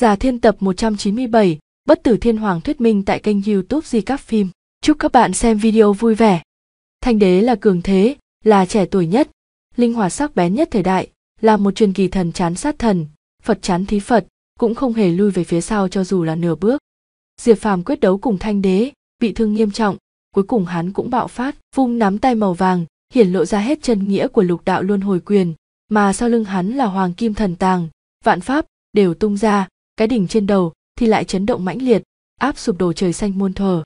Giả thiên tập 197, bất tử thiên hoàng thuyết minh tại kênh youtube Di Các Phim. Chúc các bạn xem video vui vẻ. Thanh đế là cường thế, là trẻ tuổi nhất, linh hoạt sắc bén nhất thời đại, là một truyền kỳ thần chán sát thần, Phật chán thí Phật, cũng không hề lui về phía sau cho dù là nửa bước. Diệp Phàm quyết đấu cùng thanh đế, bị thương nghiêm trọng, cuối cùng hắn cũng bạo phát, vung nắm tay màu vàng, hiển lộ ra hết chân nghĩa của lục đạo luân hồi quyền, mà sau lưng hắn là hoàng kim thần tàng, vạn pháp, đều tung ra, cái đỉnh trên đầu thì lại chấn động mãnh liệt áp sụp đổ trời xanh muôn thờ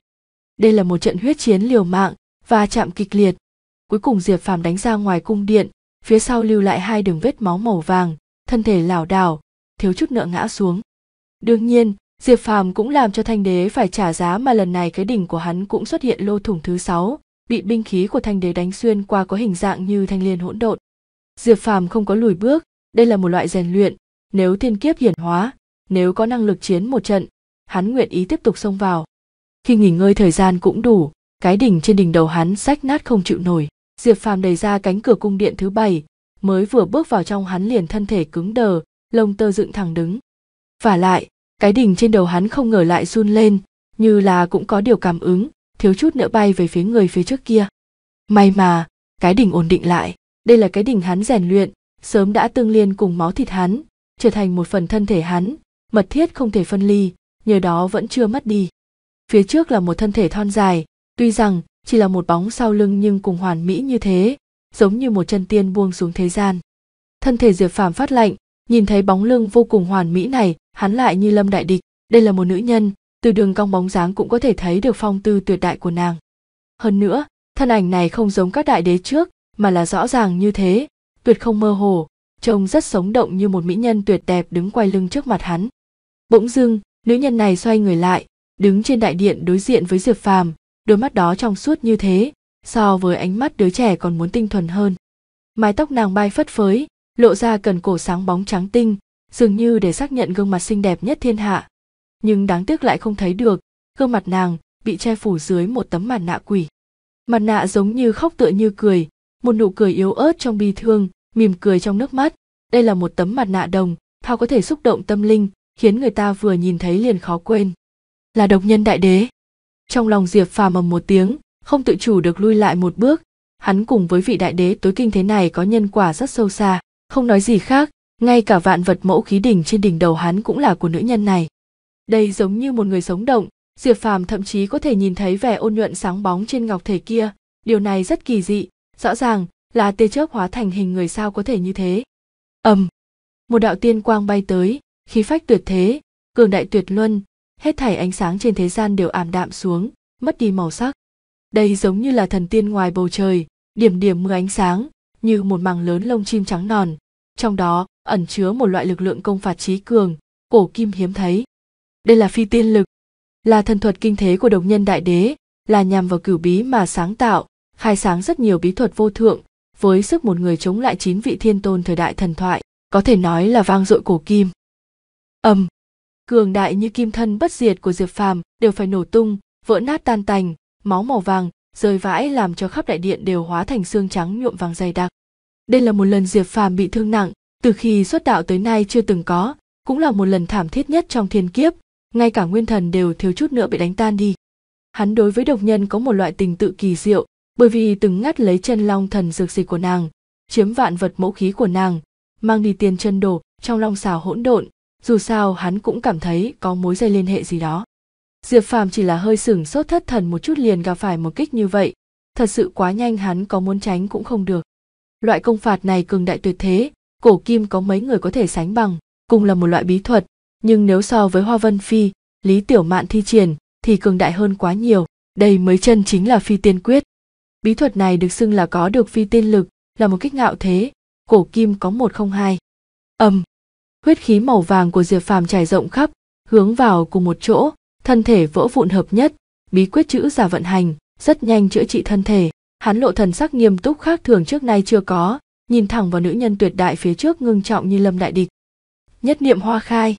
đây là một trận huyết chiến liều mạng và chạm kịch liệt cuối cùng diệp phàm đánh ra ngoài cung điện phía sau lưu lại hai đường vết máu màu vàng thân thể lảo đảo thiếu chút nữa ngã xuống đương nhiên diệp phàm cũng làm cho thanh đế phải trả giá mà lần này cái đỉnh của hắn cũng xuất hiện lô thủng thứ sáu bị binh khí của thanh đế đánh xuyên qua có hình dạng như thanh liên hỗn độn diệp phàm không có lùi bước đây là một loại rèn luyện nếu thiên kiếp hiển hóa nếu có năng lực chiến một trận hắn nguyện ý tiếp tục xông vào khi nghỉ ngơi thời gian cũng đủ cái đỉnh trên đỉnh đầu hắn rách nát không chịu nổi diệp phàm đẩy ra cánh cửa cung điện thứ bảy mới vừa bước vào trong hắn liền thân thể cứng đờ lông tơ dựng thẳng đứng và lại cái đỉnh trên đầu hắn không ngờ lại run lên như là cũng có điều cảm ứng thiếu chút nữa bay về phía người phía trước kia may mà cái đỉnh ổn định lại đây là cái đỉnh hắn rèn luyện sớm đã tương liên cùng máu thịt hắn trở thành một phần thân thể hắn mật thiết không thể phân ly nhờ đó vẫn chưa mất đi phía trước là một thân thể thon dài tuy rằng chỉ là một bóng sau lưng nhưng cùng hoàn mỹ như thế giống như một chân tiên buông xuống thế gian thân thể diệp phàm phát lạnh nhìn thấy bóng lưng vô cùng hoàn mỹ này hắn lại như lâm đại địch đây là một nữ nhân từ đường cong bóng dáng cũng có thể thấy được phong tư tuyệt đại của nàng hơn nữa thân ảnh này không giống các đại đế trước mà là rõ ràng như thế tuyệt không mơ hồ trông rất sống động như một mỹ nhân tuyệt đẹp đứng quay lưng trước mặt hắn bỗng dưng nữ nhân này xoay người lại đứng trên đại điện đối diện với diệp phàm đôi mắt đó trong suốt như thế so với ánh mắt đứa trẻ còn muốn tinh thuần hơn mái tóc nàng bay phất phới lộ ra cần cổ sáng bóng trắng tinh dường như để xác nhận gương mặt xinh đẹp nhất thiên hạ nhưng đáng tiếc lại không thấy được gương mặt nàng bị che phủ dưới một tấm mặt nạ quỷ mặt nạ giống như khóc tựa như cười một nụ cười yếu ớt trong bi thương mỉm cười trong nước mắt đây là một tấm mặt nạ đồng thao có thể xúc động tâm linh khiến người ta vừa nhìn thấy liền khó quên là độc nhân đại đế trong lòng diệp phàm ầm một tiếng không tự chủ được lui lại một bước hắn cùng với vị đại đế tối kinh thế này có nhân quả rất sâu xa không nói gì khác ngay cả vạn vật mẫu khí đỉnh trên đỉnh đầu hắn cũng là của nữ nhân này đây giống như một người sống động diệp phàm thậm chí có thể nhìn thấy vẻ ôn nhuận sáng bóng trên ngọc thể kia điều này rất kỳ dị rõ ràng là tia chớp hóa thành hình người sao có thể như thế ầm một đạo tiên quang bay tới khí phách tuyệt thế cường đại tuyệt luân hết thảy ánh sáng trên thế gian đều ảm đạm xuống mất đi màu sắc đây giống như là thần tiên ngoài bầu trời điểm điểm mưa ánh sáng như một mảng lớn lông chim trắng nòn trong đó ẩn chứa một loại lực lượng công phạt trí cường cổ kim hiếm thấy đây là phi tiên lực là thần thuật kinh thế của độc nhân đại đế là nhằm vào cửu bí mà sáng tạo khai sáng rất nhiều bí thuật vô thượng với sức một người chống lại chín vị thiên tôn thời đại thần thoại có thể nói là vang dội cổ kim ầm cường đại như kim thân bất diệt của diệp phàm đều phải nổ tung vỡ nát tan tành máu màu vàng rơi vãi làm cho khắp đại điện đều hóa thành xương trắng nhuộm vàng dày đặc đây là một lần diệp phàm bị thương nặng từ khi xuất đạo tới nay chưa từng có cũng là một lần thảm thiết nhất trong thiên kiếp ngay cả nguyên thần đều thiếu chút nữa bị đánh tan đi hắn đối với độc nhân có một loại tình tự kỳ diệu bởi vì từng ngắt lấy chân long thần dược dịch của nàng chiếm vạn vật mẫu khí của nàng mang đi tiền chân đổ trong long xào hỗn độn dù sao hắn cũng cảm thấy có mối dây liên hệ gì đó diệp phàm chỉ là hơi sửng sốt thất thần một chút liền gặp phải một kích như vậy thật sự quá nhanh hắn có muốn tránh cũng không được loại công phạt này cường đại tuyệt thế cổ kim có mấy người có thể sánh bằng cùng là một loại bí thuật nhưng nếu so với hoa vân phi lý tiểu mạn thi triển thì cường đại hơn quá nhiều đây mới chân chính là phi tiên quyết bí thuật này được xưng là có được phi tiên lực là một kích ngạo thế cổ kim có một không hai ầm huyết khí màu vàng của diệp phàm trải rộng khắp hướng vào cùng một chỗ thân thể vỡ vụn hợp nhất bí quyết chữ giả vận hành rất nhanh chữa trị thân thể hắn lộ thần sắc nghiêm túc khác thường trước nay chưa có nhìn thẳng vào nữ nhân tuyệt đại phía trước ngưng trọng như lâm đại địch nhất niệm hoa khai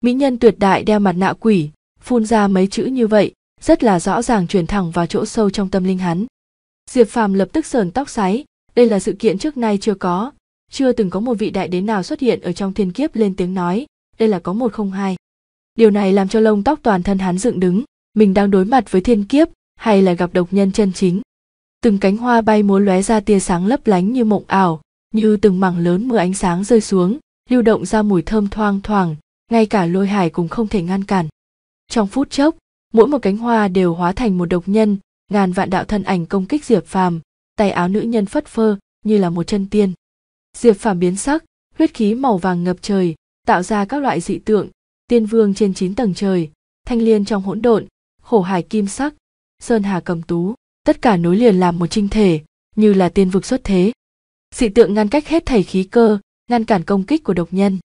mỹ nhân tuyệt đại đeo mặt nạ quỷ phun ra mấy chữ như vậy rất là rõ ràng truyền thẳng vào chỗ sâu trong tâm linh hắn diệp phàm lập tức sờn tóc sáy đây là sự kiện trước nay chưa có chưa từng có một vị đại đế nào xuất hiện ở trong thiên kiếp lên tiếng nói, đây là có một không hai. Điều này làm cho lông tóc toàn thân hắn dựng đứng, mình đang đối mặt với thiên kiếp hay là gặp độc nhân chân chính. Từng cánh hoa bay múa lóe ra tia sáng lấp lánh như mộng ảo, như từng mảng lớn mưa ánh sáng rơi xuống, lưu động ra mùi thơm thoang thoảng, ngay cả lôi hải cũng không thể ngăn cản. Trong phút chốc, mỗi một cánh hoa đều hóa thành một độc nhân, ngàn vạn đạo thân ảnh công kích Diệp Phàm, tay áo nữ nhân phất phơ như là một chân tiên diệp phàm biến sắc huyết khí màu vàng ngập trời tạo ra các loại dị tượng tiên vương trên chín tầng trời thanh liên trong hỗn độn khổ hải kim sắc sơn hà cầm tú tất cả nối liền làm một trinh thể như là tiên vực xuất thế dị tượng ngăn cách hết thảy khí cơ ngăn cản công kích của độc nhân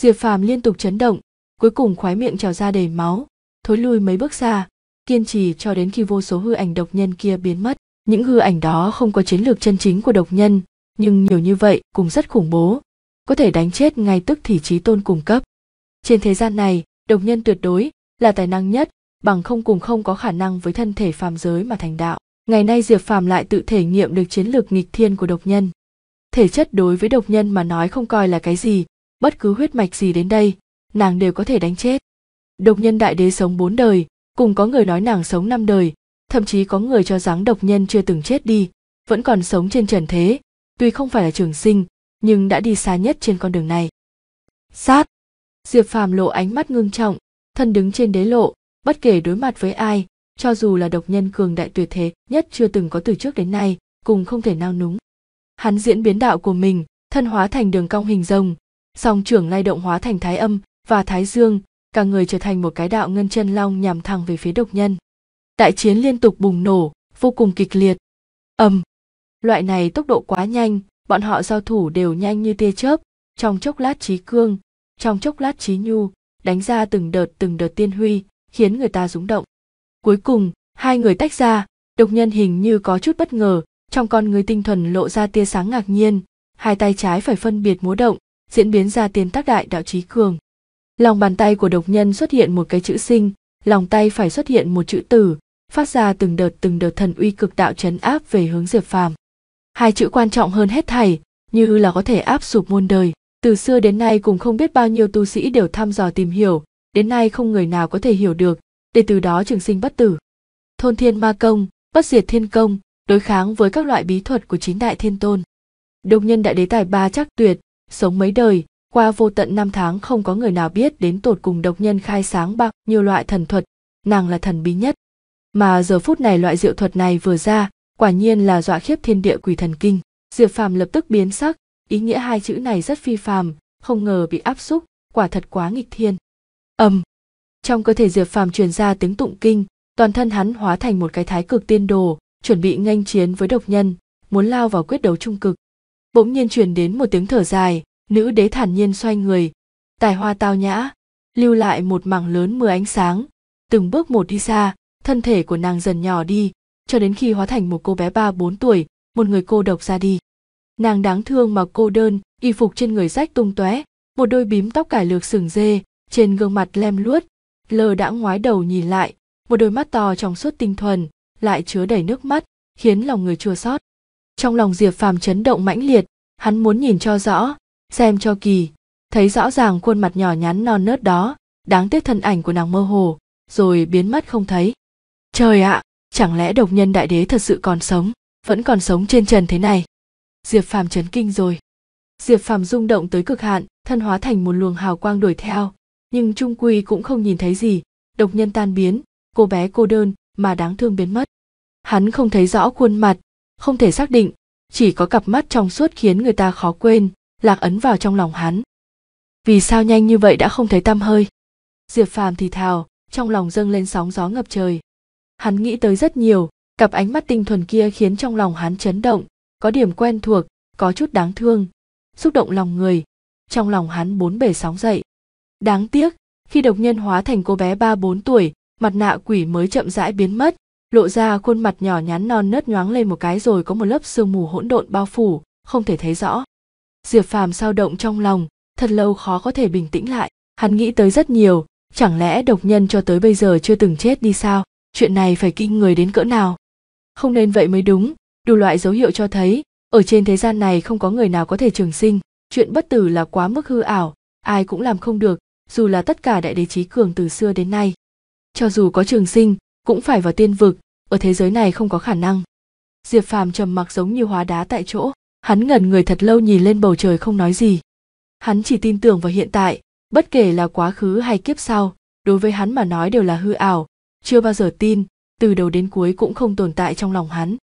diệp phàm liên tục chấn động cuối cùng khoái miệng trào ra đầy máu thối lui mấy bước xa kiên trì cho đến khi vô số hư ảnh độc nhân kia biến mất những hư ảnh đó không có chiến lược chân chính của độc nhân nhưng nhiều như vậy cũng rất khủng bố có thể đánh chết ngay tức thì trí tôn cung cấp trên thế gian này độc nhân tuyệt đối là tài năng nhất bằng không cùng không có khả năng với thân thể phàm giới mà thành đạo ngày nay diệp phàm lại tự thể nghiệm được chiến lược nghịch thiên của độc nhân thể chất đối với độc nhân mà nói không coi là cái gì bất cứ huyết mạch gì đến đây nàng đều có thể đánh chết độc nhân đại đế sống bốn đời cùng có người nói nàng sống năm đời thậm chí có người cho rằng độc nhân chưa từng chết đi vẫn còn sống trên trần thế tuy không phải là trường sinh nhưng đã đi xa nhất trên con đường này sát diệp phàm lộ ánh mắt ngưng trọng thân đứng trên đế lộ bất kể đối mặt với ai cho dù là độc nhân cường đại tuyệt thế nhất chưa từng có từ trước đến nay cùng không thể nao núng hắn diễn biến đạo của mình thân hóa thành đường cong hình rồng song trưởng lay động hóa thành thái âm và thái dương cả người trở thành một cái đạo ngân chân long nhằm thẳng về phía độc nhân đại chiến liên tục bùng nổ vô cùng kịch liệt ầm loại này tốc độ quá nhanh bọn họ giao thủ đều nhanh như tia chớp trong chốc lát trí cương trong chốc lát trí nhu đánh ra từng đợt từng đợt tiên huy khiến người ta rúng động cuối cùng hai người tách ra độc nhân hình như có chút bất ngờ trong con người tinh thuần lộ ra tia sáng ngạc nhiên hai tay trái phải phân biệt múa động diễn biến ra tiền tác đại đạo trí cường lòng bàn tay của độc nhân xuất hiện một cái chữ sinh lòng tay phải xuất hiện một chữ tử phát ra từng đợt từng đợt thần uy cực đạo chấn áp về hướng diệp phàm hai chữ quan trọng hơn hết thảy như là có thể áp sụp muôn đời từ xưa đến nay cùng không biết bao nhiêu tu sĩ đều thăm dò tìm hiểu đến nay không người nào có thể hiểu được để từ đó trường sinh bất tử thôn thiên ma công bất diệt thiên công đối kháng với các loại bí thuật của chín đại thiên tôn độc nhân đại đế tài ba chắc tuyệt sống mấy đời qua vô tận năm tháng không có người nào biết đến tột cùng độc nhân khai sáng bao nhiêu loại thần thuật nàng là thần bí nhất mà giờ phút này loại diệu thuật này vừa ra quả nhiên là dọa khiếp thiên địa quỷ thần kinh diệp phàm lập tức biến sắc ý nghĩa hai chữ này rất phi phàm không ngờ bị áp xúc quả thật quá nghịch thiên ầm trong cơ thể diệp phàm truyền ra tiếng tụng kinh toàn thân hắn hóa thành một cái thái cực tiên đồ chuẩn bị nghênh chiến với độc nhân muốn lao vào quyết đấu trung cực bỗng nhiên truyền đến một tiếng thở dài nữ đế thản nhiên xoay người tài hoa tao nhã lưu lại một mảng lớn mưa ánh sáng từng bước một đi xa thân thể của nàng dần nhỏ đi cho đến khi hóa thành một cô bé ba bốn tuổi một người cô độc ra đi nàng đáng thương mà cô đơn y phục trên người rách tung tóe một đôi bím tóc cải lược sừng dê trên gương mặt lem luốt Lơ đã ngoái đầu nhìn lại một đôi mắt to trong suốt tinh thuần lại chứa đầy nước mắt khiến lòng người chua xót trong lòng diệp phàm chấn động mãnh liệt hắn muốn nhìn cho rõ xem cho kỳ thấy rõ ràng khuôn mặt nhỏ nhắn non nớt đó đáng tiếc thân ảnh của nàng mơ hồ rồi biến mất không thấy trời ạ chẳng lẽ độc nhân đại đế thật sự còn sống vẫn còn sống trên trần thế này diệp phàm chấn kinh rồi diệp phàm rung động tới cực hạn thân hóa thành một luồng hào quang đuổi theo nhưng trung quy cũng không nhìn thấy gì độc nhân tan biến cô bé cô đơn mà đáng thương biến mất hắn không thấy rõ khuôn mặt không thể xác định chỉ có cặp mắt trong suốt khiến người ta khó quên lạc ấn vào trong lòng hắn vì sao nhanh như vậy đã không thấy tăm hơi diệp phàm thì thào trong lòng dâng lên sóng gió ngập trời hắn nghĩ tới rất nhiều cặp ánh mắt tinh thuần kia khiến trong lòng hắn chấn động có điểm quen thuộc có chút đáng thương xúc động lòng người trong lòng hắn bốn bể sóng dậy đáng tiếc khi độc nhân hóa thành cô bé ba bốn tuổi mặt nạ quỷ mới chậm rãi biến mất lộ ra khuôn mặt nhỏ nhắn non nớt nhoáng lên một cái rồi có một lớp sương mù hỗn độn bao phủ không thể thấy rõ diệp phàm sao động trong lòng thật lâu khó có thể bình tĩnh lại hắn nghĩ tới rất nhiều chẳng lẽ độc nhân cho tới bây giờ chưa từng chết đi sao chuyện này phải kinh người đến cỡ nào không nên vậy mới đúng đủ loại dấu hiệu cho thấy ở trên thế gian này không có người nào có thể trường sinh chuyện bất tử là quá mức hư ảo ai cũng làm không được dù là tất cả đại đế trí cường từ xưa đến nay cho dù có trường sinh cũng phải vào tiên vực ở thế giới này không có khả năng diệp phàm trầm mặc giống như hóa đá tại chỗ hắn ngẩn người thật lâu nhìn lên bầu trời không nói gì hắn chỉ tin tưởng vào hiện tại bất kể là quá khứ hay kiếp sau đối với hắn mà nói đều là hư ảo chưa bao giờ tin từ đầu đến cuối cũng không tồn tại trong lòng hắn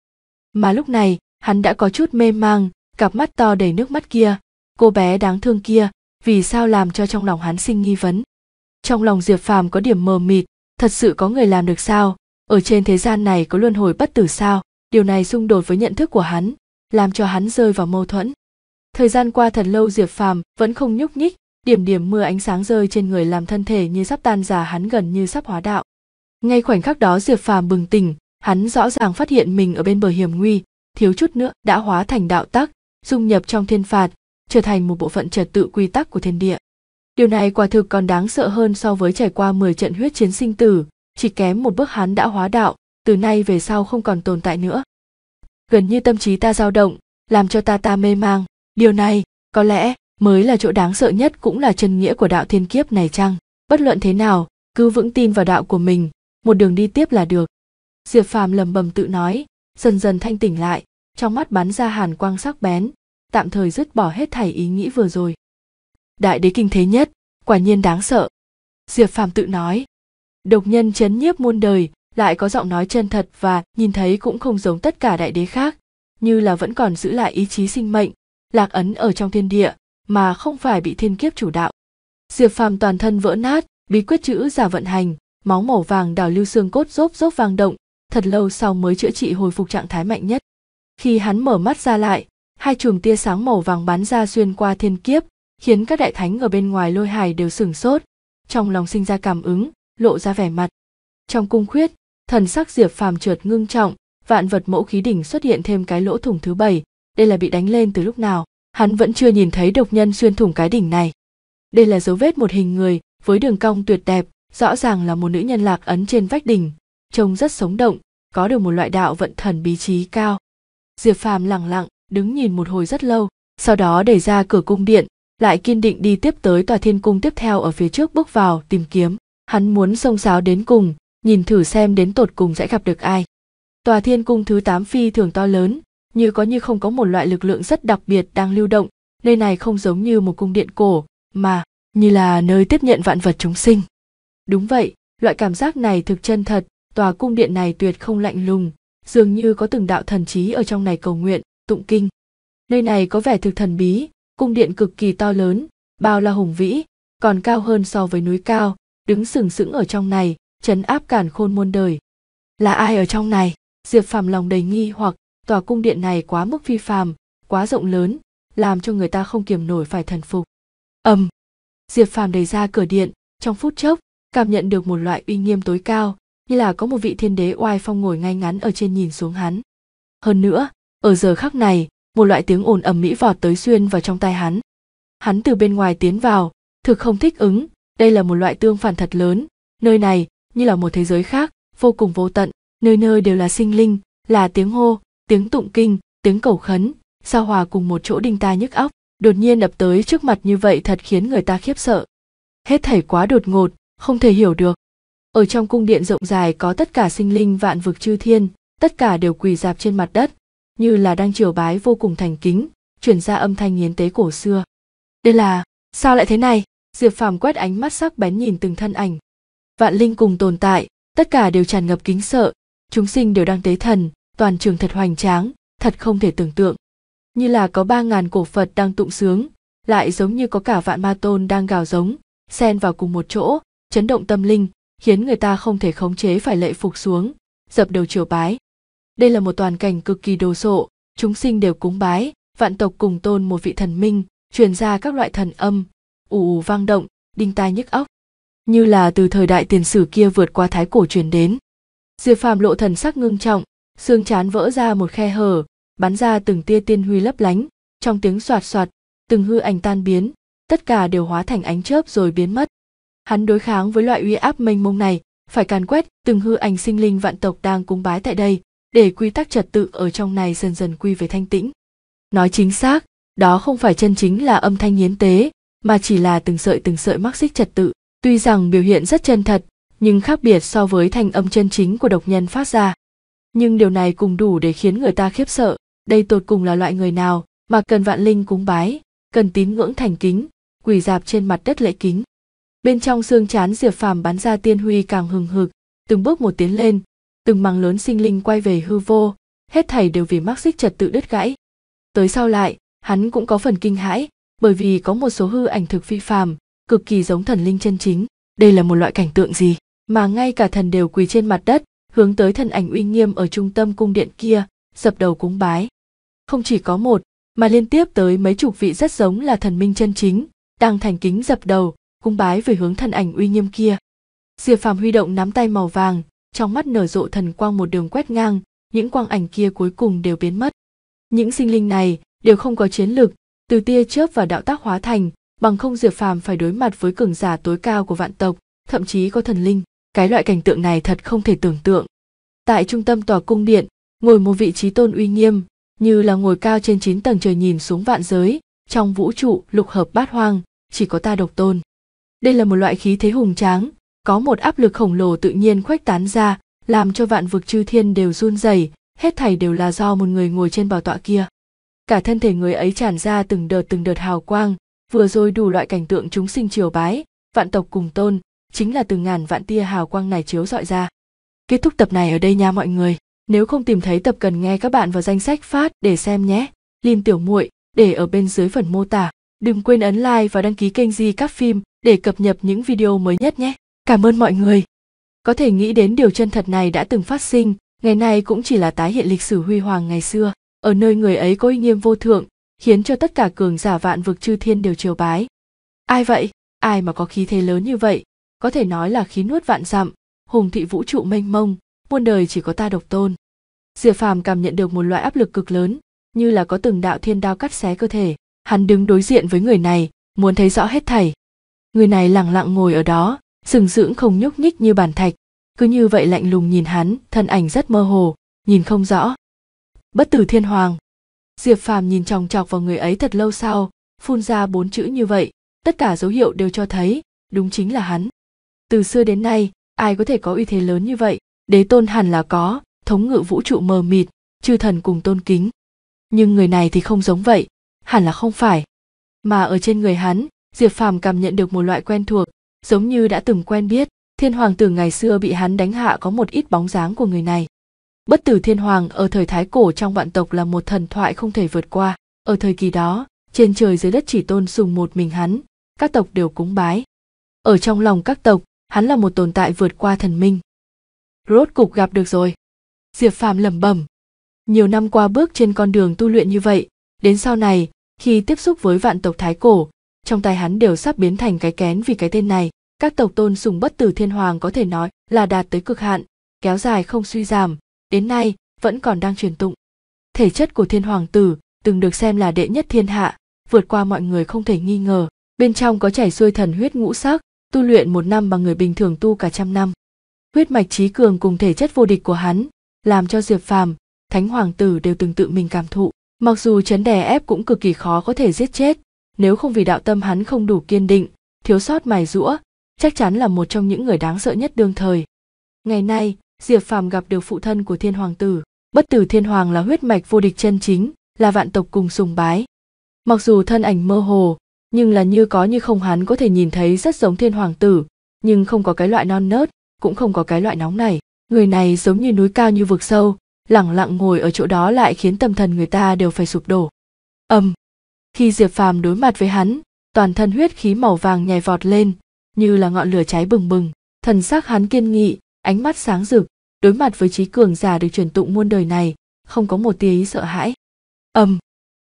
mà lúc này hắn đã có chút mê mang cặp mắt to đầy nước mắt kia cô bé đáng thương kia vì sao làm cho trong lòng hắn sinh nghi vấn trong lòng diệp phàm có điểm mờ mịt thật sự có người làm được sao ở trên thế gian này có luân hồi bất tử sao điều này xung đột với nhận thức của hắn làm cho hắn rơi vào mâu thuẫn thời gian qua thật lâu diệp phàm vẫn không nhúc nhích điểm điểm mưa ánh sáng rơi trên người làm thân thể như sắp tan già hắn gần như sắp hóa đạo ngay khoảnh khắc đó diệp phàm bừng tỉnh hắn rõ ràng phát hiện mình ở bên bờ hiểm nguy thiếu chút nữa đã hóa thành đạo tắc dung nhập trong thiên phạt trở thành một bộ phận trật tự quy tắc của thiên địa điều này quả thực còn đáng sợ hơn so với trải qua 10 trận huyết chiến sinh tử chỉ kém một bước hắn đã hóa đạo từ nay về sau không còn tồn tại nữa gần như tâm trí ta dao động làm cho ta ta mê mang điều này có lẽ mới là chỗ đáng sợ nhất cũng là chân nghĩa của đạo thiên kiếp này chăng bất luận thế nào cứ vững tin vào đạo của mình một đường đi tiếp là được diệp phàm lầm bầm tự nói dần dần thanh tỉnh lại trong mắt bắn ra hàn quang sắc bén tạm thời dứt bỏ hết thảy ý nghĩ vừa rồi đại đế kinh thế nhất quả nhiên đáng sợ diệp phàm tự nói độc nhân chấn nhiếp muôn đời lại có giọng nói chân thật và nhìn thấy cũng không giống tất cả đại đế khác như là vẫn còn giữ lại ý chí sinh mệnh lạc ấn ở trong thiên địa mà không phải bị thiên kiếp chủ đạo diệp phàm toàn thân vỡ nát bí quyết chữ giả vận hành máu màu vàng đào lưu xương cốt rốp rốp vang động, thật lâu sau mới chữa trị hồi phục trạng thái mạnh nhất. Khi hắn mở mắt ra lại, hai chùm tia sáng màu vàng bắn ra xuyên qua thiên kiếp, khiến các đại thánh ở bên ngoài lôi hài đều sửng sốt, trong lòng sinh ra cảm ứng, lộ ra vẻ mặt. Trong cung khuyết, thần sắc Diệp Phàm trượt ngưng trọng, vạn vật mẫu khí đỉnh xuất hiện thêm cái lỗ thủng thứ bảy, đây là bị đánh lên từ lúc nào, hắn vẫn chưa nhìn thấy độc nhân xuyên thủng cái đỉnh này. Đây là dấu vết một hình người với đường cong tuyệt đẹp, rõ ràng là một nữ nhân lạc ấn trên vách đỉnh trông rất sống động có được một loại đạo vận thần bí trí cao diệp phàm lặng lặng đứng nhìn một hồi rất lâu sau đó đẩy ra cửa cung điện lại kiên định đi tiếp tới tòa thiên cung tiếp theo ở phía trước bước vào tìm kiếm hắn muốn xông xáo đến cùng nhìn thử xem đến tột cùng sẽ gặp được ai tòa thiên cung thứ 8 phi thường to lớn như có như không có một loại lực lượng rất đặc biệt đang lưu động nơi này không giống như một cung điện cổ mà như là nơi tiếp nhận vạn vật chúng sinh Đúng vậy, loại cảm giác này thực chân thật, tòa cung điện này tuyệt không lạnh lùng, dường như có từng đạo thần trí ở trong này cầu nguyện, tụng kinh. Nơi này có vẻ thực thần bí, cung điện cực kỳ to lớn, bao la hùng vĩ, còn cao hơn so với núi cao, đứng sừng sững ở trong này, trấn áp cản khôn muôn đời. Là ai ở trong này? Diệp Phàm lòng đầy nghi hoặc, tòa cung điện này quá mức phi phàm, quá rộng lớn, làm cho người ta không kiềm nổi phải thần phục. Ầm. Diệp Phàm đẩy ra cửa điện, trong phút chốc, cảm nhận được một loại uy nghiêm tối cao như là có một vị thiên đế oai phong ngồi ngay ngắn ở trên nhìn xuống hắn hơn nữa ở giờ khắc này một loại tiếng ồn ầm mỹ vọt tới xuyên vào trong tai hắn hắn từ bên ngoài tiến vào thực không thích ứng đây là một loại tương phản thật lớn nơi này như là một thế giới khác vô cùng vô tận nơi nơi đều là sinh linh là tiếng hô tiếng tụng kinh tiếng cầu khấn sao hòa cùng một chỗ đinh ta nhức óc đột nhiên đập tới trước mặt như vậy thật khiến người ta khiếp sợ hết thảy quá đột ngột không thể hiểu được ở trong cung điện rộng dài có tất cả sinh linh vạn vực chư thiên tất cả đều quỳ dạp trên mặt đất như là đang triều bái vô cùng thành kính chuyển ra âm thanh nghiến tế cổ xưa đây là sao lại thế này diệp phàm quét ánh mắt sắc bén nhìn từng thân ảnh vạn linh cùng tồn tại tất cả đều tràn ngập kính sợ chúng sinh đều đang tế thần toàn trường thật hoành tráng thật không thể tưởng tượng như là có ba ngàn cổ phật đang tụng sướng lại giống như có cả vạn ma tôn đang gào giống xen vào cùng một chỗ chấn động tâm linh khiến người ta không thể khống chế phải lệ phục xuống dập đầu triều bái đây là một toàn cảnh cực kỳ đồ sộ chúng sinh đều cúng bái vạn tộc cùng tôn một vị thần minh truyền ra các loại thần âm ù ù vang động đinh tai nhức óc như là từ thời đại tiền sử kia vượt qua thái cổ truyền đến diệp phàm lộ thần sắc ngưng trọng xương chán vỡ ra một khe hở bắn ra từng tia tiên huy lấp lánh trong tiếng soạt soạt từng hư ảnh tan biến tất cả đều hóa thành ánh chớp rồi biến mất hắn đối kháng với loại uy áp mênh mông này phải càn quét từng hư ảnh sinh linh vạn tộc đang cúng bái tại đây để quy tắc trật tự ở trong này dần dần quy về thanh tĩnh nói chính xác đó không phải chân chính là âm thanh hiến tế mà chỉ là từng sợi từng sợi mắc xích trật tự tuy rằng biểu hiện rất chân thật nhưng khác biệt so với thanh âm chân chính của độc nhân phát ra nhưng điều này cùng đủ để khiến người ta khiếp sợ đây tột cùng là loại người nào mà cần vạn linh cúng bái cần tín ngưỡng thành kính quỳ dạp trên mặt đất lễ kính bên trong xương chán diệp phàm bắn ra tiên huy càng hừng hực từng bước một tiến lên từng mảng lớn sinh linh quay về hư vô hết thảy đều vì mắc xích trật tự đứt gãy tới sau lại hắn cũng có phần kinh hãi bởi vì có một số hư ảnh thực phi phàm cực kỳ giống thần linh chân chính đây là một loại cảnh tượng gì mà ngay cả thần đều quỳ trên mặt đất hướng tới thần ảnh uy nghiêm ở trung tâm cung điện kia dập đầu cúng bái không chỉ có một mà liên tiếp tới mấy chục vị rất giống là thần minh chân chính đang thành kính dập đầu cung bái về hướng thân ảnh uy nghiêm kia diệp phàm huy động nắm tay màu vàng trong mắt nở rộ thần quang một đường quét ngang những quang ảnh kia cuối cùng đều biến mất những sinh linh này đều không có chiến lực từ tia chớp và đạo tác hóa thành bằng không diệp phàm phải đối mặt với cường giả tối cao của vạn tộc thậm chí có thần linh cái loại cảnh tượng này thật không thể tưởng tượng tại trung tâm tòa cung điện ngồi một vị trí tôn uy nghiêm như là ngồi cao trên chín tầng trời nhìn xuống vạn giới trong vũ trụ lục hợp bát hoang chỉ có ta độc tôn đây là một loại khí thế hùng tráng có một áp lực khổng lồ tự nhiên khuếch tán ra làm cho vạn vực chư thiên đều run rẩy hết thảy đều là do một người ngồi trên bảo tọa kia cả thân thể người ấy tràn ra từng đợt từng đợt hào quang vừa rồi đủ loại cảnh tượng chúng sinh triều bái vạn tộc cùng tôn chính là từ ngàn vạn tia hào quang này chiếu rọi ra kết thúc tập này ở đây nha mọi người nếu không tìm thấy tập cần nghe các bạn vào danh sách phát để xem nhé lim tiểu muội để ở bên dưới phần mô tả đừng quên ấn like và đăng ký kênh di các phim để cập nhật những video mới nhất nhé. Cảm ơn mọi người. Có thể nghĩ đến điều chân thật này đã từng phát sinh, ngày nay cũng chỉ là tái hiện lịch sử huy hoàng ngày xưa, ở nơi người ấy có uy nghiêm vô thượng, khiến cho tất cả cường giả vạn vực chư thiên đều triều bái. Ai vậy? Ai mà có khí thế lớn như vậy? Có thể nói là khí nuốt vạn dặm, hùng thị vũ trụ mênh mông, muôn đời chỉ có ta độc tôn. Diệp Phàm cảm nhận được một loại áp lực cực lớn, như là có từng đạo thiên đao cắt xé cơ thể. Hắn đứng đối diện với người này, muốn thấy rõ hết thảy người này lặng lặng ngồi ở đó sừng sững không nhúc nhích như bàn thạch cứ như vậy lạnh lùng nhìn hắn thân ảnh rất mơ hồ nhìn không rõ bất tử thiên hoàng diệp phàm nhìn chòng chọc vào người ấy thật lâu sau phun ra bốn chữ như vậy tất cả dấu hiệu đều cho thấy đúng chính là hắn từ xưa đến nay ai có thể có uy thế lớn như vậy đế tôn hẳn là có thống ngự vũ trụ mờ mịt chư thần cùng tôn kính nhưng người này thì không giống vậy hẳn là không phải mà ở trên người hắn diệp phàm cảm nhận được một loại quen thuộc giống như đã từng quen biết thiên hoàng từ ngày xưa bị hắn đánh hạ có một ít bóng dáng của người này bất tử thiên hoàng ở thời thái cổ trong vạn tộc là một thần thoại không thể vượt qua ở thời kỳ đó trên trời dưới đất chỉ tôn sùng một mình hắn các tộc đều cúng bái ở trong lòng các tộc hắn là một tồn tại vượt qua thần minh rốt cục gặp được rồi diệp phàm lẩm bẩm nhiều năm qua bước trên con đường tu luyện như vậy đến sau này khi tiếp xúc với vạn tộc thái cổ trong tay hắn đều sắp biến thành cái kén vì cái tên này các tộc tôn sùng bất tử thiên hoàng có thể nói là đạt tới cực hạn kéo dài không suy giảm đến nay vẫn còn đang truyền tụng thể chất của thiên hoàng tử từng được xem là đệ nhất thiên hạ vượt qua mọi người không thể nghi ngờ bên trong có chảy xuôi thần huyết ngũ sắc tu luyện một năm bằng người bình thường tu cả trăm năm huyết mạch trí cường cùng thể chất vô địch của hắn làm cho diệp phàm thánh hoàng tử đều từng tự mình cảm thụ mặc dù chấn đè ép cũng cực kỳ khó có thể giết chết nếu không vì đạo tâm hắn không đủ kiên định thiếu sót mài rũa chắc chắn là một trong những người đáng sợ nhất đương thời ngày nay diệp phàm gặp được phụ thân của thiên hoàng tử bất tử thiên hoàng là huyết mạch vô địch chân chính là vạn tộc cùng sùng bái mặc dù thân ảnh mơ hồ nhưng là như có như không hắn có thể nhìn thấy rất giống thiên hoàng tử nhưng không có cái loại non nớt cũng không có cái loại nóng này người này giống như núi cao như vực sâu lẳng lặng ngồi ở chỗ đó lại khiến tâm thần người ta đều phải sụp đổ ầm um, khi diệp phàm đối mặt với hắn toàn thân huyết khí màu vàng nhảy vọt lên như là ngọn lửa cháy bừng bừng thần sắc hắn kiên nghị ánh mắt sáng rực đối mặt với trí cường giả được truyền tụng muôn đời này không có một tia ý sợ hãi ầm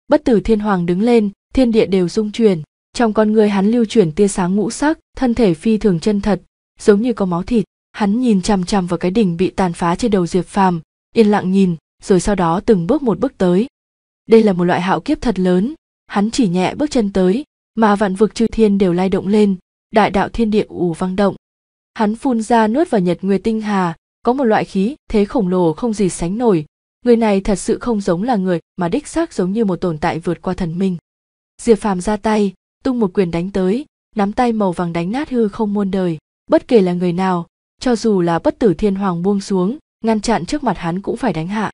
bất tử thiên hoàng đứng lên thiên địa đều rung chuyển trong con người hắn lưu chuyển tia sáng ngũ sắc thân thể phi thường chân thật giống như có máu thịt hắn nhìn chằm chằm vào cái đỉnh bị tàn phá trên đầu diệp phàm yên lặng nhìn rồi sau đó từng bước một bước tới đây là một loại hạo kiếp thật lớn hắn chỉ nhẹ bước chân tới mà vạn vực chư thiên đều lay động lên đại đạo thiên địa ù vang động hắn phun ra nuốt vào nhật nguyệt tinh hà có một loại khí thế khổng lồ không gì sánh nổi người này thật sự không giống là người mà đích xác giống như một tồn tại vượt qua thần minh diệp phàm ra tay tung một quyền đánh tới nắm tay màu vàng đánh nát hư không muôn đời bất kể là người nào cho dù là bất tử thiên hoàng buông xuống ngăn chặn trước mặt hắn cũng phải đánh hạ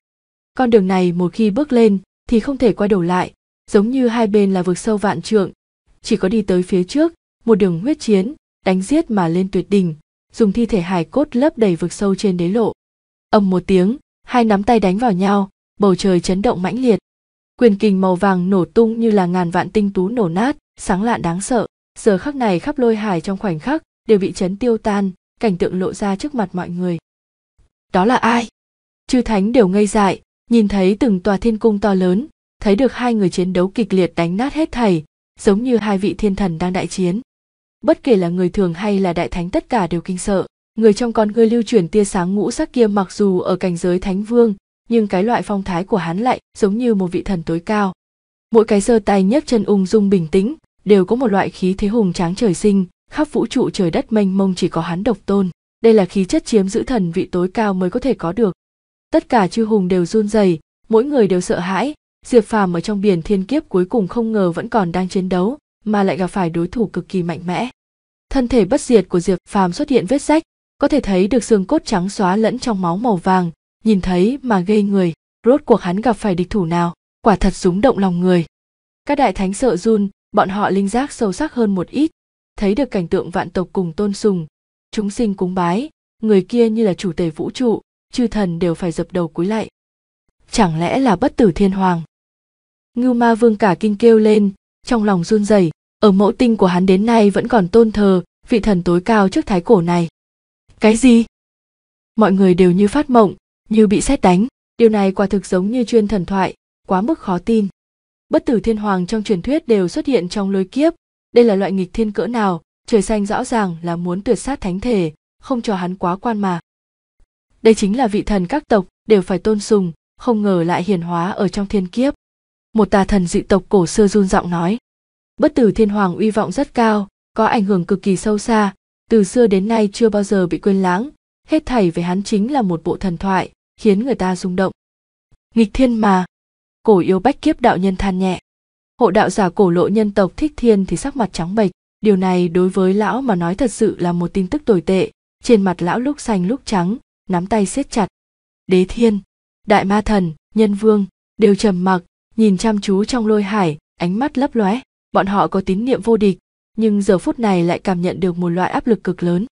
con đường này một khi bước lên thì không thể quay đầu lại giống như hai bên là vực sâu vạn trượng chỉ có đi tới phía trước một đường huyết chiến đánh giết mà lên tuyệt đỉnh dùng thi thể hài cốt lấp đầy vực sâu trên đế lộ ầm một tiếng hai nắm tay đánh vào nhau bầu trời chấn động mãnh liệt quyền kình màu vàng nổ tung như là ngàn vạn tinh tú nổ nát sáng lạn đáng sợ giờ khắc này khắp lôi hải trong khoảnh khắc đều bị chấn tiêu tan cảnh tượng lộ ra trước mặt mọi người đó là ai chư thánh đều ngây dại nhìn thấy từng tòa thiên cung to lớn thấy được hai người chiến đấu kịch liệt đánh nát hết thảy, giống như hai vị thiên thần đang đại chiến. Bất kể là người thường hay là đại thánh tất cả đều kinh sợ, người trong con ngươi lưu chuyển tia sáng ngũ sắc kia mặc dù ở cảnh giới thánh vương, nhưng cái loại phong thái của hắn lại giống như một vị thần tối cao. Mỗi cái giơ tay nhấc chân ung dung bình tĩnh, đều có một loại khí thế hùng tráng trời sinh, khắp vũ trụ trời đất mênh mông chỉ có hắn độc tôn. Đây là khí chất chiếm giữ thần vị tối cao mới có thể có được. Tất cả chư hùng đều run rẩy, mỗi người đều sợ hãi, diệp phàm ở trong biển thiên kiếp cuối cùng không ngờ vẫn còn đang chiến đấu mà lại gặp phải đối thủ cực kỳ mạnh mẽ thân thể bất diệt của diệp phàm xuất hiện vết rách có thể thấy được xương cốt trắng xóa lẫn trong máu màu vàng nhìn thấy mà ghê người rốt cuộc hắn gặp phải địch thủ nào quả thật rúng động lòng người các đại thánh sợ run bọn họ linh giác sâu sắc hơn một ít thấy được cảnh tượng vạn tộc cùng tôn sùng chúng sinh cúng bái người kia như là chủ tể vũ trụ chư thần đều phải dập đầu cúi lạy chẳng lẽ là bất tử thiên hoàng ngưu ma vương cả kinh kêu lên trong lòng run rẩy ở mẫu tinh của hắn đến nay vẫn còn tôn thờ vị thần tối cao trước thái cổ này cái gì mọi người đều như phát mộng như bị xét đánh điều này quả thực giống như chuyên thần thoại quá mức khó tin bất tử thiên hoàng trong truyền thuyết đều xuất hiện trong lôi kiếp đây là loại nghịch thiên cỡ nào trời xanh rõ ràng là muốn tuyệt sát thánh thể không cho hắn quá quan mà đây chính là vị thần các tộc đều phải tôn sùng không ngờ lại hiển hóa ở trong thiên kiếp một tà thần dị tộc cổ xưa run giọng nói bất tử thiên hoàng uy vọng rất cao có ảnh hưởng cực kỳ sâu xa từ xưa đến nay chưa bao giờ bị quên lãng hết thảy về hắn chính là một bộ thần thoại khiến người ta rung động nghịch thiên mà cổ yêu bách kiếp đạo nhân than nhẹ hộ đạo giả cổ lộ nhân tộc thích thiên thì sắc mặt trắng bệch điều này đối với lão mà nói thật sự là một tin tức tồi tệ trên mặt lão lúc xanh lúc trắng nắm tay siết chặt đế thiên đại ma thần nhân vương đều trầm mặc nhìn chăm chú trong lôi hải ánh mắt lấp lóe bọn họ có tín niệm vô địch nhưng giờ phút này lại cảm nhận được một loại áp lực cực lớn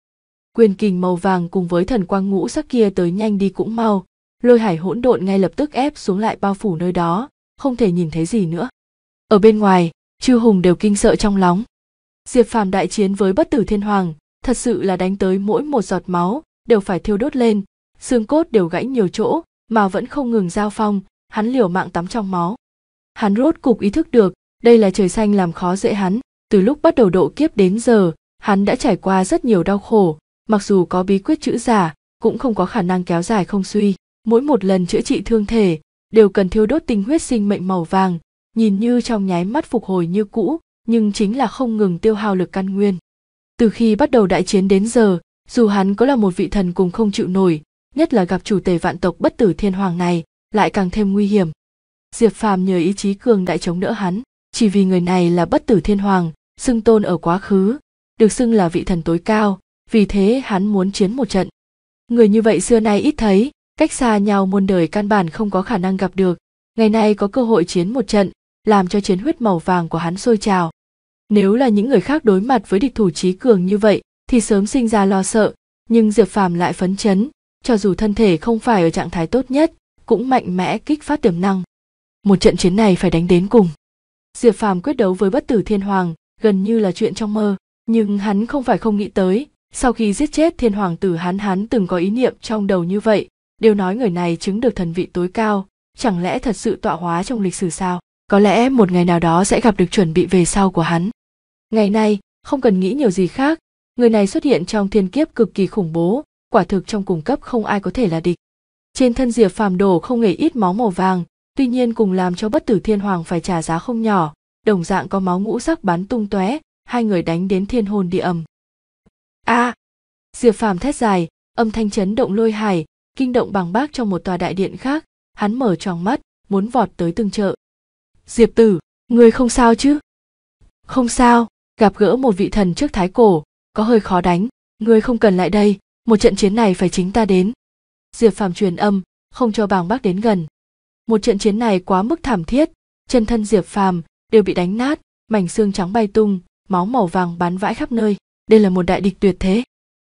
quyền kình màu vàng cùng với thần quang ngũ sắc kia tới nhanh đi cũng mau lôi hải hỗn độn ngay lập tức ép xuống lại bao phủ nơi đó không thể nhìn thấy gì nữa ở bên ngoài chư hùng đều kinh sợ trong lóng diệp phàm đại chiến với bất tử thiên hoàng thật sự là đánh tới mỗi một giọt máu đều phải thiêu đốt lên xương cốt đều gãy nhiều chỗ mà vẫn không ngừng giao phong hắn liều mạng tắm trong máu hắn rốt cục ý thức được đây là trời xanh làm khó dễ hắn từ lúc bắt đầu độ kiếp đến giờ hắn đã trải qua rất nhiều đau khổ mặc dù có bí quyết chữ giả cũng không có khả năng kéo dài không suy mỗi một lần chữa trị thương thể đều cần thiêu đốt tinh huyết sinh mệnh màu vàng nhìn như trong nháy mắt phục hồi như cũ nhưng chính là không ngừng tiêu hao lực căn nguyên từ khi bắt đầu đại chiến đến giờ dù hắn có là một vị thần cùng không chịu nổi nhất là gặp chủ tể vạn tộc bất tử thiên hoàng này lại càng thêm nguy hiểm diệp phàm nhờ ý chí cường đại chống đỡ hắn chỉ vì người này là bất tử thiên hoàng xưng tôn ở quá khứ được xưng là vị thần tối cao vì thế hắn muốn chiến một trận người như vậy xưa nay ít thấy cách xa nhau muôn đời căn bản không có khả năng gặp được ngày nay có cơ hội chiến một trận làm cho chiến huyết màu vàng của hắn sôi trào nếu là những người khác đối mặt với địch thủ trí cường như vậy thì sớm sinh ra lo sợ nhưng diệp phàm lại phấn chấn cho dù thân thể không phải ở trạng thái tốt nhất cũng mạnh mẽ kích phát tiềm năng một trận chiến này phải đánh đến cùng diệp phàm quyết đấu với bất tử thiên hoàng gần như là chuyện trong mơ nhưng hắn không phải không nghĩ tới sau khi giết chết thiên hoàng tử hắn hắn từng có ý niệm trong đầu như vậy đều nói người này chứng được thần vị tối cao chẳng lẽ thật sự tọa hóa trong lịch sử sao có lẽ một ngày nào đó sẽ gặp được chuẩn bị về sau của hắn ngày nay không cần nghĩ nhiều gì khác người này xuất hiện trong thiên kiếp cực kỳ khủng bố quả thực trong cùng cấp không ai có thể là địch trên thân diệp phàm đổ không hề ít máu màu vàng tuy nhiên cùng làm cho bất tử thiên hoàng phải trả giá không nhỏ đồng dạng có máu ngũ sắc bắn tung tóe hai người đánh đến thiên hồn địa ầm a à, diệp phàm thét dài âm thanh chấn động lôi hải kinh động bằng bác trong một tòa đại điện khác hắn mở tròng mắt muốn vọt tới từng chợ diệp tử người không sao chứ không sao gặp gỡ một vị thần trước thái cổ có hơi khó đánh người không cần lại đây một trận chiến này phải chính ta đến diệp phàm truyền âm không cho bàng bác đến gần một trận chiến này quá mức thảm thiết chân thân diệp phàm đều bị đánh nát mảnh xương trắng bay tung máu màu vàng bắn vãi khắp nơi đây là một đại địch tuyệt thế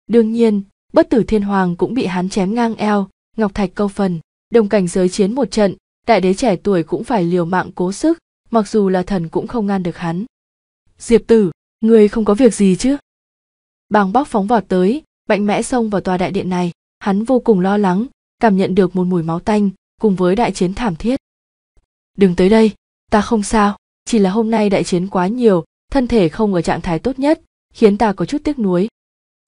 đương nhiên bất tử thiên hoàng cũng bị hắn chém ngang eo ngọc thạch câu phần đồng cảnh giới chiến một trận đại đế trẻ tuổi cũng phải liều mạng cố sức mặc dù là thần cũng không ngăn được hắn diệp tử người không có việc gì chứ bàng bóc phóng vọt tới mạnh mẽ xông vào tòa đại điện này hắn vô cùng lo lắng cảm nhận được một mùi máu tanh cùng với đại chiến thảm thiết đừng tới đây ta không sao chỉ là hôm nay đại chiến quá nhiều thân thể không ở trạng thái tốt nhất khiến ta có chút tiếc nuối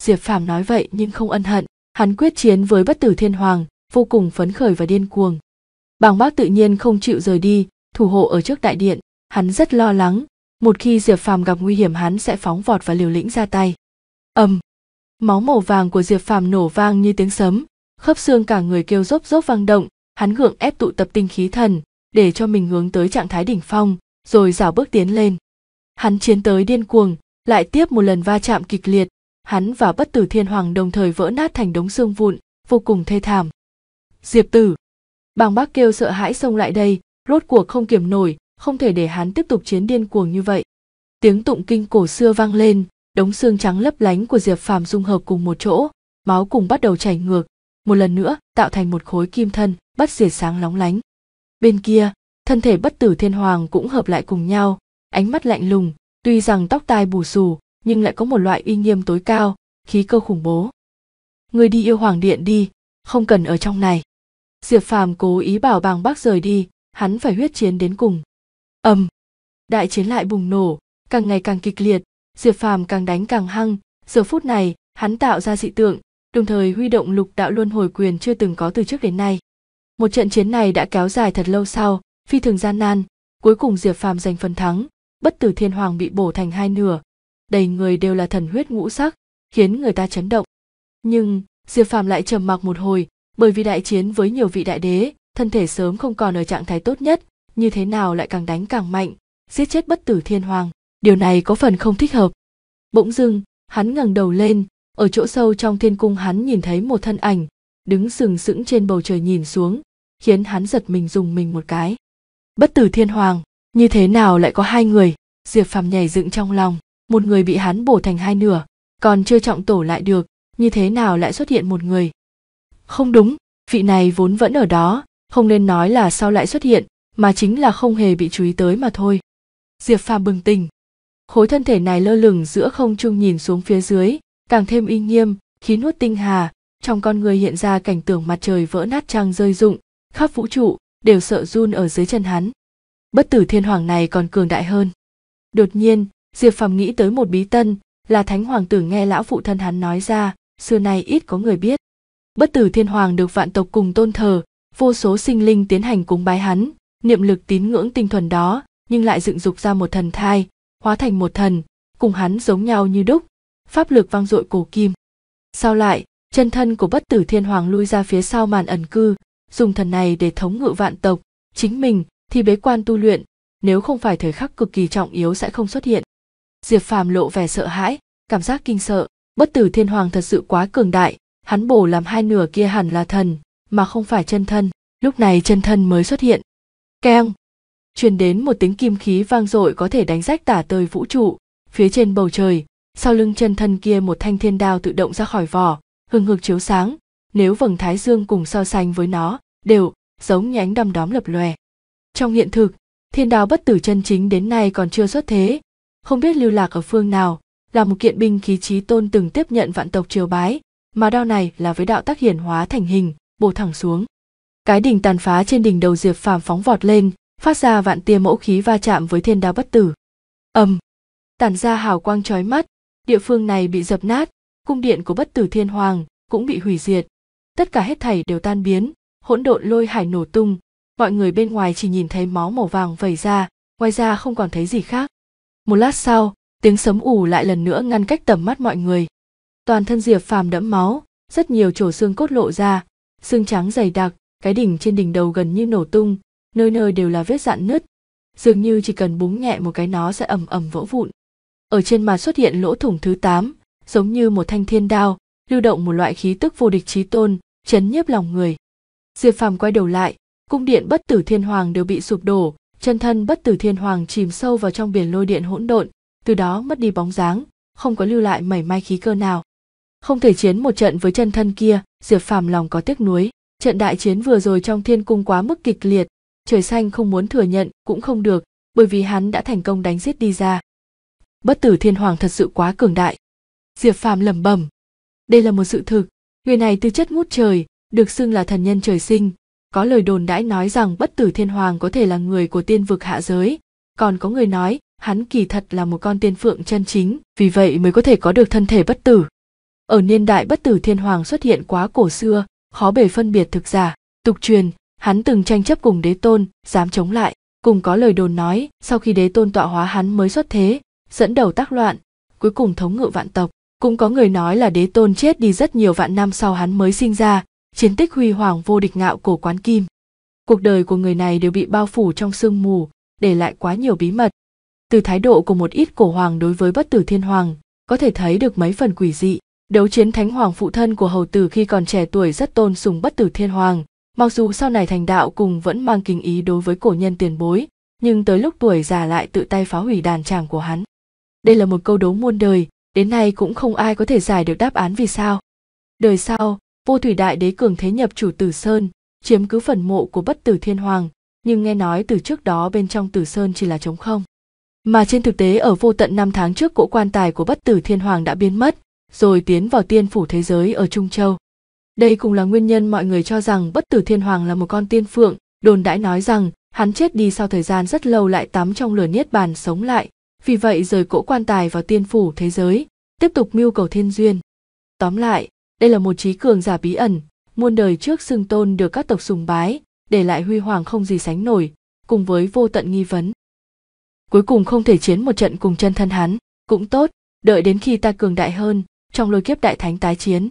diệp phàm nói vậy nhưng không ân hận hắn quyết chiến với bất tử thiên hoàng vô cùng phấn khởi và điên cuồng bàng bác tự nhiên không chịu rời đi thủ hộ ở trước đại điện hắn rất lo lắng một khi diệp phàm gặp nguy hiểm hắn sẽ phóng vọt và liều lĩnh ra tay ầm máu màu vàng của diệp phàm nổ vang như tiếng sấm khớp xương cả người kêu rốp rốp vang động hắn gượng ép tụ tập tinh khí thần để cho mình hướng tới trạng thái đỉnh phong rồi rảo bước tiến lên hắn chiến tới điên cuồng lại tiếp một lần va chạm kịch liệt hắn và bất tử thiên hoàng đồng thời vỡ nát thành đống xương vụn vô cùng thê thảm diệp tử bàng bác kêu sợ hãi xông lại đây rốt cuộc không kiềm nổi không thể để hắn tiếp tục chiến điên cuồng như vậy tiếng tụng kinh cổ xưa vang lên đống xương trắng lấp lánh của diệp phàm dung hợp cùng một chỗ máu cùng bắt đầu chảy ngược một lần nữa tạo thành một khối kim thân bất diệt sáng lóng lánh bên kia thân thể bất tử thiên hoàng cũng hợp lại cùng nhau ánh mắt lạnh lùng tuy rằng tóc tai bù xù nhưng lại có một loại uy nghiêm tối cao khí cơ khủng bố người đi yêu hoàng điện đi không cần ở trong này diệp phàm cố ý bảo bàng bác rời đi hắn phải huyết chiến đến cùng ầm đại chiến lại bùng nổ càng ngày càng kịch liệt diệp phàm càng đánh càng hăng giờ phút này hắn tạo ra dị tượng đồng thời huy động lục đạo luân hồi quyền chưa từng có từ trước đến nay. Một trận chiến này đã kéo dài thật lâu sau, phi thường gian nan, cuối cùng Diệp Phàm giành phần thắng, bất tử thiên hoàng bị bổ thành hai nửa, đầy người đều là thần huyết ngũ sắc, khiến người ta chấn động. Nhưng, Diệp Phàm lại trầm mặc một hồi, bởi vì đại chiến với nhiều vị đại đế, thân thể sớm không còn ở trạng thái tốt nhất, như thế nào lại càng đánh càng mạnh, giết chết bất tử thiên hoàng, điều này có phần không thích hợp. Bỗng dưng, hắn ngẩng đầu lên, ở chỗ sâu trong thiên cung hắn nhìn thấy một thân ảnh đứng sừng sững trên bầu trời nhìn xuống khiến hắn giật mình dùng mình một cái bất tử thiên hoàng như thế nào lại có hai người diệp phàm nhảy dựng trong lòng một người bị hắn bổ thành hai nửa còn chưa trọng tổ lại được như thế nào lại xuất hiện một người không đúng vị này vốn vẫn ở đó không nên nói là sao lại xuất hiện mà chính là không hề bị chú ý tới mà thôi diệp phàm bừng tỉnh khối thân thể này lơ lửng giữa không trung nhìn xuống phía dưới càng thêm uy nghiêm khí nuốt tinh hà trong con người hiện ra cảnh tưởng mặt trời vỡ nát trăng rơi rụng khắp vũ trụ đều sợ run ở dưới chân hắn bất tử thiên hoàng này còn cường đại hơn đột nhiên diệp phàm nghĩ tới một bí tân là thánh hoàng tử nghe lão phụ thân hắn nói ra xưa nay ít có người biết bất tử thiên hoàng được vạn tộc cùng tôn thờ vô số sinh linh tiến hành cúng bái hắn niệm lực tín ngưỡng tinh thuần đó nhưng lại dựng dục ra một thần thai hóa thành một thần cùng hắn giống nhau như đúc pháp lực vang dội cổ kim sao lại chân thân của bất tử thiên hoàng lui ra phía sau màn ẩn cư dùng thần này để thống ngự vạn tộc chính mình thì bế quan tu luyện nếu không phải thời khắc cực kỳ trọng yếu sẽ không xuất hiện diệp phàm lộ vẻ sợ hãi cảm giác kinh sợ bất tử thiên hoàng thật sự quá cường đại hắn bổ làm hai nửa kia hẳn là thần mà không phải chân thân lúc này chân thân mới xuất hiện keng truyền đến một tiếng kim khí vang dội có thể đánh rách tả tơi vũ trụ phía trên bầu trời sau lưng chân thân kia một thanh thiên đao tự động ra khỏi vỏ hừng hực chiếu sáng nếu vầng thái dương cùng so sánh với nó đều giống nhánh đom đóm lập lòe trong hiện thực thiên đao bất tử chân chính đến nay còn chưa xuất thế không biết lưu lạc ở phương nào là một kiện binh khí trí tôn từng tiếp nhận vạn tộc triều bái mà đao này là với đạo tác hiển hóa thành hình bổ thẳng xuống cái đỉnh tàn phá trên đỉnh đầu diệp phàm phóng vọt lên phát ra vạn tia mẫu khí va chạm với thiên đao bất tử ầm tản ra hào quang trói mắt địa phương này bị dập nát cung điện của bất tử thiên hoàng cũng bị hủy diệt tất cả hết thảy đều tan biến hỗn độn lôi hải nổ tung mọi người bên ngoài chỉ nhìn thấy máu màu vàng vẩy ra ngoài ra không còn thấy gì khác một lát sau tiếng sấm ủ lại lần nữa ngăn cách tầm mắt mọi người toàn thân diệp phàm đẫm máu rất nhiều chỗ xương cốt lộ ra xương trắng dày đặc cái đỉnh trên đỉnh đầu gần như nổ tung nơi nơi đều là vết dạn nứt dường như chỉ cần búng nhẹ một cái nó sẽ ầm ầm vỡ vụn ở trên mặt xuất hiện lỗ thủng thứ tám giống như một thanh thiên đao, lưu động một loại khí tức vô địch chí tôn, chấn nhiếp lòng người. Diệp Phàm quay đầu lại, cung điện bất tử thiên hoàng đều bị sụp đổ, chân thân bất tử thiên hoàng chìm sâu vào trong biển lôi điện hỗn độn, từ đó mất đi bóng dáng, không có lưu lại mảy may khí cơ nào. Không thể chiến một trận với chân thân kia, Diệp Phàm lòng có tiếc nuối, trận đại chiến vừa rồi trong thiên cung quá mức kịch liệt, trời xanh không muốn thừa nhận cũng không được, bởi vì hắn đã thành công đánh giết đi ra bất tử thiên hoàng thật sự quá cường đại diệp phàm lẩm bẩm đây là một sự thực người này tư chất ngút trời được xưng là thần nhân trời sinh có lời đồn đãi nói rằng bất tử thiên hoàng có thể là người của tiên vực hạ giới còn có người nói hắn kỳ thật là một con tiên phượng chân chính vì vậy mới có thể có được thân thể bất tử ở niên đại bất tử thiên hoàng xuất hiện quá cổ xưa khó bề phân biệt thực giả tục truyền hắn từng tranh chấp cùng đế tôn dám chống lại cùng có lời đồn nói sau khi đế tôn tọa hóa hắn mới xuất thế dẫn đầu tác loạn cuối cùng thống ngự vạn tộc cũng có người nói là đế tôn chết đi rất nhiều vạn năm sau hắn mới sinh ra chiến tích huy hoàng vô địch ngạo cổ quán kim cuộc đời của người này đều bị bao phủ trong sương mù để lại quá nhiều bí mật từ thái độ của một ít cổ hoàng đối với bất tử thiên hoàng có thể thấy được mấy phần quỷ dị đấu chiến thánh hoàng phụ thân của hầu tử khi còn trẻ tuổi rất tôn sùng bất tử thiên hoàng mặc dù sau này thành đạo cùng vẫn mang kính ý đối với cổ nhân tiền bối nhưng tới lúc tuổi già lại tự tay phá hủy đàn tràng của hắn đây là một câu đố muôn đời, đến nay cũng không ai có thể giải được đáp án vì sao. Đời sau, vô thủy đại đế cường thế nhập chủ Tử Sơn, chiếm cứ phần mộ của bất tử thiên hoàng, nhưng nghe nói từ trước đó bên trong Tử Sơn chỉ là trống không. Mà trên thực tế ở vô tận năm tháng trước cỗ quan tài của bất tử thiên hoàng đã biến mất, rồi tiến vào tiên phủ thế giới ở Trung Châu. Đây cũng là nguyên nhân mọi người cho rằng bất tử thiên hoàng là một con tiên phượng, đồn đãi nói rằng hắn chết đi sau thời gian rất lâu lại tắm trong lửa niết bàn sống lại, vì vậy rời cỗ quan tài vào tiên phủ thế giới tiếp tục mưu cầu thiên duyên tóm lại đây là một trí cường giả bí ẩn muôn đời trước xưng tôn được các tộc sùng bái để lại huy hoàng không gì sánh nổi cùng với vô tận nghi vấn cuối cùng không thể chiến một trận cùng chân thân hắn cũng tốt đợi đến khi ta cường đại hơn trong lôi kiếp đại thánh tái chiến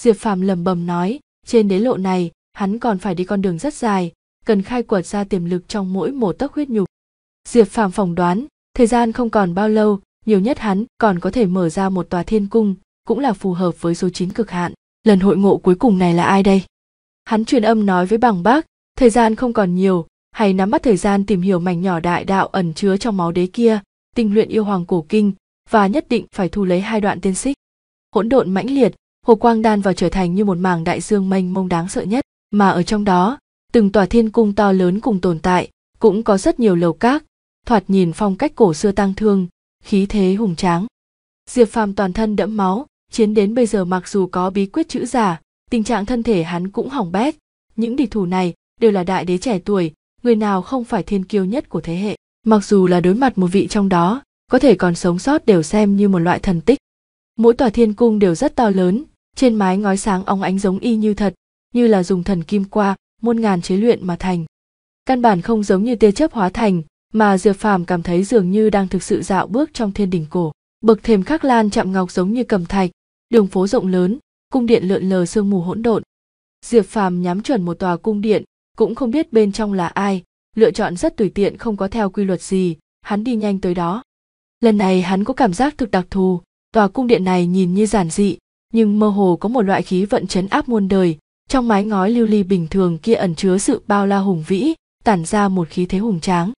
diệp phàm lầm bầm nói trên đế lộ này hắn còn phải đi con đường rất dài cần khai quật ra tiềm lực trong mỗi một tấc huyết nhục diệp phàm phỏng đoán thời gian không còn bao lâu nhiều nhất hắn còn có thể mở ra một tòa thiên cung cũng là phù hợp với số chín cực hạn lần hội ngộ cuối cùng này là ai đây hắn truyền âm nói với bằng bác thời gian không còn nhiều hãy nắm bắt thời gian tìm hiểu mảnh nhỏ đại đạo ẩn chứa trong máu đế kia tinh luyện yêu hoàng cổ kinh và nhất định phải thu lấy hai đoạn tiên xích hỗn độn mãnh liệt hồ quang đan vào trở thành như một mảng đại dương mênh mông đáng sợ nhất mà ở trong đó từng tòa thiên cung to lớn cùng tồn tại cũng có rất nhiều lầu các thoạt nhìn phong cách cổ xưa tang thương khí thế hùng tráng diệp phàm toàn thân đẫm máu chiến đến bây giờ mặc dù có bí quyết chữ giả tình trạng thân thể hắn cũng hỏng bét những địch thủ này đều là đại đế trẻ tuổi người nào không phải thiên kiêu nhất của thế hệ mặc dù là đối mặt một vị trong đó có thể còn sống sót đều xem như một loại thần tích mỗi tòa thiên cung đều rất to lớn trên mái ngói sáng óng ánh giống y như thật như là dùng thần kim qua muôn ngàn chế luyện mà thành căn bản không giống như tia chớp hóa thành mà diệp phàm cảm thấy dường như đang thực sự dạo bước trong thiên đình cổ bậc thềm khắc lan chạm ngọc giống như cầm thạch đường phố rộng lớn cung điện lượn lờ sương mù hỗn độn diệp phàm nhắm chuẩn một tòa cung điện cũng không biết bên trong là ai lựa chọn rất tùy tiện không có theo quy luật gì hắn đi nhanh tới đó lần này hắn có cảm giác thực đặc thù tòa cung điện này nhìn như giản dị nhưng mơ hồ có một loại khí vận chấn áp muôn đời trong mái ngói lưu ly bình thường kia ẩn chứa sự bao la hùng vĩ tản ra một khí thế hùng tráng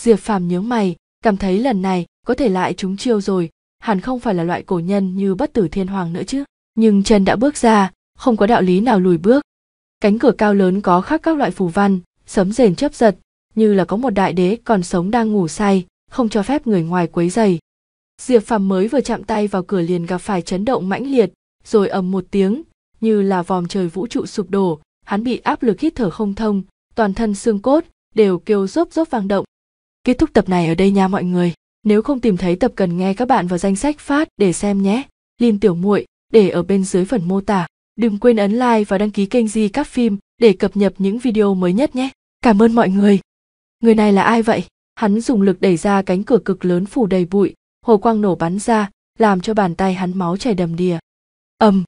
diệp phàm nhớ mày cảm thấy lần này có thể lại trúng chiêu rồi hẳn không phải là loại cổ nhân như bất tử thiên hoàng nữa chứ nhưng chân đã bước ra không có đạo lý nào lùi bước cánh cửa cao lớn có khắc các loại phù văn sấm rền chớp giật như là có một đại đế còn sống đang ngủ say không cho phép người ngoài quấy dày diệp phàm mới vừa chạm tay vào cửa liền gặp phải chấn động mãnh liệt rồi ầm một tiếng như là vòm trời vũ trụ sụp đổ hắn bị áp lực hít thở không thông toàn thân xương cốt đều kêu rốp rốp vang động Kết thúc tập này ở đây nha mọi người. Nếu không tìm thấy tập cần nghe các bạn vào danh sách phát để xem nhé. Lin tiểu muội để ở bên dưới phần mô tả. Đừng quên ấn like và đăng ký kênh Di Các Phim để cập nhật những video mới nhất nhé. Cảm ơn mọi người. Người này là ai vậy? Hắn dùng lực đẩy ra cánh cửa cực lớn phủ đầy bụi, hồ quang nổ bắn ra, làm cho bàn tay hắn máu chảy đầm đìa. Ầm.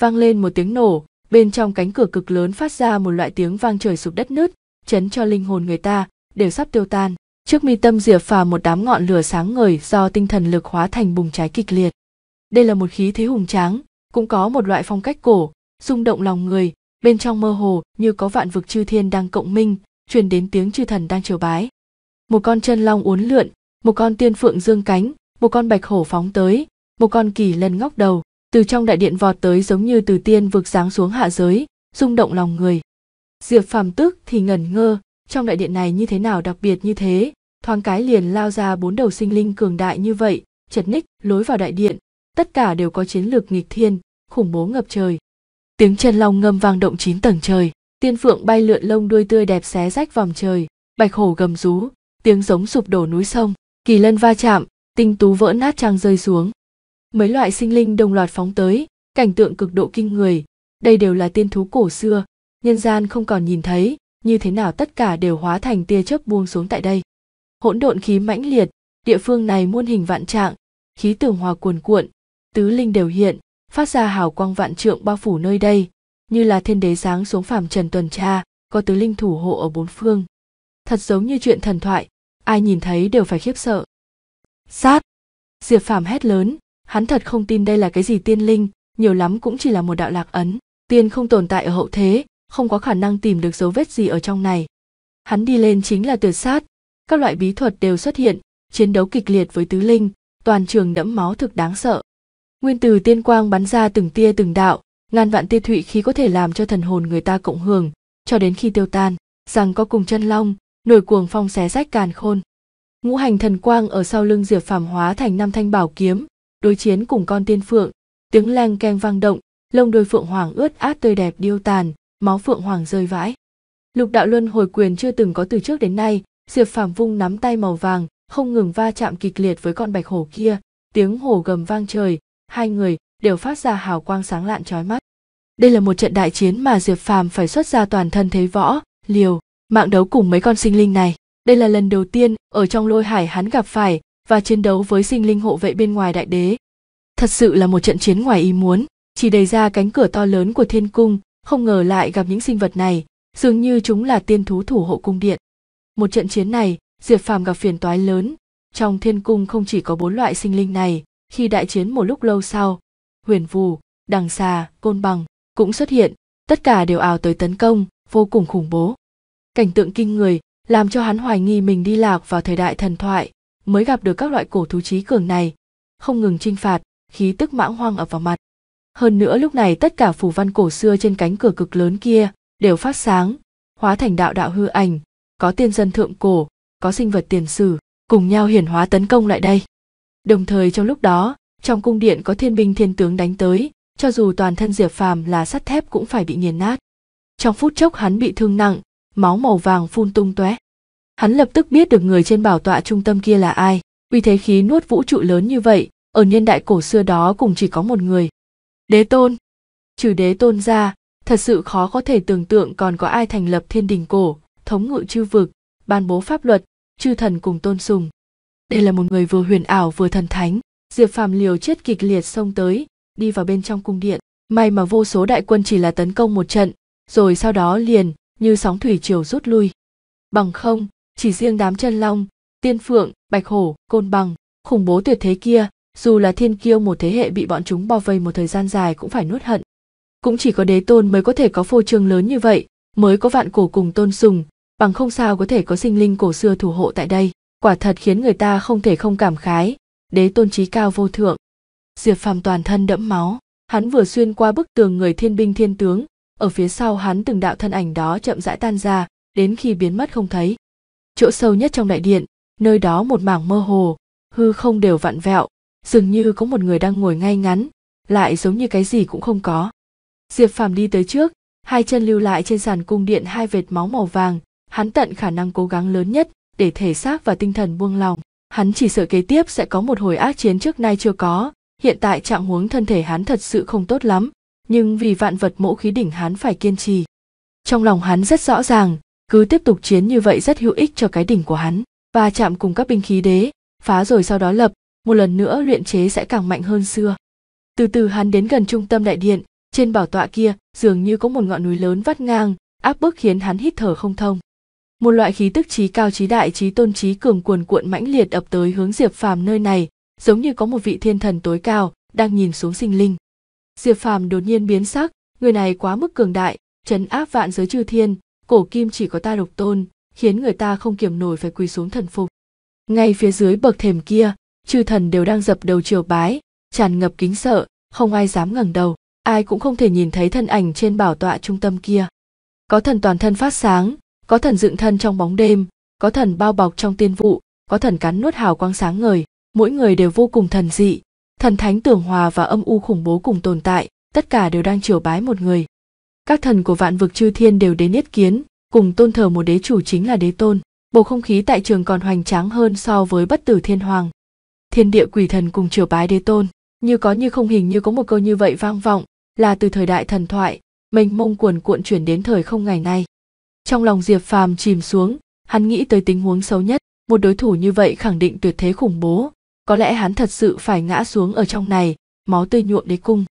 Vang lên một tiếng nổ, bên trong cánh cửa cực lớn phát ra một loại tiếng vang trời sụp đất nứt, chấn cho linh hồn người ta đều sắp tiêu tan trước mi tâm diệp phàm một đám ngọn lửa sáng ngời do tinh thần lực hóa thành bùng cháy kịch liệt đây là một khí thế hùng tráng cũng có một loại phong cách cổ rung động lòng người bên trong mơ hồ như có vạn vực chư thiên đang cộng minh truyền đến tiếng chư thần đang triều bái một con chân long uốn lượn một con tiên phượng dương cánh một con bạch hổ phóng tới một con kỳ lân ngóc đầu từ trong đại điện vọt tới giống như từ tiên vực giáng xuống hạ giới rung động lòng người diệp phàm tức thì ngẩn ngơ trong đại điện này như thế nào đặc biệt như thế thoáng cái liền lao ra bốn đầu sinh linh cường đại như vậy chật ních lối vào đại điện tất cả đều có chiến lược nghịch thiên khủng bố ngập trời tiếng chân long ngâm vang động chín tầng trời tiên phượng bay lượn lông đuôi tươi đẹp xé rách vòng trời bạch hổ gầm rú tiếng giống sụp đổ núi sông kỳ lân va chạm tinh tú vỡ nát trang rơi xuống mấy loại sinh linh đồng loạt phóng tới cảnh tượng cực độ kinh người đây đều là tiên thú cổ xưa nhân gian không còn nhìn thấy như thế nào tất cả đều hóa thành tia chớp buông xuống tại đây hỗn độn khí mãnh liệt địa phương này muôn hình vạn trạng khí tường hòa cuồn cuộn tứ linh đều hiện phát ra hào quang vạn trượng bao phủ nơi đây như là thiên đế sáng xuống phàm trần tuần tra có tứ linh thủ hộ ở bốn phương thật giống như chuyện thần thoại ai nhìn thấy đều phải khiếp sợ sát diệp phàm hét lớn hắn thật không tin đây là cái gì tiên linh nhiều lắm cũng chỉ là một đạo lạc ấn tiên không tồn tại ở hậu thế không có khả năng tìm được dấu vết gì ở trong này. Hắn đi lên chính là tuyệt sát, các loại bí thuật đều xuất hiện, chiến đấu kịch liệt với tứ linh, toàn trường đẫm máu thực đáng sợ. Nguyên từ tiên quang bắn ra từng tia từng đạo, ngàn vạn tia thụy khí có thể làm cho thần hồn người ta cộng hưởng, cho đến khi tiêu tan, rằng có cùng chân long, nổi cuồng phong xé rách càn khôn. Ngũ hành thần quang ở sau lưng Diệp Phàm hóa thành năm thanh bảo kiếm, đối chiến cùng con tiên phượng, tiếng leng keng vang động, lông đôi phượng hoàng ướt át tươi đẹp điêu tàn, máu phượng hoàng rơi vãi lục đạo luân hồi quyền chưa từng có từ trước đến nay diệp phàm vung nắm tay màu vàng không ngừng va chạm kịch liệt với con bạch hổ kia tiếng hổ gầm vang trời hai người đều phát ra hào quang sáng lạn trói mắt đây là một trận đại chiến mà diệp phàm phải xuất ra toàn thân thế võ liều mạng đấu cùng mấy con sinh linh này đây là lần đầu tiên ở trong lôi hải hắn gặp phải và chiến đấu với sinh linh hộ vệ bên ngoài đại đế thật sự là một trận chiến ngoài ý muốn chỉ đầy ra cánh cửa to lớn của thiên cung không ngờ lại gặp những sinh vật này dường như chúng là tiên thú thủ hộ cung điện một trận chiến này diệp phàm gặp phiền toái lớn trong thiên cung không chỉ có bốn loại sinh linh này khi đại chiến một lúc lâu sau huyền vù đằng xà côn bằng cũng xuất hiện tất cả đều ào tới tấn công vô cùng khủng bố cảnh tượng kinh người làm cho hắn hoài nghi mình đi lạc vào thời đại thần thoại mới gặp được các loại cổ thú trí cường này không ngừng chinh phạt khí tức mãng hoang ập vào mặt hơn nữa lúc này tất cả phù văn cổ xưa trên cánh cửa cực lớn kia đều phát sáng hóa thành đạo đạo hư ảnh có tiên dân thượng cổ có sinh vật tiền sử cùng nhau hiển hóa tấn công lại đây đồng thời trong lúc đó trong cung điện có thiên binh thiên tướng đánh tới cho dù toàn thân diệp phàm là sắt thép cũng phải bị nghiền nát trong phút chốc hắn bị thương nặng máu màu vàng phun tung tóe hắn lập tức biết được người trên bảo tọa trung tâm kia là ai uy thế khí nuốt vũ trụ lớn như vậy ở niên đại cổ xưa đó cũng chỉ có một người đế tôn trừ đế tôn ra thật sự khó có thể tưởng tượng còn có ai thành lập thiên đình cổ thống ngự chư vực ban bố pháp luật chư thần cùng tôn sùng đây là một người vừa huyền ảo vừa thần thánh diệp phàm liều chết kịch liệt xông tới đi vào bên trong cung điện may mà vô số đại quân chỉ là tấn công một trận rồi sau đó liền như sóng thủy triều rút lui bằng không chỉ riêng đám chân long tiên phượng bạch hổ côn bằng khủng bố tuyệt thế kia dù là thiên kiêu một thế hệ bị bọn chúng bao vây một thời gian dài cũng phải nuốt hận cũng chỉ có đế tôn mới có thể có phô trương lớn như vậy mới có vạn cổ cùng tôn sùng bằng không sao có thể có sinh linh cổ xưa thủ hộ tại đây quả thật khiến người ta không thể không cảm khái đế tôn trí cao vô thượng diệp phàm toàn thân đẫm máu hắn vừa xuyên qua bức tường người thiên binh thiên tướng ở phía sau hắn từng đạo thân ảnh đó chậm rãi tan ra đến khi biến mất không thấy chỗ sâu nhất trong đại điện nơi đó một mảng mơ hồ hư không đều vặn vẹo dường như có một người đang ngồi ngay ngắn lại giống như cái gì cũng không có diệp phàm đi tới trước hai chân lưu lại trên sàn cung điện hai vệt máu màu vàng hắn tận khả năng cố gắng lớn nhất để thể xác và tinh thần buông lòng hắn chỉ sợ kế tiếp sẽ có một hồi ác chiến trước nay chưa có hiện tại trạng huống thân thể hắn thật sự không tốt lắm nhưng vì vạn vật mẫu khí đỉnh hắn phải kiên trì trong lòng hắn rất rõ ràng cứ tiếp tục chiến như vậy rất hữu ích cho cái đỉnh của hắn và chạm cùng các binh khí đế phá rồi sau đó lập một lần nữa luyện chế sẽ càng mạnh hơn xưa từ từ hắn đến gần trung tâm đại điện trên bảo tọa kia dường như có một ngọn núi lớn vắt ngang áp bức khiến hắn hít thở không thông một loại khí tức trí cao trí đại trí tôn trí cường cuồn cuộn mãnh liệt ập tới hướng diệp phàm nơi này giống như có một vị thiên thần tối cao đang nhìn xuống sinh linh diệp phàm đột nhiên biến sắc người này quá mức cường đại trấn áp vạn giới chư thiên cổ kim chỉ có ta độc tôn khiến người ta không kiềm nổi phải quỳ xuống thần phục ngay phía dưới bậc thềm kia chư thần đều đang dập đầu triều bái tràn ngập kính sợ không ai dám ngẩng đầu ai cũng không thể nhìn thấy thân ảnh trên bảo tọa trung tâm kia có thần toàn thân phát sáng có thần dựng thân trong bóng đêm có thần bao bọc trong tiên vụ có thần cắn nuốt hào quang sáng ngời mỗi người đều vô cùng thần dị thần thánh tưởng hòa và âm u khủng bố cùng tồn tại tất cả đều đang triều bái một người các thần của vạn vực chư thiên đều đến yết kiến cùng tôn thờ một đế chủ chính là đế tôn bầu không khí tại trường còn hoành tráng hơn so với bất tử thiên hoàng thiên địa quỷ thần cùng triều bái đế tôn như có như không hình như có một câu như vậy vang vọng là từ thời đại thần thoại mênh mông cuồn cuộn chuyển đến thời không ngày nay trong lòng diệp phàm chìm xuống hắn nghĩ tới tình huống xấu nhất một đối thủ như vậy khẳng định tuyệt thế khủng bố có lẽ hắn thật sự phải ngã xuống ở trong này máu tươi nhuộm đế cung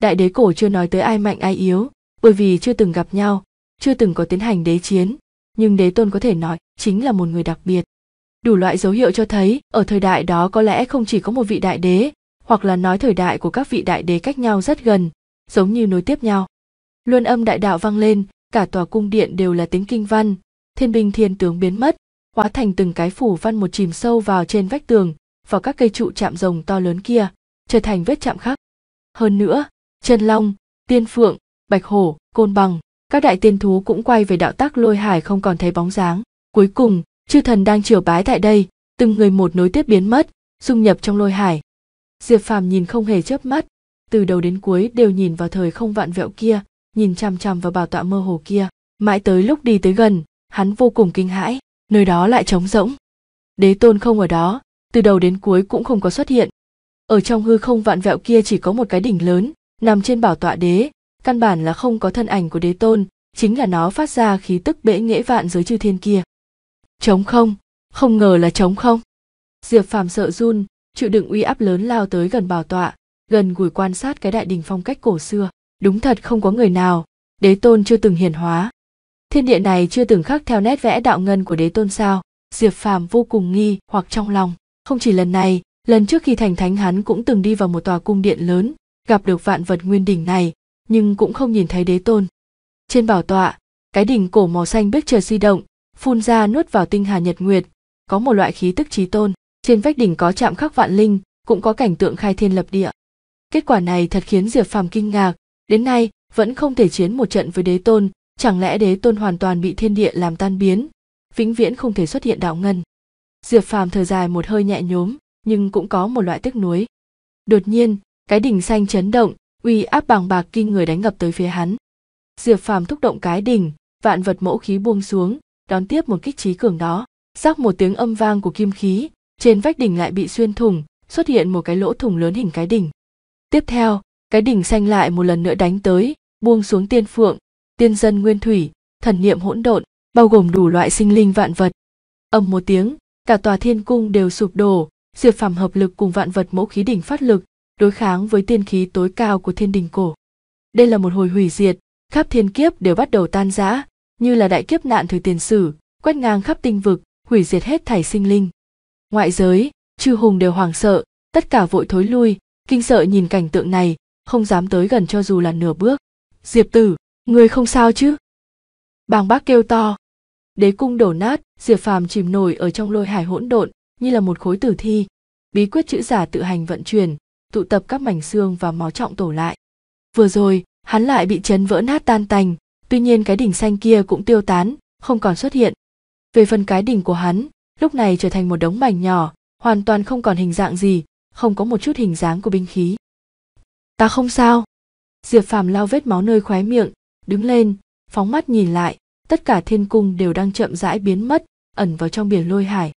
đại đế cổ chưa nói tới ai mạnh ai yếu bởi vì chưa từng gặp nhau chưa từng có tiến hành đế chiến nhưng đế tôn có thể nói chính là một người đặc biệt đủ loại dấu hiệu cho thấy ở thời đại đó có lẽ không chỉ có một vị đại đế hoặc là nói thời đại của các vị đại đế cách nhau rất gần giống như nối tiếp nhau luân âm đại đạo vang lên cả tòa cung điện đều là tiếng kinh văn thiên binh thiên tướng biến mất hóa thành từng cái phủ văn một chìm sâu vào trên vách tường vào các cây trụ chạm rồng to lớn kia trở thành vết chạm khắc hơn nữa chân long tiên phượng bạch hổ côn bằng các đại tiên thú cũng quay về đạo tắc lôi hải không còn thấy bóng dáng cuối cùng chư thần đang triều bái tại đây từng người một nối tiếp biến mất dung nhập trong lôi hải diệp phàm nhìn không hề chớp mắt từ đầu đến cuối đều nhìn vào thời không vạn vẹo kia nhìn chằm chằm vào bảo tọa mơ hồ kia mãi tới lúc đi tới gần hắn vô cùng kinh hãi nơi đó lại trống rỗng đế tôn không ở đó từ đầu đến cuối cũng không có xuất hiện ở trong hư không vạn vẹo kia chỉ có một cái đỉnh lớn nằm trên bảo tọa đế căn bản là không có thân ảnh của đế tôn chính là nó phát ra khí tức bệ nghễ vạn giới chư thiên kia Trống không, không ngờ là trống không. Diệp Phàm sợ run, chịu đựng uy áp lớn lao tới gần bảo tọa, gần gùi quan sát cái đại đình phong cách cổ xưa. Đúng thật không có người nào, đế tôn chưa từng hiển hóa. Thiên địa này chưa từng khắc theo nét vẽ đạo ngân của đế tôn sao, Diệp Phàm vô cùng nghi hoặc trong lòng. Không chỉ lần này, lần trước khi thành thánh hắn cũng từng đi vào một tòa cung điện lớn, gặp được vạn vật nguyên đỉnh này, nhưng cũng không nhìn thấy đế tôn. Trên bảo tọa, cái đỉnh cổ màu xanh biết trời di động, phun ra nuốt vào tinh hà nhật nguyệt có một loại khí tức trí tôn trên vách đỉnh có chạm khắc vạn linh cũng có cảnh tượng khai thiên lập địa kết quả này thật khiến diệp phàm kinh ngạc đến nay vẫn không thể chiến một trận với đế tôn chẳng lẽ đế tôn hoàn toàn bị thiên địa làm tan biến vĩnh viễn không thể xuất hiện đạo ngân diệp phàm thở dài một hơi nhẹ nhốm nhưng cũng có một loại tiếc nuối đột nhiên cái đỉnh xanh chấn động uy áp bàng bạc kinh người đánh ngập tới phía hắn diệp phàm thúc động cái đỉnh vạn vật mẫu khí buông xuống đón tiếp một kích trí cường đó rắc một tiếng âm vang của kim khí trên vách đỉnh lại bị xuyên thủng xuất hiện một cái lỗ thủng lớn hình cái đỉnh tiếp theo cái đỉnh xanh lại một lần nữa đánh tới buông xuống tiên phượng tiên dân nguyên thủy thần niệm hỗn độn bao gồm đủ loại sinh linh vạn vật âm một tiếng cả tòa thiên cung đều sụp đổ diệp phàm hợp lực cùng vạn vật mẫu khí đỉnh phát lực đối kháng với tiên khí tối cao của thiên đình cổ đây là một hồi hủy diệt khắp thiên kiếp đều bắt đầu tan rã như là đại kiếp nạn thời tiền sử quét ngang khắp tinh vực hủy diệt hết thảy sinh linh ngoại giới chư hùng đều hoảng sợ tất cả vội thối lui kinh sợ nhìn cảnh tượng này không dám tới gần cho dù là nửa bước diệp tử người không sao chứ bàng bác kêu to đế cung đổ nát diệp phàm chìm nổi ở trong lôi hải hỗn độn như là một khối tử thi bí quyết chữ giả tự hành vận chuyển tụ tập các mảnh xương và máu trọng tổ lại vừa rồi hắn lại bị chấn vỡ nát tan tành tuy nhiên cái đỉnh xanh kia cũng tiêu tán không còn xuất hiện về phần cái đỉnh của hắn lúc này trở thành một đống mảnh nhỏ hoàn toàn không còn hình dạng gì không có một chút hình dáng của binh khí ta không sao diệp phàm lao vết máu nơi khóe miệng đứng lên phóng mắt nhìn lại tất cả thiên cung đều đang chậm rãi biến mất ẩn vào trong biển lôi hải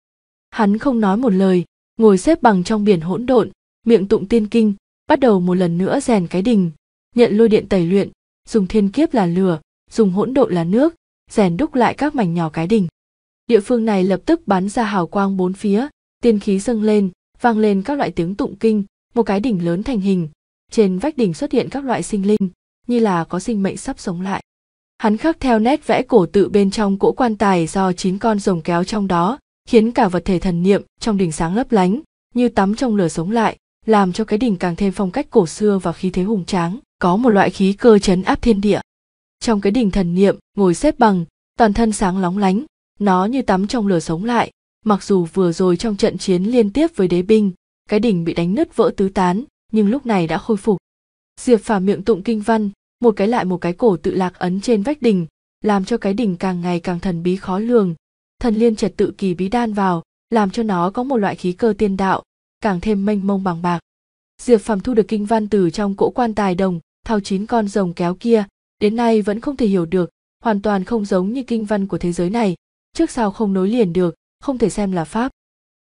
hắn không nói một lời ngồi xếp bằng trong biển hỗn độn miệng tụng tiên kinh bắt đầu một lần nữa rèn cái đình nhận lôi điện tẩy luyện dùng thiên kiếp là lửa dùng hỗn độn là nước, rèn đúc lại các mảnh nhỏ cái đỉnh. Địa phương này lập tức bắn ra hào quang bốn phía, tiên khí dâng lên, vang lên các loại tiếng tụng kinh, một cái đỉnh lớn thành hình, trên vách đỉnh xuất hiện các loại sinh linh, như là có sinh mệnh sắp sống lại. Hắn khắc theo nét vẽ cổ tự bên trong cỗ quan tài do chín con rồng kéo trong đó, khiến cả vật thể thần niệm trong đỉnh sáng lấp lánh, như tắm trong lửa sống lại, làm cho cái đỉnh càng thêm phong cách cổ xưa và khí thế hùng tráng, có một loại khí cơ chấn áp thiên địa trong cái đỉnh thần niệm ngồi xếp bằng toàn thân sáng lóng lánh nó như tắm trong lửa sống lại mặc dù vừa rồi trong trận chiến liên tiếp với đế binh cái đỉnh bị đánh nứt vỡ tứ tán nhưng lúc này đã khôi phục diệp phàm miệng tụng kinh văn một cái lại một cái cổ tự lạc ấn trên vách đỉnh làm cho cái đỉnh càng ngày càng thần bí khó lường thần liên trật tự kỳ bí đan vào làm cho nó có một loại khí cơ tiên đạo càng thêm mênh mông bằng bạc diệp phàm thu được kinh văn từ trong cỗ quan tài đồng thao chín con rồng kéo kia đến nay vẫn không thể hiểu được, hoàn toàn không giống như kinh văn của thế giới này, trước sau không nối liền được, không thể xem là pháp.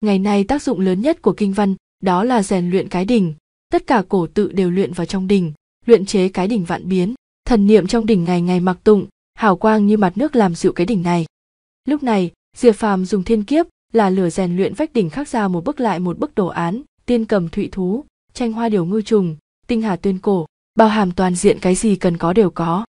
Ngày nay tác dụng lớn nhất của kinh văn đó là rèn luyện cái đỉnh, tất cả cổ tự đều luyện vào trong đỉnh, luyện chế cái đỉnh vạn biến, thần niệm trong đỉnh ngày ngày mặc tụng, hào quang như mặt nước làm dịu cái đỉnh này. Lúc này, Diệp Phàm dùng thiên kiếp là lửa rèn luyện vách đỉnh khắc ra một bức lại một bức đồ án, tiên cầm thụy thú, tranh hoa điều ngư trùng, tinh hà tuyên cổ, bao hàm toàn diện cái gì cần có đều có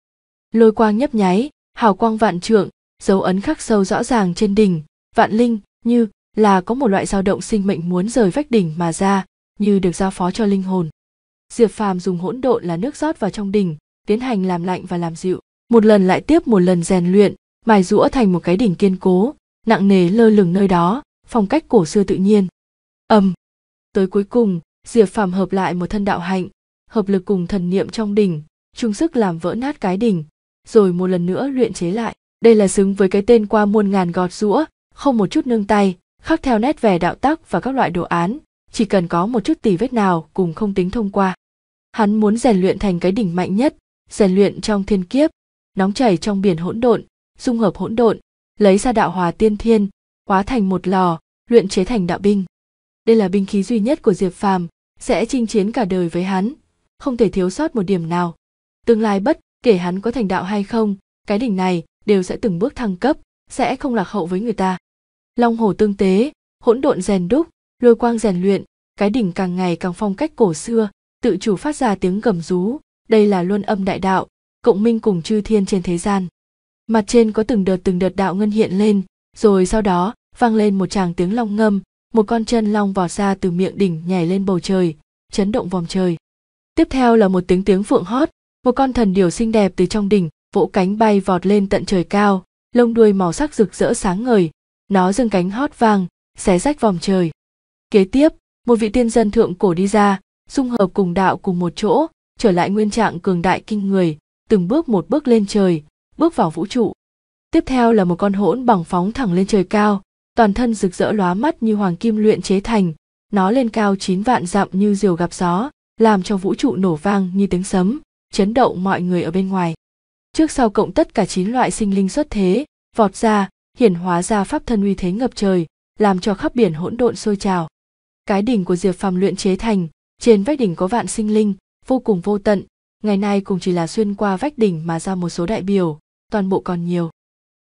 lôi quang nhấp nháy hào quang vạn trượng dấu ấn khắc sâu rõ ràng trên đỉnh vạn linh như là có một loại dao động sinh mệnh muốn rời vách đỉnh mà ra như được giao phó cho linh hồn diệp phàm dùng hỗn độn là nước rót vào trong đỉnh tiến hành làm lạnh và làm dịu một lần lại tiếp một lần rèn luyện mài rũa thành một cái đỉnh kiên cố nặng nề lơ lửng nơi đó phong cách cổ xưa tự nhiên ầm tới cuối cùng diệp phàm hợp lại một thân đạo hạnh hợp lực cùng thần niệm trong đỉnh chung sức làm vỡ nát cái đỉnh rồi một lần nữa luyện chế lại đây là xứng với cái tên qua muôn ngàn gọt rũa không một chút nương tay khắc theo nét vẻ đạo tắc và các loại đồ án chỉ cần có một chút tỉ vết nào cùng không tính thông qua hắn muốn rèn luyện thành cái đỉnh mạnh nhất rèn luyện trong thiên kiếp nóng chảy trong biển hỗn độn dung hợp hỗn độn lấy ra đạo hòa tiên thiên hóa thành một lò luyện chế thành đạo binh đây là binh khí duy nhất của diệp phàm sẽ chinh chiến cả đời với hắn không thể thiếu sót một điểm nào tương lai bất kể hắn có thành đạo hay không cái đỉnh này đều sẽ từng bước thăng cấp sẽ không lạc hậu với người ta long hồ tương tế hỗn độn rèn đúc lôi quang rèn luyện cái đỉnh càng ngày càng phong cách cổ xưa tự chủ phát ra tiếng gầm rú đây là luân âm đại đạo cộng minh cùng chư thiên trên thế gian mặt trên có từng đợt từng đợt đạo ngân hiện lên rồi sau đó vang lên một tràng tiếng long ngâm một con chân long vọt ra từ miệng đỉnh nhảy lên bầu trời chấn động vòng trời tiếp theo là một tiếng tiếng phượng hót một con thần điều xinh đẹp từ trong đỉnh vỗ cánh bay vọt lên tận trời cao lông đuôi màu sắc rực rỡ sáng ngời nó dâng cánh hót vang, xé rách vòng trời kế tiếp một vị tiên dân thượng cổ đi ra dung hợp cùng đạo cùng một chỗ trở lại nguyên trạng cường đại kinh người từng bước một bước lên trời bước vào vũ trụ tiếp theo là một con hỗn bằng phóng thẳng lên trời cao toàn thân rực rỡ lóa mắt như hoàng kim luyện chế thành nó lên cao chín vạn dặm như diều gặp gió làm cho vũ trụ nổ vang như tiếng sấm chấn động mọi người ở bên ngoài trước sau cộng tất cả chín loại sinh linh xuất thế vọt ra hiển hóa ra pháp thân uy thế ngập trời làm cho khắp biển hỗn độn sôi trào cái đỉnh của diệp phàm luyện chế thành trên vách đỉnh có vạn sinh linh vô cùng vô tận ngày nay cũng chỉ là xuyên qua vách đỉnh mà ra một số đại biểu toàn bộ còn nhiều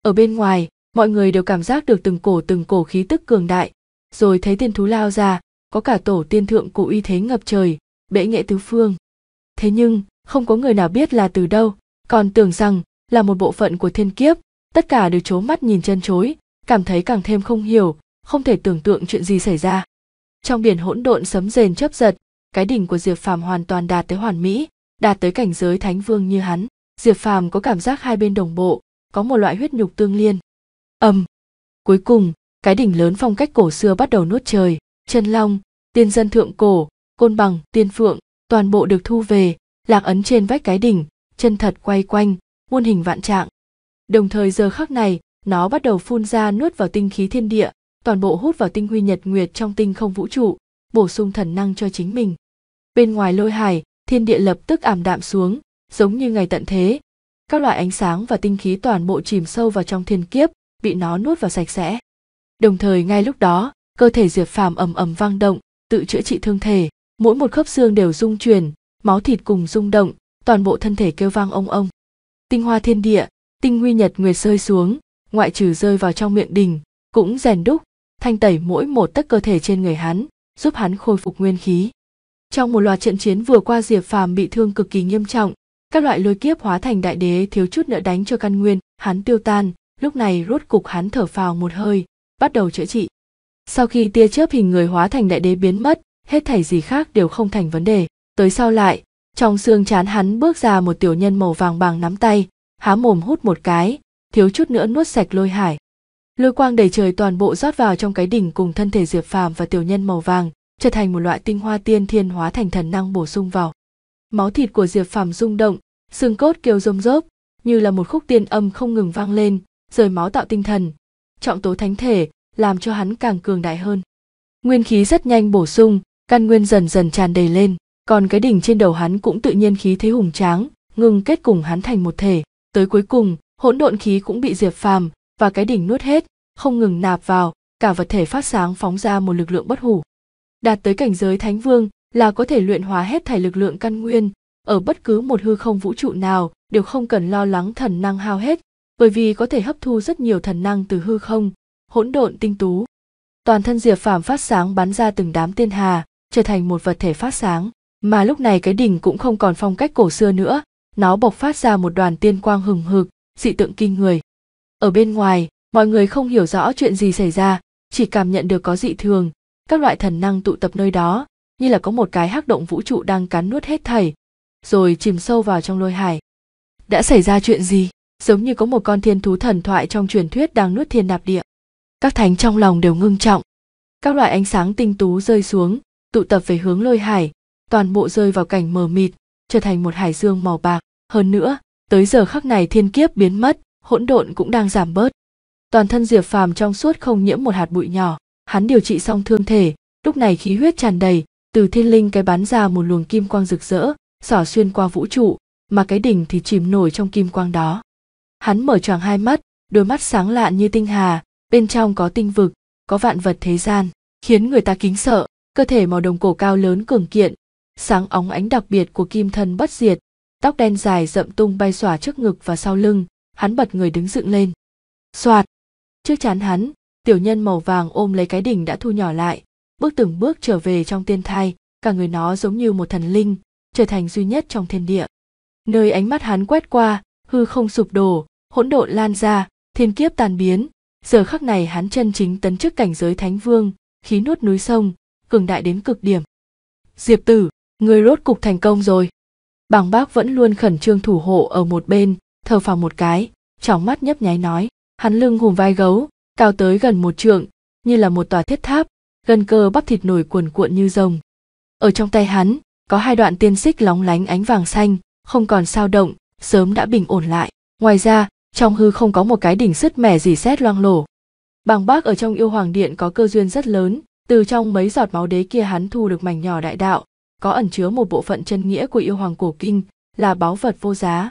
ở bên ngoài mọi người đều cảm giác được từng cổ từng cổ khí tức cường đại rồi thấy tiên thú lao ra có cả tổ tiên thượng cổ uy thế ngập trời bệ nghệ tứ phương thế nhưng không có người nào biết là từ đâu còn tưởng rằng là một bộ phận của thiên kiếp tất cả đều trố mắt nhìn chân chối cảm thấy càng thêm không hiểu không thể tưởng tượng chuyện gì xảy ra trong biển hỗn độn sấm rền chớp giật cái đỉnh của diệp phàm hoàn toàn đạt tới hoàn mỹ đạt tới cảnh giới thánh vương như hắn diệp phàm có cảm giác hai bên đồng bộ có một loại huyết nhục tương liên ầm cuối cùng cái đỉnh lớn phong cách cổ xưa bắt đầu nuốt trời chân long tiên dân thượng cổ côn bằng tiên phượng toàn bộ được thu về lạc ấn trên vách cái đỉnh chân thật quay quanh muôn hình vạn trạng đồng thời giờ khắc này nó bắt đầu phun ra nuốt vào tinh khí thiên địa toàn bộ hút vào tinh huy nhật nguyệt trong tinh không vũ trụ bổ sung thần năng cho chính mình bên ngoài lôi hải thiên địa lập tức ảm đạm xuống giống như ngày tận thế các loại ánh sáng và tinh khí toàn bộ chìm sâu vào trong thiên kiếp bị nó nuốt vào sạch sẽ đồng thời ngay lúc đó cơ thể diệp phàm ầm ầm vang động tự chữa trị thương thể mỗi một khớp xương đều rung chuyển máu thịt cùng rung động toàn bộ thân thể kêu vang ông ông tinh hoa thiên địa tinh huy nhật nguyệt rơi xuống ngoại trừ rơi vào trong miệng đình cũng rèn đúc thanh tẩy mỗi một tấc cơ thể trên người hắn giúp hắn khôi phục nguyên khí trong một loạt trận chiến vừa qua diệp phàm bị thương cực kỳ nghiêm trọng các loại lôi kiếp hóa thành đại đế thiếu chút nữa đánh cho căn nguyên hắn tiêu tan lúc này rốt cục hắn thở phào một hơi bắt đầu chữa trị sau khi tia chớp hình người hóa thành đại đế biến mất hết thảy gì khác đều không thành vấn đề tới sau lại trong xương chán hắn bước ra một tiểu nhân màu vàng bằng nắm tay há mồm hút một cái thiếu chút nữa nuốt sạch lôi hải lôi quang đầy trời toàn bộ rót vào trong cái đỉnh cùng thân thể diệp phàm và tiểu nhân màu vàng trở thành một loại tinh hoa tiên thiên hóa thành thần năng bổ sung vào máu thịt của diệp phàm rung động xương cốt kêu rôm rốp như là một khúc tiên âm không ngừng vang lên rời máu tạo tinh thần trọng tố thánh thể làm cho hắn càng cường đại hơn nguyên khí rất nhanh bổ sung căn nguyên dần dần tràn đầy lên còn cái đỉnh trên đầu hắn cũng tự nhiên khí thế hùng tráng ngừng kết cùng hắn thành một thể tới cuối cùng hỗn độn khí cũng bị diệp phàm và cái đỉnh nuốt hết không ngừng nạp vào cả vật thể phát sáng phóng ra một lực lượng bất hủ đạt tới cảnh giới thánh vương là có thể luyện hóa hết thảy lực lượng căn nguyên ở bất cứ một hư không vũ trụ nào đều không cần lo lắng thần năng hao hết bởi vì có thể hấp thu rất nhiều thần năng từ hư không hỗn độn tinh tú toàn thân diệp phàm phát sáng bắn ra từng đám tiên hà trở thành một vật thể phát sáng mà lúc này cái đỉnh cũng không còn phong cách cổ xưa nữa nó bộc phát ra một đoàn tiên quang hừng hực dị tượng kinh người ở bên ngoài mọi người không hiểu rõ chuyện gì xảy ra chỉ cảm nhận được có dị thường các loại thần năng tụ tập nơi đó như là có một cái hắc động vũ trụ đang cắn nuốt hết thảy rồi chìm sâu vào trong lôi hải đã xảy ra chuyện gì giống như có một con thiên thú thần thoại trong truyền thuyết đang nuốt thiên nạp địa các thánh trong lòng đều ngưng trọng các loại ánh sáng tinh tú rơi xuống tụ tập về hướng lôi hải toàn bộ rơi vào cảnh mờ mịt trở thành một hải dương màu bạc hơn nữa tới giờ khắc này thiên kiếp biến mất hỗn độn cũng đang giảm bớt toàn thân diệp phàm trong suốt không nhiễm một hạt bụi nhỏ hắn điều trị xong thương thể lúc này khí huyết tràn đầy từ thiên linh cái bắn ra một luồng kim quang rực rỡ xỏ xuyên qua vũ trụ mà cái đỉnh thì chìm nổi trong kim quang đó hắn mở choàng hai mắt đôi mắt sáng lạn như tinh hà bên trong có tinh vực có vạn vật thế gian khiến người ta kính sợ cơ thể màu đồng cổ cao lớn cường kiện sáng óng ánh đặc biệt của kim thân bất diệt tóc đen dài rậm tung bay xòa trước ngực và sau lưng hắn bật người đứng dựng lên soạt trước chán hắn tiểu nhân màu vàng ôm lấy cái đỉnh đã thu nhỏ lại bước từng bước trở về trong tiên thai cả người nó giống như một thần linh trở thành duy nhất trong thiên địa nơi ánh mắt hắn quét qua hư không sụp đổ hỗn độn lan ra thiên kiếp tàn biến giờ khắc này hắn chân chính tấn chức cảnh giới thánh vương khí nuốt núi sông cường đại đến cực điểm diệp tử người rốt cục thành công rồi bàng bác vẫn luôn khẩn trương thủ hộ ở một bên thờ phào một cái trong mắt nhấp nháy nói hắn lưng hùm vai gấu cao tới gần một trượng như là một tòa thiết tháp gần cơ bắp thịt nổi cuồn cuộn như rồng ở trong tay hắn có hai đoạn tiên xích lóng lánh ánh vàng xanh không còn sao động sớm đã bình ổn lại ngoài ra trong hư không có một cái đỉnh sứt mẻ dì xét loang lổ bàng bác ở trong yêu hoàng điện có cơ duyên rất lớn từ trong mấy giọt máu đế kia hắn thu được mảnh nhỏ đại đạo có ẩn chứa một bộ phận chân nghĩa của yêu hoàng cổ kinh là báu vật vô giá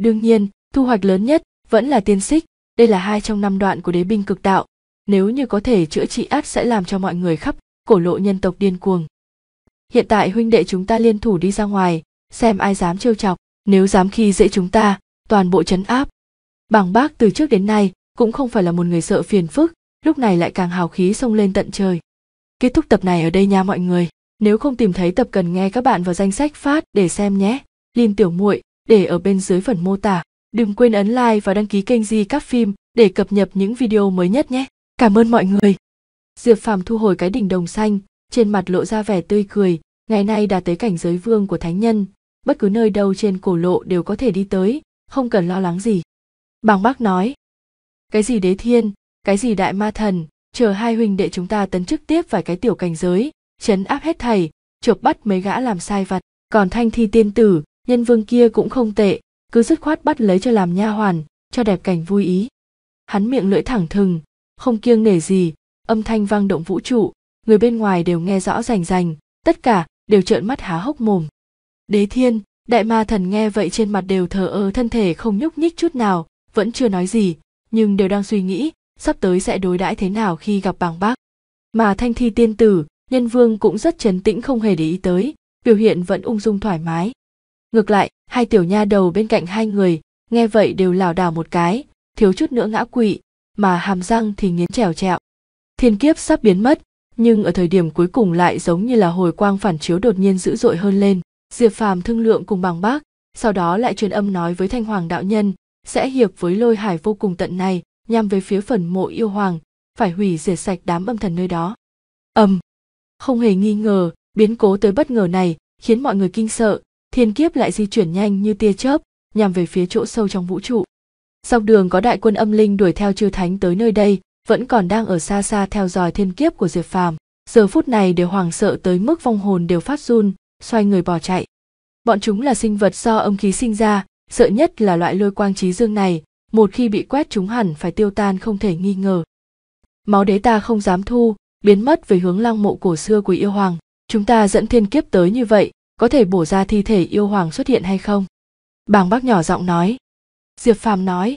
đương nhiên thu hoạch lớn nhất vẫn là tiên xích đây là hai trong năm đoạn của đế binh cực đạo nếu như có thể chữa trị át sẽ làm cho mọi người khắp cổ lộ nhân tộc điên cuồng hiện tại huynh đệ chúng ta liên thủ đi ra ngoài xem ai dám trêu chọc nếu dám khi dễ chúng ta toàn bộ chấn áp bảng bác từ trước đến nay cũng không phải là một người sợ phiền phức lúc này lại càng hào khí xông lên tận trời Kết thúc tập này ở đây nha mọi người. Nếu không tìm thấy tập cần nghe các bạn vào danh sách phát để xem nhé. Lin tiểu muội để ở bên dưới phần mô tả. Đừng quên ấn like và đăng ký kênh Di Các Phim để cập nhật những video mới nhất nhé. Cảm ơn mọi người. Diệp Phàm thu hồi cái đỉnh đồng xanh, trên mặt lộ ra vẻ tươi cười, ngày nay đã tới cảnh giới vương của thánh nhân, bất cứ nơi đâu trên cổ lộ đều có thể đi tới, không cần lo lắng gì. Bàng Bác nói, cái gì đế thiên, cái gì đại ma thần, chờ hai huynh đệ chúng ta tấn chức tiếp vài cái tiểu cảnh giới chấn áp hết thầy chộp bắt mấy gã làm sai vặt còn thanh thi tiên tử nhân vương kia cũng không tệ cứ dứt khoát bắt lấy cho làm nha hoàn cho đẹp cảnh vui ý hắn miệng lưỡi thẳng thừng không kiêng nể gì âm thanh vang động vũ trụ người bên ngoài đều nghe rõ rành rành tất cả đều trợn mắt há hốc mồm đế thiên đại ma thần nghe vậy trên mặt đều thờ ơ thân thể không nhúc nhích chút nào vẫn chưa nói gì nhưng đều đang suy nghĩ sắp tới sẽ đối đãi thế nào khi gặp bàng bác mà thanh thi tiên tử nhân vương cũng rất trấn tĩnh không hề để ý tới biểu hiện vẫn ung dung thoải mái ngược lại hai tiểu nha đầu bên cạnh hai người nghe vậy đều lảo đảo một cái thiếu chút nữa ngã quỵ mà hàm răng thì nghiến trèo trẹo thiên kiếp sắp biến mất nhưng ở thời điểm cuối cùng lại giống như là hồi quang phản chiếu đột nhiên dữ dội hơn lên diệp phàm thương lượng cùng bằng bác sau đó lại truyền âm nói với thanh hoàng đạo nhân sẽ hiệp với lôi hải vô cùng tận này nhằm về phía phần mộ yêu hoàng phải hủy diệt sạch đám âm thần nơi đó âm không hề nghi ngờ biến cố tới bất ngờ này khiến mọi người kinh sợ thiên kiếp lại di chuyển nhanh như tia chớp nhằm về phía chỗ sâu trong vũ trụ dọc đường có đại quân âm linh đuổi theo chư thánh tới nơi đây vẫn còn đang ở xa xa theo dõi thiên kiếp của diệp phàm giờ phút này đều hoảng sợ tới mức vong hồn đều phát run xoay người bỏ chạy bọn chúng là sinh vật do âm khí sinh ra sợ nhất là loại lôi quang trí dương này một khi bị quét chúng hẳn phải tiêu tan không thể nghi ngờ máu đế ta không dám thu biến mất về hướng lăng mộ cổ xưa của yêu hoàng chúng ta dẫn thiên kiếp tới như vậy có thể bổ ra thi thể yêu hoàng xuất hiện hay không bàng bác nhỏ giọng nói diệp phàm nói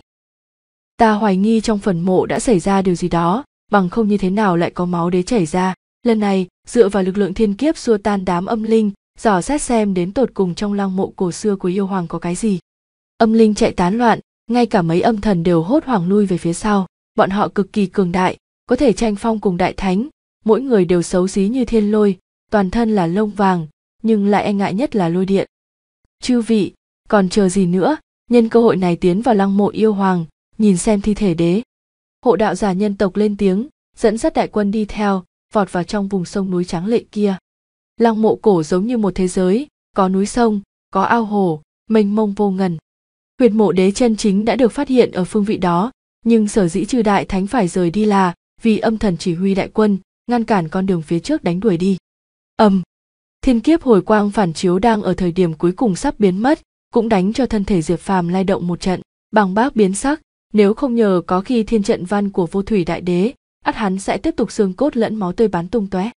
ta hoài nghi trong phần mộ đã xảy ra điều gì đó bằng không như thế nào lại có máu đế chảy ra lần này dựa vào lực lượng thiên kiếp xua tan đám âm linh dò xét xem đến tột cùng trong lăng mộ cổ xưa của yêu hoàng có cái gì âm linh chạy tán loạn ngay cả mấy âm thần đều hốt hoảng lui về phía sau bọn họ cực kỳ cường đại có thể tranh phong cùng đại thánh mỗi người đều xấu xí như thiên lôi toàn thân là lông vàng nhưng lại e ngại nhất là lôi điện chư vị còn chờ gì nữa nhân cơ hội này tiến vào lăng mộ yêu hoàng nhìn xem thi thể đế hộ đạo giả nhân tộc lên tiếng dẫn dắt đại quân đi theo vọt vào trong vùng sông núi trắng lệ kia lăng mộ cổ giống như một thế giới có núi sông có ao hồ mênh mông vô ngần Huyệt mộ đế chân chính đã được phát hiện ở phương vị đó, nhưng sở dĩ trừ đại thánh phải rời đi là vì âm thần chỉ huy đại quân, ngăn cản con đường phía trước đánh đuổi đi. Âm. thiên kiếp hồi quang phản chiếu đang ở thời điểm cuối cùng sắp biến mất, cũng đánh cho thân thể Diệp Phàm lay động một trận, bằng bác biến sắc, nếu không nhờ có khi thiên trận văn của vô thủy đại đế, ắt hắn sẽ tiếp tục xương cốt lẫn máu tươi bắn tung tóe.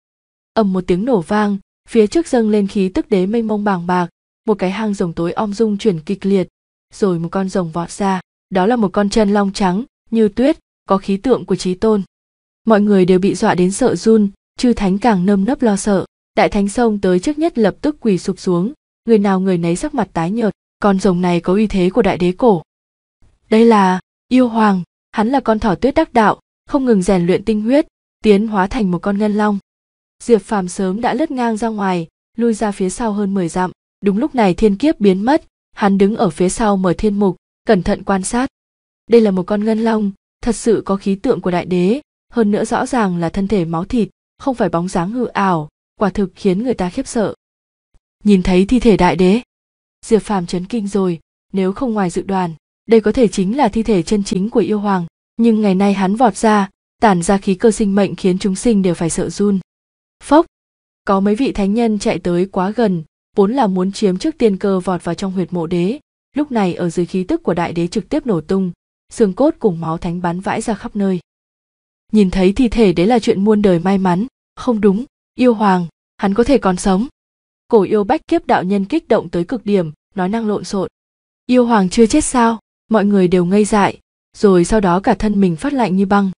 Ầm một tiếng nổ vang, phía trước dâng lên khí tức đế mênh mông bàng bạc, một cái hang rồng tối om rung chuyển kịch liệt, rồi một con rồng vọt ra đó là một con chân long trắng như tuyết có khí tượng của trí tôn mọi người đều bị dọa đến sợ run chư thánh càng nơm nớp lo sợ đại thánh sông tới trước nhất lập tức quỳ sụp xuống người nào người nấy sắc mặt tái nhợt con rồng này có uy thế của đại đế cổ đây là yêu hoàng hắn là con thỏ tuyết đắc đạo không ngừng rèn luyện tinh huyết tiến hóa thành một con ngân long diệp phàm sớm đã lướt ngang ra ngoài lui ra phía sau hơn 10 dặm đúng lúc này thiên kiếp biến mất hắn đứng ở phía sau mở thiên mục cẩn thận quan sát đây là một con ngân long thật sự có khí tượng của đại đế hơn nữa rõ ràng là thân thể máu thịt không phải bóng dáng hư ảo quả thực khiến người ta khiếp sợ nhìn thấy thi thể đại đế diệp phàm chấn kinh rồi nếu không ngoài dự đoán đây có thể chính là thi thể chân chính của yêu hoàng nhưng ngày nay hắn vọt ra tản ra khí cơ sinh mệnh khiến chúng sinh đều phải sợ run phốc có mấy vị thánh nhân chạy tới quá gần vốn là muốn chiếm trước tiên cơ vọt vào trong huyệt mộ đế lúc này ở dưới khí tức của đại đế trực tiếp nổ tung xương cốt cùng máu thánh bắn vãi ra khắp nơi nhìn thấy thi thể đấy là chuyện muôn đời may mắn không đúng yêu hoàng hắn có thể còn sống cổ yêu bách kiếp đạo nhân kích động tới cực điểm nói năng lộn xộn yêu hoàng chưa chết sao mọi người đều ngây dại rồi sau đó cả thân mình phát lạnh như băng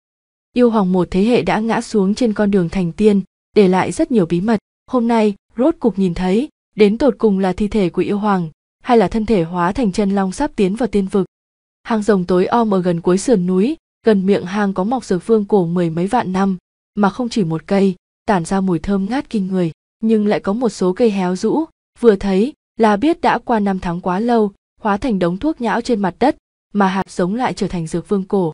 yêu hoàng một thế hệ đã ngã xuống trên con đường thành tiên để lại rất nhiều bí mật hôm nay rốt cục nhìn thấy đến tột cùng là thi thể của yêu hoàng hay là thân thể hóa thành chân long sắp tiến vào tiên vực hang rồng tối om ở gần cuối sườn núi gần miệng hang có mọc dược vương cổ mười mấy vạn năm mà không chỉ một cây tản ra mùi thơm ngát kinh người nhưng lại có một số cây héo rũ vừa thấy là biết đã qua năm tháng quá lâu hóa thành đống thuốc nhão trên mặt đất mà hạt giống lại trở thành dược vương cổ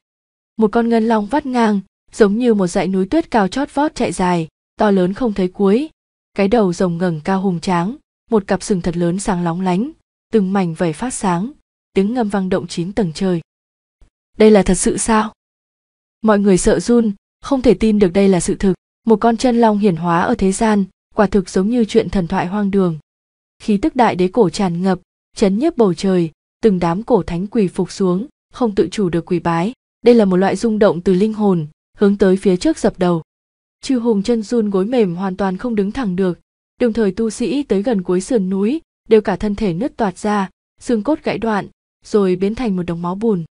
một con ngân long vắt ngang giống như một dãy núi tuyết cao chót vót chạy dài to lớn không thấy cuối cái đầu rồng ngẩng cao hùng tráng một cặp sừng thật lớn sáng lóng lánh từng mảnh vẩy phát sáng tiếng ngâm vang động chín tầng trời đây là thật sự sao mọi người sợ run không thể tin được đây là sự thực một con chân long hiển hóa ở thế gian quả thực giống như chuyện thần thoại hoang đường khí tức đại đế cổ tràn ngập chấn nhiếp bầu trời từng đám cổ thánh quỳ phục xuống không tự chủ được quỳ bái đây là một loại rung động từ linh hồn hướng tới phía trước dập đầu chư hùng chân run gối mềm hoàn toàn không đứng thẳng được đồng thời tu sĩ tới gần cuối sườn núi đều cả thân thể nứt toạt ra xương cốt gãy đoạn rồi biến thành một đống máu bùn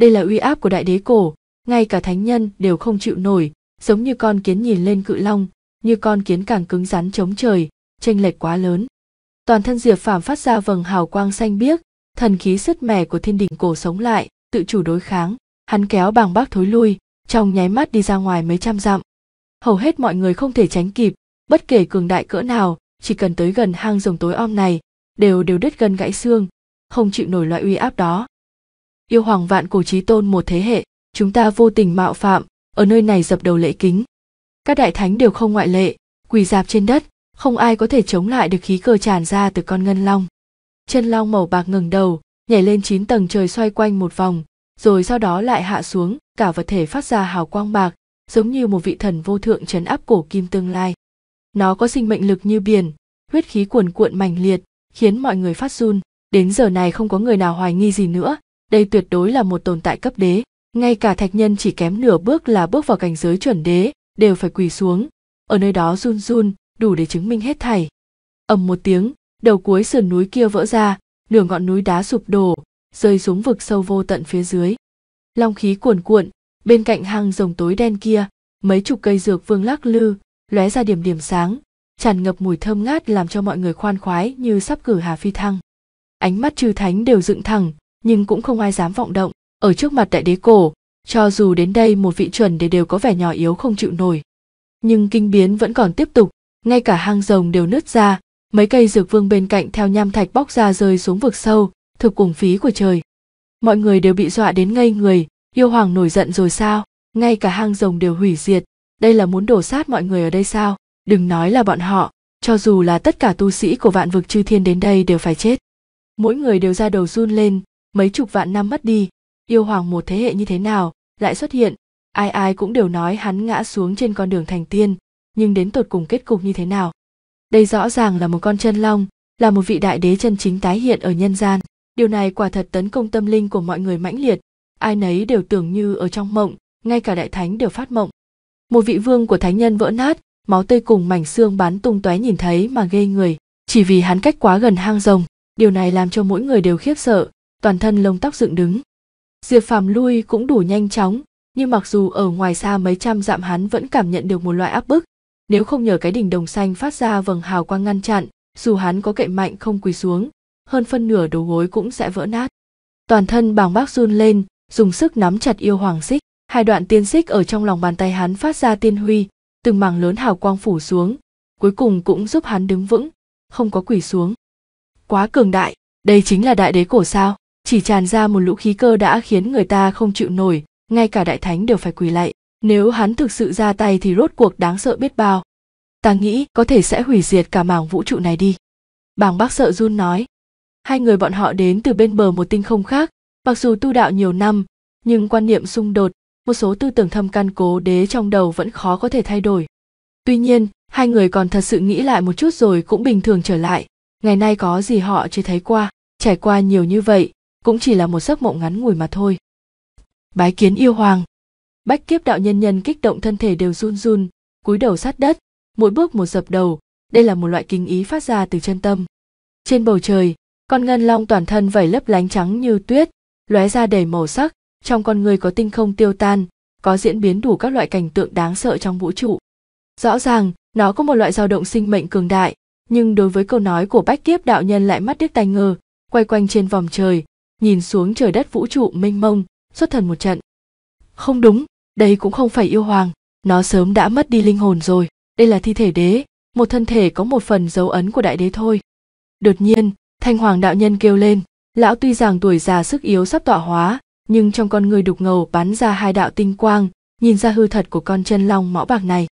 đây là uy áp của đại đế cổ ngay cả thánh nhân đều không chịu nổi giống như con kiến nhìn lên cự long như con kiến càng cứng rắn chống trời chênh lệch quá lớn toàn thân diệp phàm phát ra vầng hào quang xanh biếc thần khí sứt mẻ của thiên đỉnh cổ sống lại tự chủ đối kháng hắn kéo bàng bác thối lui trong nháy mắt đi ra ngoài mấy trăm dặm hầu hết mọi người không thể tránh kịp bất kể cường đại cỡ nào chỉ cần tới gần hang rồng tối om này đều đều đứt gân gãy xương không chịu nổi loại uy áp đó yêu hoàng vạn cổ trí tôn một thế hệ chúng ta vô tình mạo phạm ở nơi này dập đầu lễ kính các đại thánh đều không ngoại lệ quỳ dạp trên đất không ai có thể chống lại được khí cơ tràn ra từ con ngân long chân long màu bạc ngừng đầu nhảy lên chín tầng trời xoay quanh một vòng rồi sau đó lại hạ xuống cả vật thể phát ra hào quang bạc giống như một vị thần vô thượng trấn áp cổ kim tương lai nó có sinh mệnh lực như biển huyết khí cuồn cuộn mãnh liệt khiến mọi người phát run đến giờ này không có người nào hoài nghi gì nữa đây tuyệt đối là một tồn tại cấp đế ngay cả thạch nhân chỉ kém nửa bước là bước vào cảnh giới chuẩn đế đều phải quỳ xuống ở nơi đó run run đủ để chứng minh hết thảy ầm một tiếng đầu cuối sườn núi kia vỡ ra nửa ngọn núi đá sụp đổ rơi xuống vực sâu vô tận phía dưới long khí cuồn cuộn bên cạnh hang rồng tối đen kia mấy chục cây dược vương lắc lư lóe ra điểm điểm sáng tràn ngập mùi thơm ngát làm cho mọi người khoan khoái như sắp cử hà phi thăng ánh mắt chư thánh đều dựng thẳng nhưng cũng không ai dám vọng động ở trước mặt đại đế cổ cho dù đến đây một vị chuẩn để đều có vẻ nhỏ yếu không chịu nổi nhưng kinh biến vẫn còn tiếp tục ngay cả hang rồng đều nứt ra mấy cây dược vương bên cạnh theo nham thạch bóc ra rơi xuống vực sâu thực cùng phí của trời mọi người đều bị dọa đến ngây người yêu hoàng nổi giận rồi sao ngay cả hang rồng đều hủy diệt đây là muốn đổ sát mọi người ở đây sao đừng nói là bọn họ cho dù là tất cả tu sĩ của vạn vực chư thiên đến đây đều phải chết mỗi người đều ra đầu run lên mấy chục vạn năm mất đi yêu hoàng một thế hệ như thế nào lại xuất hiện ai ai cũng đều nói hắn ngã xuống trên con đường thành tiên nhưng đến tột cùng kết cục như thế nào đây rõ ràng là một con chân long là một vị đại đế chân chính tái hiện ở nhân gian điều này quả thật tấn công tâm linh của mọi người mãnh liệt ai nấy đều tưởng như ở trong mộng ngay cả đại thánh đều phát mộng một vị vương của thánh nhân vỡ nát máu tươi cùng mảnh xương bắn tung tóe nhìn thấy mà ghê người chỉ vì hắn cách quá gần hang rồng điều này làm cho mỗi người đều khiếp sợ toàn thân lông tóc dựng đứng diệp phàm lui cũng đủ nhanh chóng nhưng mặc dù ở ngoài xa mấy trăm dặm hắn vẫn cảm nhận được một loại áp bức nếu không nhờ cái đỉnh đồng xanh phát ra vầng hào quang ngăn chặn dù hắn có cậy mạnh không quỳ xuống hơn phân nửa đầu gối cũng sẽ vỡ nát toàn thân bàng bác run lên dùng sức nắm chặt yêu hoàng xích hai đoạn tiên xích ở trong lòng bàn tay hắn phát ra tiên huy từng mảng lớn hào quang phủ xuống cuối cùng cũng giúp hắn đứng vững không có quỷ xuống quá cường đại đây chính là đại đế cổ sao chỉ tràn ra một lũ khí cơ đã khiến người ta không chịu nổi ngay cả đại thánh đều phải quỳ lạy nếu hắn thực sự ra tay thì rốt cuộc đáng sợ biết bao ta nghĩ có thể sẽ hủy diệt cả mảng vũ trụ này đi bàng bác sợ run nói hai người bọn họ đến từ bên bờ một tinh không khác mặc dù tu đạo nhiều năm nhưng quan niệm xung đột một số tư tưởng thâm căn cố đế trong đầu vẫn khó có thể thay đổi. Tuy nhiên, hai người còn thật sự nghĩ lại một chút rồi cũng bình thường trở lại. Ngày nay có gì họ chưa thấy qua, trải qua nhiều như vậy, cũng chỉ là một giấc mộng ngắn ngủi mà thôi. Bái kiến yêu hoàng. Bách kiếp đạo nhân nhân kích động thân thể đều run run, cúi đầu sát đất, mỗi bước một dập đầu, đây là một loại kính ý phát ra từ chân tâm. Trên bầu trời, con ngân long toàn thân vảy lấp lánh trắng như tuyết, lóe ra đầy màu sắc, trong con người có tinh không tiêu tan có diễn biến đủ các loại cảnh tượng đáng sợ trong vũ trụ rõ ràng nó có một loại dao động sinh mệnh cường đại nhưng đối với câu nói của bách kiếp đạo nhân lại mắt điếc tai ngơ quay quanh trên vòng trời nhìn xuống trời đất vũ trụ mênh mông xuất thần một trận không đúng đây cũng không phải yêu hoàng nó sớm đã mất đi linh hồn rồi đây là thi thể đế một thân thể có một phần dấu ấn của đại đế thôi đột nhiên thanh hoàng đạo nhân kêu lên lão tuy rằng tuổi già sức yếu sắp tọa hóa nhưng trong con người đục ngầu bắn ra hai đạo tinh quang nhìn ra hư thật của con chân long mão bạc này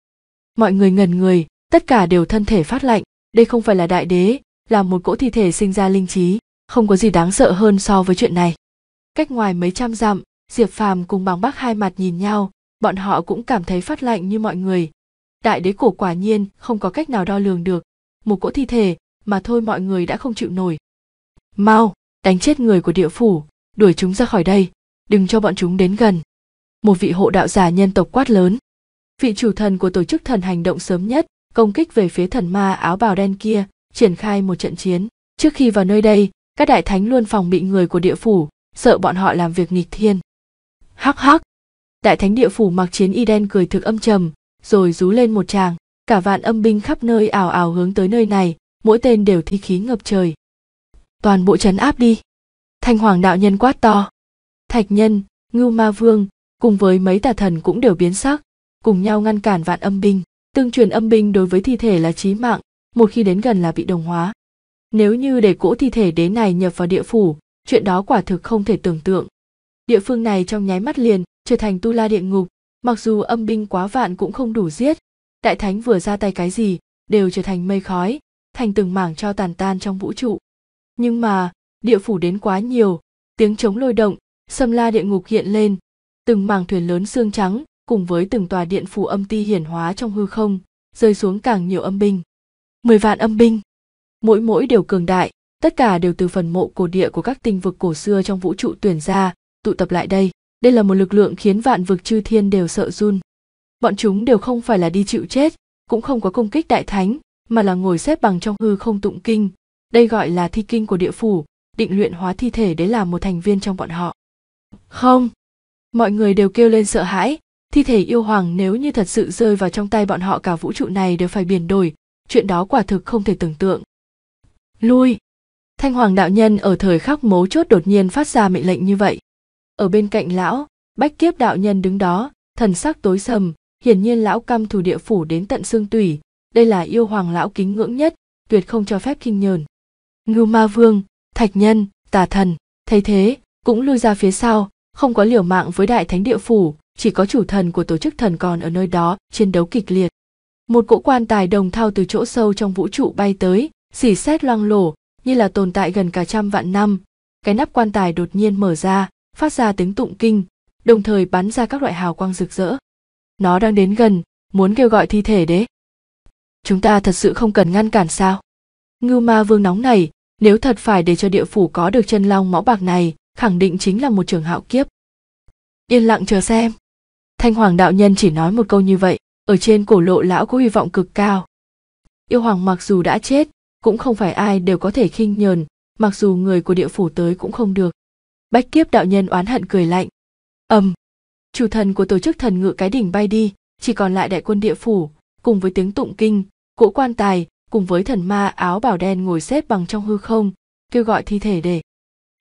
mọi người ngần người tất cả đều thân thể phát lạnh đây không phải là đại đế là một cỗ thi thể sinh ra linh trí không có gì đáng sợ hơn so với chuyện này cách ngoài mấy trăm dặm diệp phàm cùng bằng bác hai mặt nhìn nhau bọn họ cũng cảm thấy phát lạnh như mọi người đại đế cổ quả nhiên không có cách nào đo lường được một cỗ thi thể mà thôi mọi người đã không chịu nổi mau đánh chết người của địa phủ đuổi chúng ra khỏi đây đừng cho bọn chúng đến gần một vị hộ đạo giả nhân tộc quát lớn vị chủ thần của tổ chức thần hành động sớm nhất công kích về phía thần ma áo bào đen kia triển khai một trận chiến trước khi vào nơi đây các đại thánh luôn phòng bị người của địa phủ sợ bọn họ làm việc nghịch thiên hắc hắc đại thánh địa phủ mặc chiến y đen cười thực âm trầm rồi rú lên một tràng cả vạn âm binh khắp nơi ảo ảo hướng tới nơi này mỗi tên đều thi khí ngập trời toàn bộ trấn áp đi thanh hoàng đạo nhân quát to thạch nhân ngưu ma vương cùng với mấy tà thần cũng đều biến sắc cùng nhau ngăn cản vạn âm binh tương truyền âm binh đối với thi thể là chí mạng một khi đến gần là bị đồng hóa nếu như để cỗ thi thể đế này nhập vào địa phủ chuyện đó quả thực không thể tưởng tượng địa phương này trong nháy mắt liền trở thành tu la địa ngục mặc dù âm binh quá vạn cũng không đủ giết đại thánh vừa ra tay cái gì đều trở thành mây khói thành từng mảng cho tàn tan trong vũ trụ nhưng mà địa phủ đến quá nhiều tiếng trống lôi động sâm la địa ngục hiện lên từng mảng thuyền lớn xương trắng cùng với từng tòa điện phủ âm ti hiển hóa trong hư không rơi xuống càng nhiều âm binh mười vạn âm binh mỗi mỗi đều cường đại tất cả đều từ phần mộ cổ địa của các tinh vực cổ xưa trong vũ trụ tuyển ra tụ tập lại đây đây là một lực lượng khiến vạn vực chư thiên đều sợ run bọn chúng đều không phải là đi chịu chết cũng không có công kích đại thánh mà là ngồi xếp bằng trong hư không tụng kinh đây gọi là thi kinh của địa phủ định luyện hóa thi thể để làm một thành viên trong bọn họ không. Mọi người đều kêu lên sợ hãi, thi thể yêu hoàng nếu như thật sự rơi vào trong tay bọn họ cả vũ trụ này đều phải biển đổi, chuyện đó quả thực không thể tưởng tượng. Lui! Thanh hoàng đạo nhân ở thời khắc mấu chốt đột nhiên phát ra mệnh lệnh như vậy. Ở bên cạnh lão, bách kiếp đạo nhân đứng đó, thần sắc tối sầm, hiển nhiên lão căm thù địa phủ đến tận xương tủy, đây là yêu hoàng lão kính ngưỡng nhất, tuyệt không cho phép kinh nhờn. Ngưu ma vương, thạch nhân, tà thần, thấy thế, cũng lui ra phía sau không có liều mạng với đại thánh địa phủ chỉ có chủ thần của tổ chức thần còn ở nơi đó chiến đấu kịch liệt một cỗ quan tài đồng thau từ chỗ sâu trong vũ trụ bay tới xỉ xét loang lổ như là tồn tại gần cả trăm vạn năm cái nắp quan tài đột nhiên mở ra phát ra tiếng tụng kinh đồng thời bắn ra các loại hào quang rực rỡ nó đang đến gần muốn kêu gọi thi thể đấy chúng ta thật sự không cần ngăn cản sao ngưu ma vương nóng này nếu thật phải để cho địa phủ có được chân long máu bạc này khẳng định chính là một trường hạo kiếp yên lặng chờ xem thanh hoàng đạo nhân chỉ nói một câu như vậy ở trên cổ lộ lão có hy vọng cực cao yêu hoàng mặc dù đã chết cũng không phải ai đều có thể khinh nhờn mặc dù người của địa phủ tới cũng không được bách kiếp đạo nhân oán hận cười lạnh ầm chủ thần của tổ chức thần ngự cái đỉnh bay đi chỉ còn lại đại quân địa phủ cùng với tiếng tụng kinh cỗ quan tài cùng với thần ma áo bảo đen ngồi xếp bằng trong hư không kêu gọi thi thể để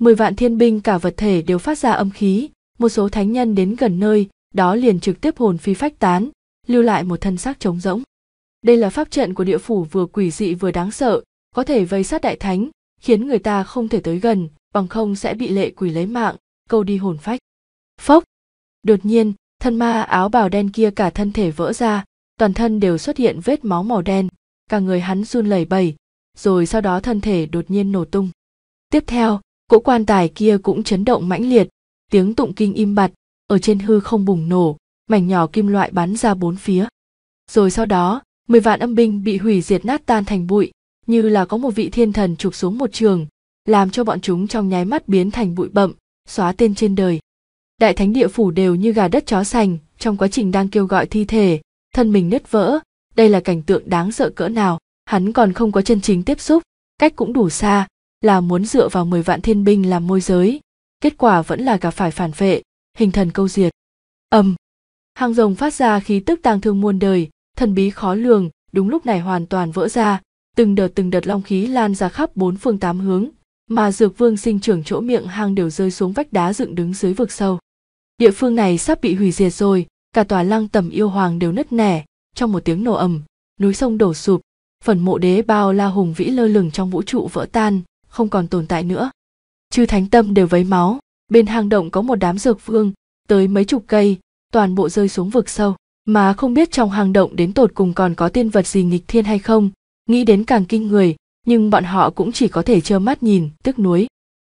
Mười vạn thiên binh cả vật thể đều phát ra âm khí, một số thánh nhân đến gần nơi, đó liền trực tiếp hồn phi phách tán, lưu lại một thân xác trống rỗng. Đây là pháp trận của địa phủ vừa quỷ dị vừa đáng sợ, có thể vây sát đại thánh, khiến người ta không thể tới gần, bằng không sẽ bị lệ quỷ lấy mạng, câu đi hồn phách. Phốc! Đột nhiên, thân ma áo bào đen kia cả thân thể vỡ ra, toàn thân đều xuất hiện vết máu màu đen, cả người hắn run lẩy bẩy, rồi sau đó thân thể đột nhiên nổ tung. Tiếp theo, cỗ quan tài kia cũng chấn động mãnh liệt tiếng tụng kinh im bặt ở trên hư không bùng nổ mảnh nhỏ kim loại bắn ra bốn phía rồi sau đó mười vạn âm binh bị hủy diệt nát tan thành bụi như là có một vị thiên thần chụp xuống một trường làm cho bọn chúng trong nháy mắt biến thành bụi bậm xóa tên trên đời đại thánh địa phủ đều như gà đất chó sành trong quá trình đang kêu gọi thi thể thân mình nứt vỡ đây là cảnh tượng đáng sợ cỡ nào hắn còn không có chân chính tiếp xúc cách cũng đủ xa là muốn dựa vào 10 vạn thiên binh làm môi giới, kết quả vẫn là gặp phải phản vệ, hình thần câu diệt. Ầm. Um, hàng rồng phát ra khí tức tang thương muôn đời, thần bí khó lường, đúng lúc này hoàn toàn vỡ ra, từng đợt từng đợt long khí lan ra khắp bốn phương tám hướng, mà dược vương sinh trưởng chỗ miệng hang đều rơi xuống vách đá dựng đứng dưới vực sâu. Địa phương này sắp bị hủy diệt rồi, cả tòa lăng tầm yêu hoàng đều nứt nẻ, trong một tiếng nổ ầm, núi sông đổ sụp, phần mộ đế bao la hùng vĩ lơ lửng trong vũ trụ vỡ tan, không còn tồn tại nữa chư thánh tâm đều vấy máu bên hang động có một đám dược vương tới mấy chục cây toàn bộ rơi xuống vực sâu mà không biết trong hang động đến tột cùng còn có tiên vật gì nghịch thiên hay không nghĩ đến càng kinh người nhưng bọn họ cũng chỉ có thể trơ mắt nhìn tức núi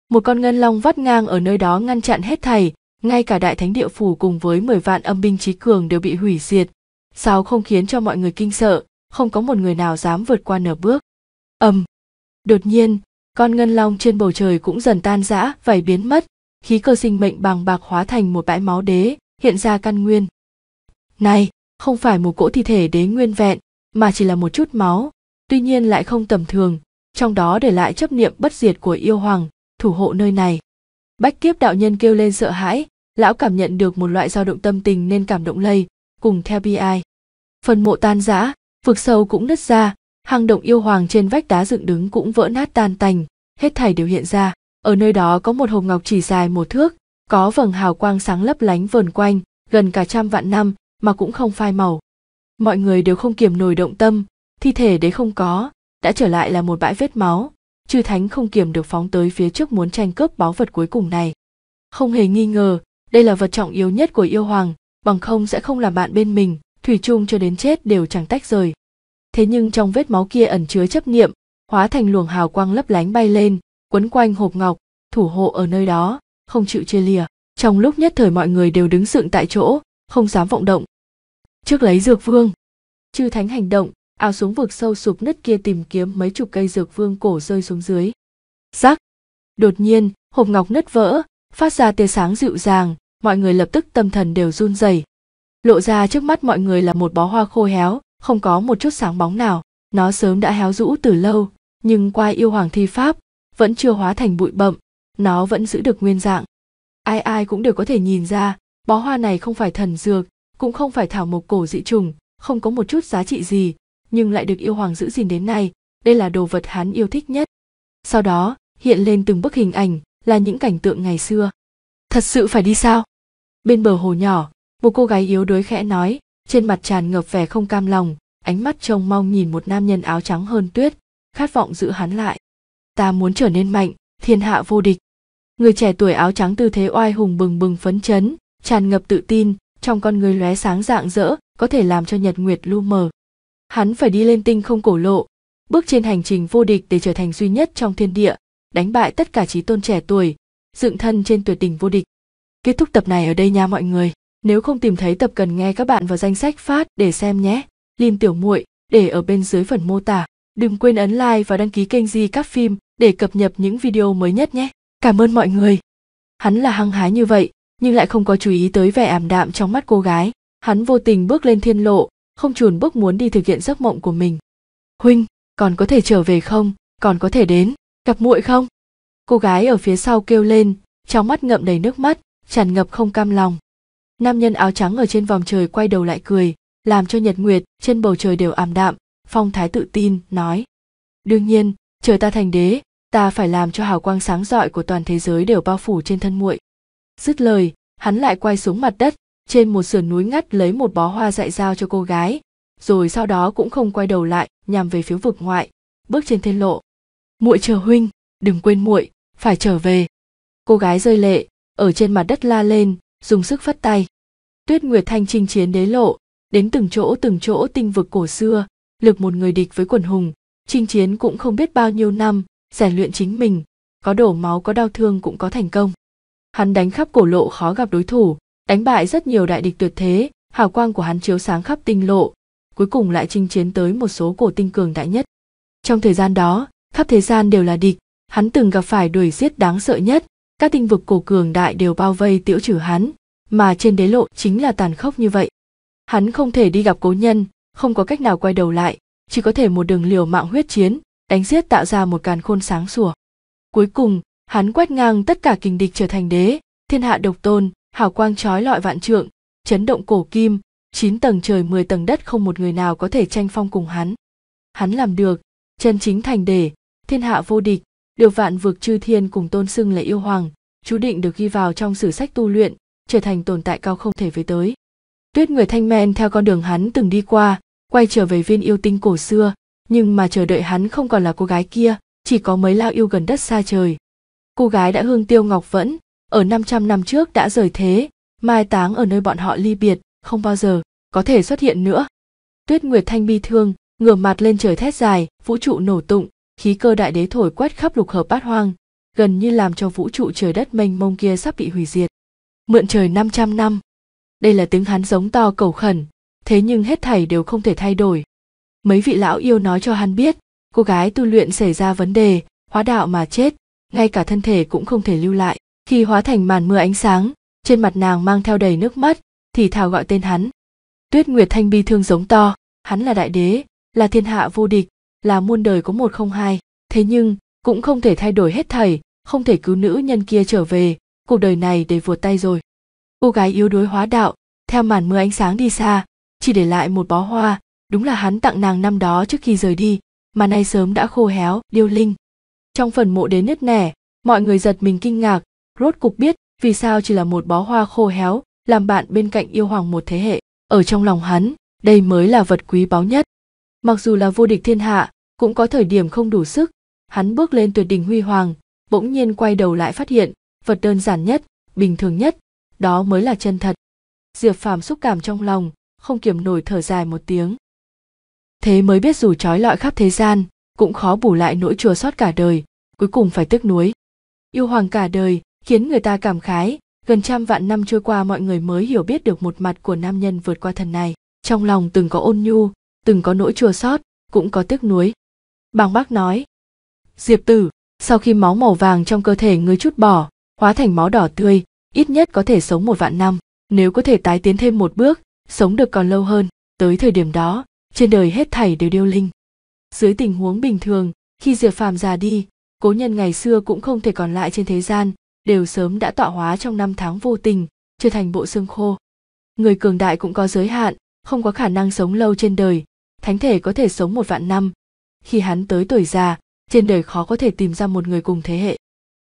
một con ngân long vắt ngang ở nơi đó ngăn chặn hết thảy ngay cả đại thánh địa phủ cùng với 10 vạn âm binh trí cường đều bị hủy diệt sao không khiến cho mọi người kinh sợ không có một người nào dám vượt qua nửa bước ầm đột nhiên con ngân long trên bầu trời cũng dần tan rã vảy biến mất khí cơ sinh mệnh bằng bạc hóa thành một bãi máu đế hiện ra căn nguyên này không phải một cỗ thi thể đế nguyên vẹn mà chỉ là một chút máu tuy nhiên lại không tầm thường trong đó để lại chấp niệm bất diệt của yêu hoàng thủ hộ nơi này bách kiếp đạo nhân kêu lên sợ hãi lão cảm nhận được một loại dao động tâm tình nên cảm động lây cùng theo bi ai phần mộ tan rã vực sâu cũng nứt ra hang động yêu hoàng trên vách đá dựng đứng cũng vỡ nát tan tành hết thảy đều hiện ra ở nơi đó có một hộp ngọc chỉ dài một thước có vầng hào quang sáng lấp lánh vờn quanh gần cả trăm vạn năm mà cũng không phai màu mọi người đều không kiềm nổi động tâm thi thể đấy không có đã trở lại là một bãi vết máu chư thánh không kiềm được phóng tới phía trước muốn tranh cướp báu vật cuối cùng này không hề nghi ngờ đây là vật trọng yếu nhất của yêu hoàng bằng không sẽ không làm bạn bên mình thủy chung cho đến chết đều chẳng tách rời thế nhưng trong vết máu kia ẩn chứa chấp niệm, hóa thành luồng hào quang lấp lánh bay lên, quấn quanh hộp ngọc, thủ hộ ở nơi đó, không chịu chia lìa. Trong lúc nhất thời mọi người đều đứng sượng tại chỗ, không dám vọng động. Trước lấy dược vương, chư thánh hành động, áo xuống vực sâu sụp nứt kia tìm kiếm mấy chục cây dược vương cổ rơi xuống dưới. Rắc! Đột nhiên, hộp ngọc nứt vỡ, phát ra tia sáng dịu dàng, mọi người lập tức tâm thần đều run rẩy. Lộ ra trước mắt mọi người là một bó hoa khô héo, không có một chút sáng bóng nào nó sớm đã héo rũ từ lâu nhưng qua yêu hoàng thi pháp vẫn chưa hóa thành bụi bậm nó vẫn giữ được nguyên dạng ai ai cũng đều có thể nhìn ra bó hoa này không phải thần dược cũng không phải thảo mộc cổ dị trùng không có một chút giá trị gì nhưng lại được yêu hoàng giữ gìn đến nay đây là đồ vật hắn yêu thích nhất sau đó hiện lên từng bức hình ảnh là những cảnh tượng ngày xưa thật sự phải đi sao bên bờ hồ nhỏ một cô gái yếu đuối khẽ nói trên mặt tràn ngập vẻ không cam lòng ánh mắt trông mong nhìn một nam nhân áo trắng hơn tuyết khát vọng giữ hắn lại ta muốn trở nên mạnh thiên hạ vô địch người trẻ tuổi áo trắng tư thế oai hùng bừng bừng phấn chấn tràn ngập tự tin trong con người lóe sáng rạng rỡ có thể làm cho nhật nguyệt lu mờ hắn phải đi lên tinh không cổ lộ bước trên hành trình vô địch để trở thành duy nhất trong thiên địa đánh bại tất cả trí tôn trẻ tuổi dựng thân trên tuyệt đỉnh vô địch kết thúc tập này ở đây nha mọi người nếu không tìm thấy tập cần nghe các bạn vào danh sách phát để xem nhé. Lin tiểu muội để ở bên dưới phần mô tả. Đừng quên ấn like và đăng ký kênh Di các phim để cập nhật những video mới nhất nhé. Cảm ơn mọi người. Hắn là hăng hái như vậy, nhưng lại không có chú ý tới vẻ ảm đạm trong mắt cô gái. Hắn vô tình bước lên thiên lộ, không chùn bước muốn đi thực hiện giấc mộng của mình. Huynh, còn có thể trở về không? Còn có thể đến, gặp muội không? Cô gái ở phía sau kêu lên, trong mắt ngậm đầy nước mắt, tràn ngập không cam lòng nam nhân áo trắng ở trên vòng trời quay đầu lại cười làm cho nhật nguyệt trên bầu trời đều ảm đạm phong thái tự tin nói đương nhiên trời ta thành đế ta phải làm cho hào quang sáng rọi của toàn thế giới đều bao phủ trên thân muội dứt lời hắn lại quay xuống mặt đất trên một sườn núi ngắt lấy một bó hoa dại giao cho cô gái rồi sau đó cũng không quay đầu lại nhằm về phía vực ngoại bước trên thiên lộ muội chờ huynh đừng quên muội phải trở về cô gái rơi lệ ở trên mặt đất la lên dùng sức phất tay tuyết nguyệt thanh chinh chiến đế lộ đến từng chỗ từng chỗ tinh vực cổ xưa lực một người địch với quần hùng chinh chiến cũng không biết bao nhiêu năm rèn luyện chính mình có đổ máu có đau thương cũng có thành công hắn đánh khắp cổ lộ khó gặp đối thủ đánh bại rất nhiều đại địch tuyệt thế hào quang của hắn chiếu sáng khắp tinh lộ cuối cùng lại chinh chiến tới một số cổ tinh cường đại nhất trong thời gian đó khắp thế gian đều là địch hắn từng gặp phải đuổi giết đáng sợ nhất các tinh vực cổ cường đại đều bao vây tiễu trừ hắn mà trên đế lộ chính là tàn khốc như vậy hắn không thể đi gặp cố nhân không có cách nào quay đầu lại chỉ có thể một đường liều mạng huyết chiến đánh giết tạo ra một càn khôn sáng sủa cuối cùng hắn quét ngang tất cả kình địch trở thành đế thiên hạ độc tôn hào quang trói lọi vạn trượng chấn động cổ kim chín tầng trời mười tầng đất không một người nào có thể tranh phong cùng hắn hắn làm được chân chính thành đế thiên hạ vô địch Điều vạn vực chư thiên cùng tôn xưng là yêu hoàng, chú định được ghi vào trong sử sách tu luyện, trở thành tồn tại cao không thể với tới. Tuyết Người Thanh Men theo con đường hắn từng đi qua, quay trở về viên yêu tinh cổ xưa, nhưng mà chờ đợi hắn không còn là cô gái kia, chỉ có mấy lao yêu gần đất xa trời. Cô gái đã hương tiêu ngọc vẫn, ở 500 năm trước đã rời thế, mai táng ở nơi bọn họ ly biệt, không bao giờ có thể xuất hiện nữa. Tuyết Nguyệt Thanh bi thương, ngửa mặt lên trời thét dài, vũ trụ nổ tụng, khí cơ đại đế thổi quét khắp lục hợp bát hoang, gần như làm cho vũ trụ trời đất mênh mông kia sắp bị hủy diệt. Mượn trời 500 năm. Đây là tiếng hắn giống to cầu khẩn, thế nhưng hết thảy đều không thể thay đổi. Mấy vị lão yêu nói cho hắn biết, cô gái tu luyện xảy ra vấn đề, hóa đạo mà chết, ngay cả thân thể cũng không thể lưu lại. Khi hóa thành màn mưa ánh sáng, trên mặt nàng mang theo đầy nước mắt, thì thào gọi tên hắn. Tuyết Nguyệt Thanh bi thương giống to, hắn là đại đế, là thiên hạ vô địch, là muôn đời có một không hai thế nhưng cũng không thể thay đổi hết thảy không thể cứu nữ nhân kia trở về cuộc đời này để vượt tay rồi cô gái yếu đuối hóa đạo theo màn mưa ánh sáng đi xa chỉ để lại một bó hoa đúng là hắn tặng nàng năm đó trước khi rời đi mà nay sớm đã khô héo điêu linh trong phần mộ đến nứt nẻ mọi người giật mình kinh ngạc rốt cục biết vì sao chỉ là một bó hoa khô héo làm bạn bên cạnh yêu hoàng một thế hệ ở trong lòng hắn đây mới là vật quý báu nhất mặc dù là vô địch thiên hạ cũng có thời điểm không đủ sức hắn bước lên tuyệt đỉnh huy hoàng bỗng nhiên quay đầu lại phát hiện vật đơn giản nhất bình thường nhất đó mới là chân thật diệp phàm xúc cảm trong lòng không kiềm nổi thở dài một tiếng thế mới biết dù trói lọi khắp thế gian cũng khó bù lại nỗi chùa sót cả đời cuối cùng phải tức nuối yêu hoàng cả đời khiến người ta cảm khái gần trăm vạn năm trôi qua mọi người mới hiểu biết được một mặt của nam nhân vượt qua thần này trong lòng từng có ôn nhu từng có nỗi chua sót cũng có tiếc nuối bàng bác nói diệp tử sau khi máu màu vàng trong cơ thể ngươi chút bỏ hóa thành máu đỏ tươi ít nhất có thể sống một vạn năm nếu có thể tái tiến thêm một bước sống được còn lâu hơn tới thời điểm đó trên đời hết thảy đều điêu linh dưới tình huống bình thường khi diệp phàm già đi cố nhân ngày xưa cũng không thể còn lại trên thế gian đều sớm đã tọa hóa trong năm tháng vô tình trở thành bộ xương khô người cường đại cũng có giới hạn không có khả năng sống lâu trên đời thánh thể có thể sống một vạn năm khi hắn tới tuổi già trên đời khó có thể tìm ra một người cùng thế hệ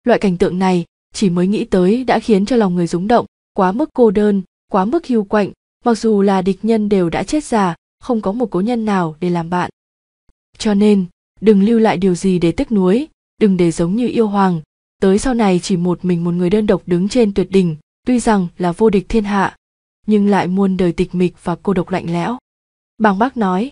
loại cảnh tượng này chỉ mới nghĩ tới đã khiến cho lòng người rúng động quá mức cô đơn quá mức hiu quạnh mặc dù là địch nhân đều đã chết già không có một cố nhân nào để làm bạn cho nên đừng lưu lại điều gì để tiếc nuối đừng để giống như yêu hoàng tới sau này chỉ một mình một người đơn độc đứng trên tuyệt đỉnh tuy rằng là vô địch thiên hạ nhưng lại muôn đời tịch mịch và cô độc lạnh lẽo bàng bác nói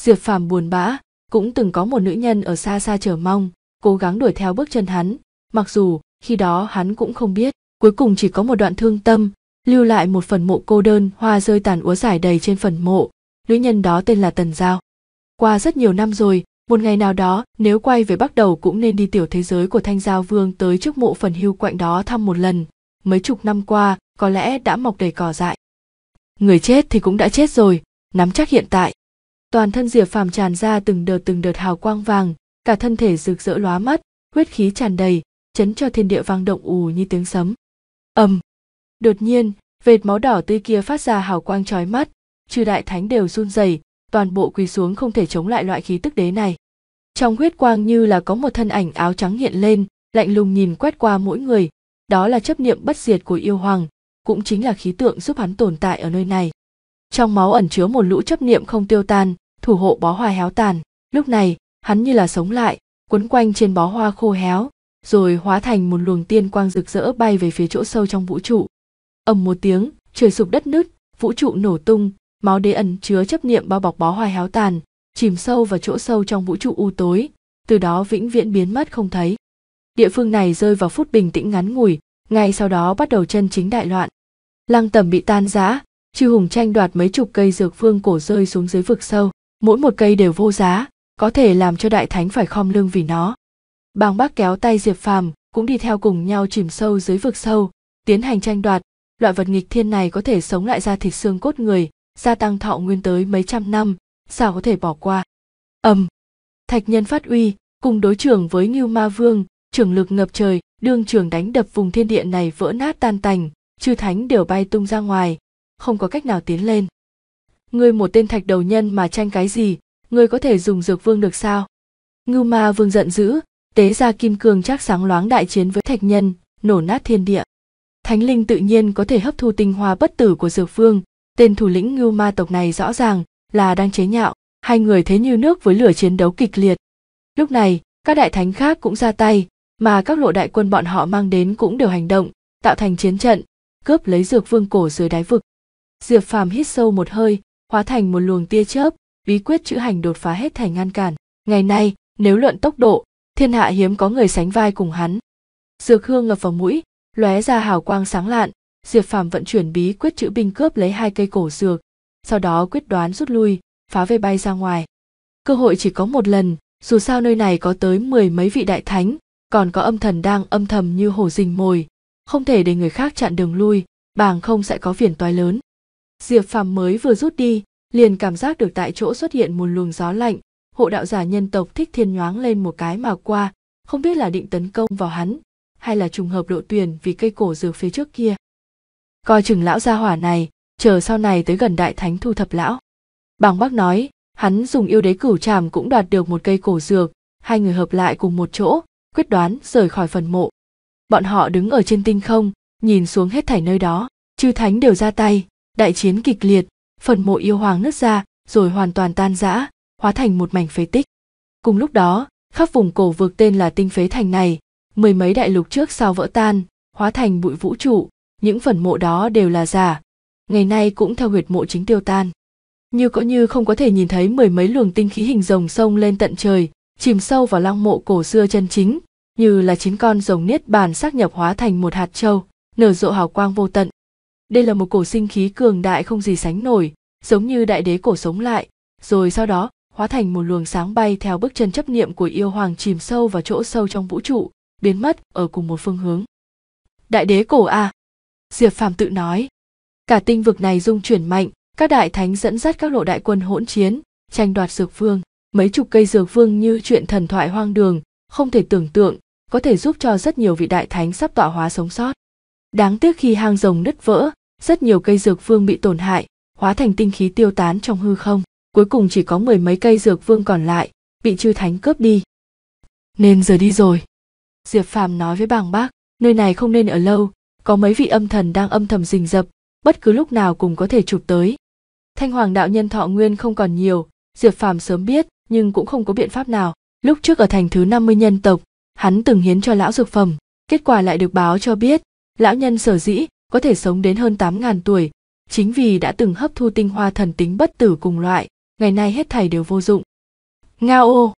diệp phàm buồn bã cũng từng có một nữ nhân ở xa xa chờ mong cố gắng đuổi theo bước chân hắn mặc dù khi đó hắn cũng không biết cuối cùng chỉ có một đoạn thương tâm lưu lại một phần mộ cô đơn hoa rơi tàn úa giải đầy trên phần mộ nữ nhân đó tên là tần giao qua rất nhiều năm rồi một ngày nào đó nếu quay về bắt đầu cũng nên đi tiểu thế giới của thanh giao vương tới trước mộ phần hưu quạnh đó thăm một lần mấy chục năm qua có lẽ đã mọc đầy cỏ dại người chết thì cũng đã chết rồi nắm chắc hiện tại toàn thân diệp phàm tràn ra từng đợt từng đợt hào quang vàng cả thân thể rực rỡ lóa mắt huyết khí tràn đầy chấn cho thiên địa vang động ù như tiếng sấm ầm đột nhiên vệt máu đỏ tươi kia phát ra hào quang trói mắt chư đại thánh đều run rẩy toàn bộ quỳ xuống không thể chống lại loại khí tức đế này trong huyết quang như là có một thân ảnh áo trắng hiện lên lạnh lùng nhìn quét qua mỗi người đó là chấp niệm bất diệt của yêu hoàng cũng chính là khí tượng giúp hắn tồn tại ở nơi này trong máu ẩn chứa một lũ chấp niệm không tiêu tan thủ hộ bó hoa héo tàn lúc này hắn như là sống lại quấn quanh trên bó hoa khô héo rồi hóa thành một luồng tiên quang rực rỡ bay về phía chỗ sâu trong vũ trụ ầm một tiếng trời sụp đất nứt vũ trụ nổ tung máu đế ẩn chứa chấp niệm bao bọc bó hoa héo tàn chìm sâu vào chỗ sâu trong vũ trụ u tối từ đó vĩnh viễn biến mất không thấy địa phương này rơi vào phút bình tĩnh ngắn ngủi ngay sau đó bắt đầu chân chính đại loạn lăng tầm bị tan rã chư hùng tranh đoạt mấy chục cây dược phương cổ rơi xuống dưới vực sâu mỗi một cây đều vô giá có thể làm cho đại thánh phải khom lưng vì nó bàng bác kéo tay diệp phàm cũng đi theo cùng nhau chìm sâu dưới vực sâu tiến hành tranh đoạt loại vật nghịch thiên này có thể sống lại ra thịt xương cốt người gia tăng thọ nguyên tới mấy trăm năm sao có thể bỏ qua ầm thạch nhân phát uy cùng đối trưởng với ngưu ma vương trưởng lực ngập trời đương trường đánh đập vùng thiên địa này vỡ nát tan tành chư thánh đều bay tung ra ngoài không có cách nào tiến lên ngươi một tên thạch đầu nhân mà tranh cái gì ngươi có thể dùng dược vương được sao ngưu ma vương giận dữ tế ra kim cương chắc sáng loáng đại chiến với thạch nhân nổ nát thiên địa thánh linh tự nhiên có thể hấp thu tinh hoa bất tử của dược vương tên thủ lĩnh ngưu ma tộc này rõ ràng là đang chế nhạo hai người thế như nước với lửa chiến đấu kịch liệt lúc này các đại thánh khác cũng ra tay mà các lộ đại quân bọn họ mang đến cũng đều hành động tạo thành chiến trận cướp lấy dược vương cổ dưới đáy vực diệp phàm hít sâu một hơi hóa thành một luồng tia chớp bí quyết chữ hành đột phá hết thảy ngăn cản ngày nay nếu luận tốc độ thiên hạ hiếm có người sánh vai cùng hắn dược hương ngập vào mũi lóe ra hào quang sáng lạn diệp phàm vận chuyển bí quyết chữ binh cướp lấy hai cây cổ dược sau đó quyết đoán rút lui phá về bay ra ngoài cơ hội chỉ có một lần dù sao nơi này có tới mười mấy vị đại thánh còn có âm thần đang âm thầm như hổ rình mồi không thể để người khác chặn đường lui bàng không sẽ có phiền toái lớn diệp phàm mới vừa rút đi liền cảm giác được tại chỗ xuất hiện một luồng gió lạnh hộ đạo giả nhân tộc thích thiên nhoáng lên một cái mà qua không biết là định tấn công vào hắn hay là trùng hợp độ tuyển vì cây cổ dược phía trước kia coi chừng lão gia hỏa này chờ sau này tới gần đại thánh thu thập lão bàng bác nói hắn dùng yêu đế cửu tràm cũng đoạt được một cây cổ dược hai người hợp lại cùng một chỗ quyết đoán rời khỏi phần mộ bọn họ đứng ở trên tinh không nhìn xuống hết thảy nơi đó chư thánh đều ra tay đại chiến kịch liệt phần mộ yêu hoàng nứt ra rồi hoàn toàn tan rã hóa thành một mảnh phế tích cùng lúc đó khắp vùng cổ vực tên là tinh phế thành này mười mấy đại lục trước sau vỡ tan hóa thành bụi vũ trụ những phần mộ đó đều là giả ngày nay cũng theo huyệt mộ chính tiêu tan như cỡ như không có thể nhìn thấy mười mấy luồng tinh khí hình rồng sông lên tận trời chìm sâu vào lăng mộ cổ xưa chân chính như là chín con rồng niết bàn xác nhập hóa thành một hạt châu nở rộ hào quang vô tận đây là một cổ sinh khí cường đại không gì sánh nổi giống như đại đế cổ sống lại rồi sau đó hóa thành một luồng sáng bay theo bước chân chấp niệm của yêu hoàng chìm sâu vào chỗ sâu trong vũ trụ biến mất ở cùng một phương hướng đại đế cổ à diệp phàm tự nói cả tinh vực này dung chuyển mạnh các đại thánh dẫn dắt các lộ đại quân hỗn chiến tranh đoạt dược vương mấy chục cây dược vương như chuyện thần thoại hoang đường không thể tưởng tượng có thể giúp cho rất nhiều vị đại thánh sắp tọa hóa sống sót đáng tiếc khi hang rồng nứt vỡ rất nhiều cây dược vương bị tổn hại, hóa thành tinh khí tiêu tán trong hư không. Cuối cùng chỉ có mười mấy cây dược vương còn lại, bị chư thánh cướp đi. Nên giờ đi rồi. Diệp Phàm nói với bàng bác, nơi này không nên ở lâu, có mấy vị âm thần đang âm thầm rình rập, bất cứ lúc nào cũng có thể chụp tới. Thanh Hoàng đạo nhân thọ nguyên không còn nhiều, Diệp Phàm sớm biết, nhưng cũng không có biện pháp nào. Lúc trước ở thành thứ 50 nhân tộc, hắn từng hiến cho lão dược phẩm, kết quả lại được báo cho biết, lão nhân sở dĩ có thể sống đến hơn 8.000 tuổi, chính vì đã từng hấp thu tinh hoa thần tính bất tử cùng loại, ngày nay hết thảy đều vô dụng. Ngao ô!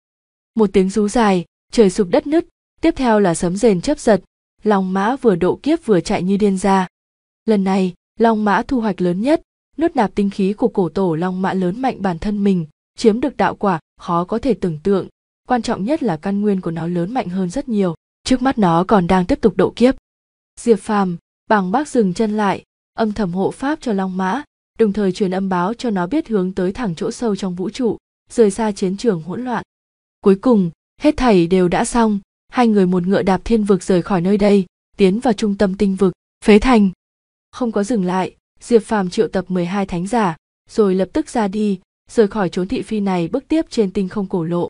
Một tiếng rú dài, trời sụp đất nứt, tiếp theo là sấm rền chớp giật, long mã vừa độ kiếp vừa chạy như điên ra. Lần này, long mã thu hoạch lớn nhất, nuốt nạp tinh khí của cổ tổ long mã lớn mạnh bản thân mình, chiếm được đạo quả khó có thể tưởng tượng, quan trọng nhất là căn nguyên của nó lớn mạnh hơn rất nhiều. Trước mắt nó còn đang tiếp tục độ kiếp. Diệp Phàm, bàng bác dừng chân lại âm thầm hộ pháp cho long mã đồng thời truyền âm báo cho nó biết hướng tới thẳng chỗ sâu trong vũ trụ rời xa chiến trường hỗn loạn cuối cùng hết thảy đều đã xong hai người một ngựa đạp thiên vực rời khỏi nơi đây tiến vào trung tâm tinh vực phế thành không có dừng lại diệp phàm triệu tập 12 thánh giả rồi lập tức ra đi rời khỏi chốn thị phi này bước tiếp trên tinh không cổ lộ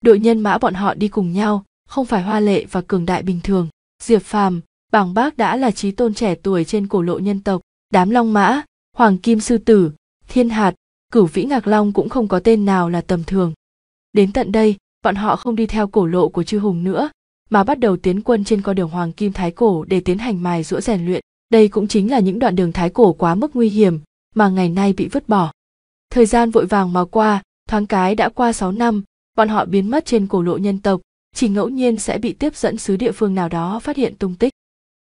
đội nhân mã bọn họ đi cùng nhau không phải hoa lệ và cường đại bình thường diệp phàm Bàng bác đã là trí tôn trẻ tuổi trên cổ lộ nhân tộc đám long mã hoàng kim sư tử thiên hạt cửu vĩ ngạc long cũng không có tên nào là tầm thường đến tận đây bọn họ không đi theo cổ lộ của chư hùng nữa mà bắt đầu tiến quân trên con đường hoàng kim thái cổ để tiến hành mài rũa rèn luyện đây cũng chính là những đoạn đường thái cổ quá mức nguy hiểm mà ngày nay bị vứt bỏ thời gian vội vàng mà qua thoáng cái đã qua 6 năm bọn họ biến mất trên cổ lộ nhân tộc chỉ ngẫu nhiên sẽ bị tiếp dẫn xứ địa phương nào đó phát hiện tung tích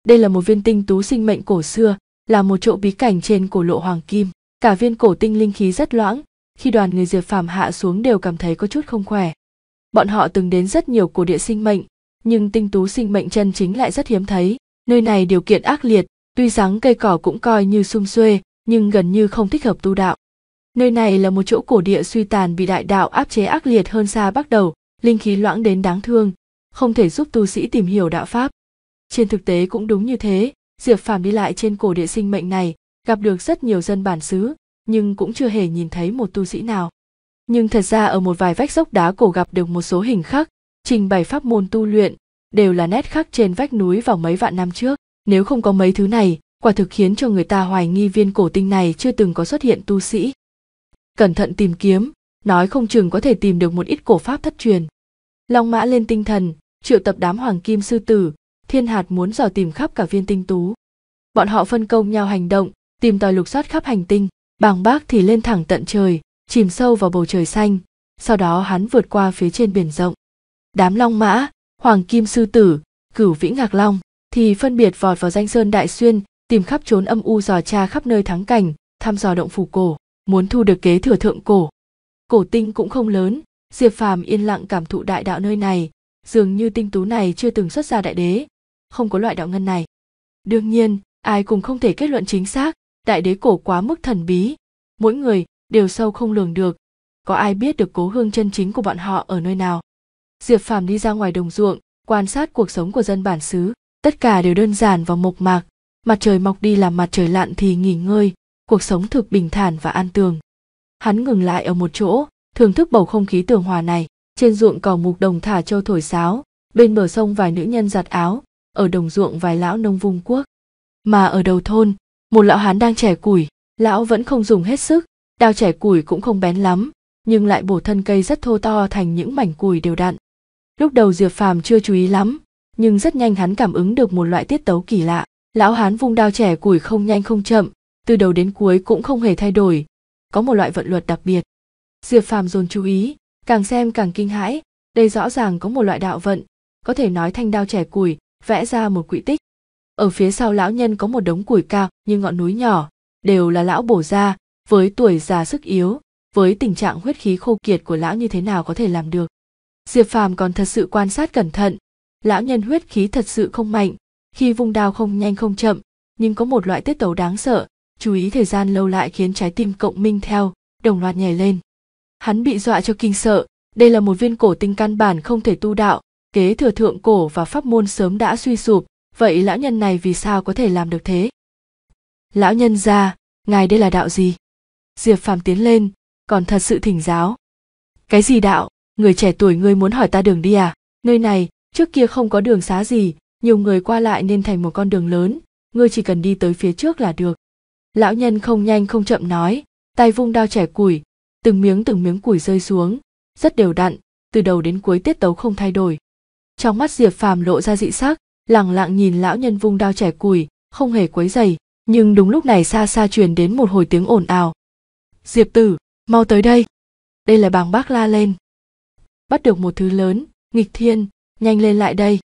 đây là một viên tinh tú sinh mệnh cổ xưa, là một chỗ bí cảnh trên cổ lộ hoàng kim. Cả viên cổ tinh linh khí rất loãng, khi đoàn người Diệp Phàm hạ xuống đều cảm thấy có chút không khỏe. Bọn họ từng đến rất nhiều cổ địa sinh mệnh, nhưng tinh tú sinh mệnh chân chính lại rất hiếm thấy. Nơi này điều kiện ác liệt, tuy rằng cây cỏ cũng coi như sung xuê, nhưng gần như không thích hợp tu đạo. Nơi này là một chỗ cổ địa suy tàn bị đại đạo áp chế ác liệt hơn xa bắt đầu, linh khí loãng đến đáng thương, không thể giúp tu sĩ tìm hiểu đạo pháp. Trên thực tế cũng đúng như thế, Diệp Phàm đi lại trên cổ địa sinh mệnh này, gặp được rất nhiều dân bản xứ, nhưng cũng chưa hề nhìn thấy một tu sĩ nào. Nhưng thật ra ở một vài vách dốc đá cổ gặp được một số hình khắc, trình bày pháp môn tu luyện, đều là nét khắc trên vách núi vào mấy vạn năm trước. Nếu không có mấy thứ này, quả thực khiến cho người ta hoài nghi viên cổ tinh này chưa từng có xuất hiện tu sĩ. Cẩn thận tìm kiếm, nói không chừng có thể tìm được một ít cổ pháp thất truyền. Long mã lên tinh thần, triệu tập đám hoàng kim sư tử, thiên hạt muốn dò tìm khắp cả viên tinh tú bọn họ phân công nhau hành động tìm tòi lục soát khắp hành tinh bàng bác thì lên thẳng tận trời chìm sâu vào bầu trời xanh sau đó hắn vượt qua phía trên biển rộng đám long mã hoàng kim sư tử cửu vĩ ngạc long thì phân biệt vọt vào danh sơn đại xuyên tìm khắp trốn âm u dò tra khắp nơi thắng cảnh thăm dò động phủ cổ muốn thu được kế thừa thượng cổ cổ tinh cũng không lớn diệp phàm yên lặng cảm thụ đại đạo nơi này dường như tinh tú này chưa từng xuất ra đại đế không có loại đạo ngân này đương nhiên ai cũng không thể kết luận chính xác đại đế cổ quá mức thần bí mỗi người đều sâu không lường được có ai biết được cố hương chân chính của bọn họ ở nơi nào diệp phàm đi ra ngoài đồng ruộng quan sát cuộc sống của dân bản xứ tất cả đều đơn giản và mộc mạc mặt trời mọc đi làm mặt trời lặn thì nghỉ ngơi cuộc sống thực bình thản và an tường hắn ngừng lại ở một chỗ thưởng thức bầu không khí tường hòa này trên ruộng cỏ mục đồng thả trâu thổi sáo bên bờ sông vài nữ nhân giặt áo ở đồng ruộng vài lão nông vung quốc mà ở đầu thôn một lão hán đang chẻ củi lão vẫn không dùng hết sức đao chẻ củi cũng không bén lắm nhưng lại bổ thân cây rất thô to thành những mảnh củi đều đặn lúc đầu diệp phàm chưa chú ý lắm nhưng rất nhanh hắn cảm ứng được một loại tiết tấu kỳ lạ lão hán vung đao chẻ củi không nhanh không chậm từ đầu đến cuối cũng không hề thay đổi có một loại vận luật đặc biệt diệp phàm dồn chú ý càng xem càng kinh hãi đây rõ ràng có một loại đạo vận có thể nói thanh đao chẻ củi vẽ ra một quỹ tích ở phía sau lão nhân có một đống củi cao như ngọn núi nhỏ đều là lão bổ ra với tuổi già sức yếu với tình trạng huyết khí khô kiệt của lão như thế nào có thể làm được diệp phàm còn thật sự quan sát cẩn thận lão nhân huyết khí thật sự không mạnh khi vung đao không nhanh không chậm nhưng có một loại tiết tấu đáng sợ chú ý thời gian lâu lại khiến trái tim cộng minh theo đồng loạt nhảy lên hắn bị dọa cho kinh sợ đây là một viên cổ tinh căn bản không thể tu đạo kế thừa thượng cổ và pháp môn sớm đã suy sụp vậy lão nhân này vì sao có thể làm được thế lão nhân ra ngài đây là đạo gì diệp phàm tiến lên còn thật sự thỉnh giáo cái gì đạo người trẻ tuổi ngươi muốn hỏi ta đường đi à nơi này trước kia không có đường xá gì nhiều người qua lại nên thành một con đường lớn ngươi chỉ cần đi tới phía trước là được lão nhân không nhanh không chậm nói tay vung đao trẻ củi từng miếng từng miếng củi rơi xuống rất đều đặn từ đầu đến cuối tiết tấu không thay đổi trong mắt diệp phàm lộ ra dị sắc lẳng lặng nhìn lão nhân vung đao chẻ củi không hề quấy dày nhưng đúng lúc này xa xa truyền đến một hồi tiếng ồn ào diệp tử mau tới đây đây là bàng bác la lên bắt được một thứ lớn nghịch thiên nhanh lên lại đây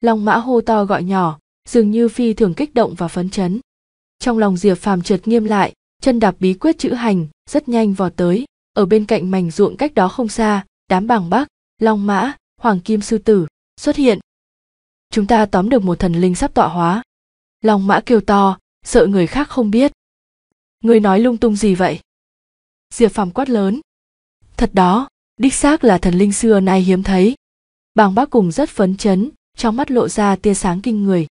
long mã hô to gọi nhỏ dường như phi thường kích động và phấn chấn trong lòng diệp phàm trượt nghiêm lại chân đạp bí quyết chữ hành rất nhanh vò tới ở bên cạnh mảnh ruộng cách đó không xa đám bàng bắc long mã hoàng kim sư tử xuất hiện chúng ta tóm được một thần linh sắp tọa hóa long mã kêu to sợ người khác không biết người nói lung tung gì vậy diệp phàm quát lớn thật đó đích xác là thần linh xưa nay hiếm thấy bàng bác cùng rất phấn chấn trong mắt lộ ra tia sáng kinh người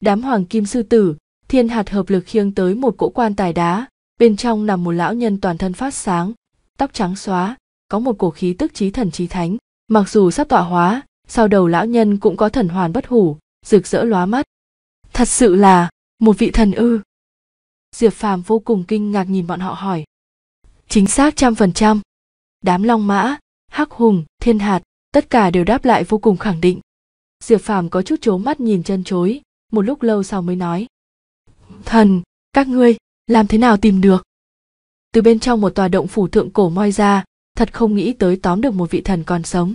đám hoàng kim sư tử thiên hạt hợp lực khiêng tới một cỗ quan tài đá bên trong nằm một lão nhân toàn thân phát sáng tóc trắng xóa có một cổ khí tức trí thần trí thánh mặc dù sắp tọa hóa sau đầu lão nhân cũng có thần hoàn bất hủ rực rỡ lóa mắt thật sự là một vị thần ư diệp phàm vô cùng kinh ngạc nhìn bọn họ hỏi chính xác trăm phần trăm đám long mã hắc hùng thiên hạt tất cả đều đáp lại vô cùng khẳng định diệp phàm có chút trố mắt nhìn chân chối một lúc lâu sau mới nói thần các ngươi làm thế nào tìm được từ bên trong một tòa động phủ thượng cổ moi ra thật không nghĩ tới tóm được một vị thần còn sống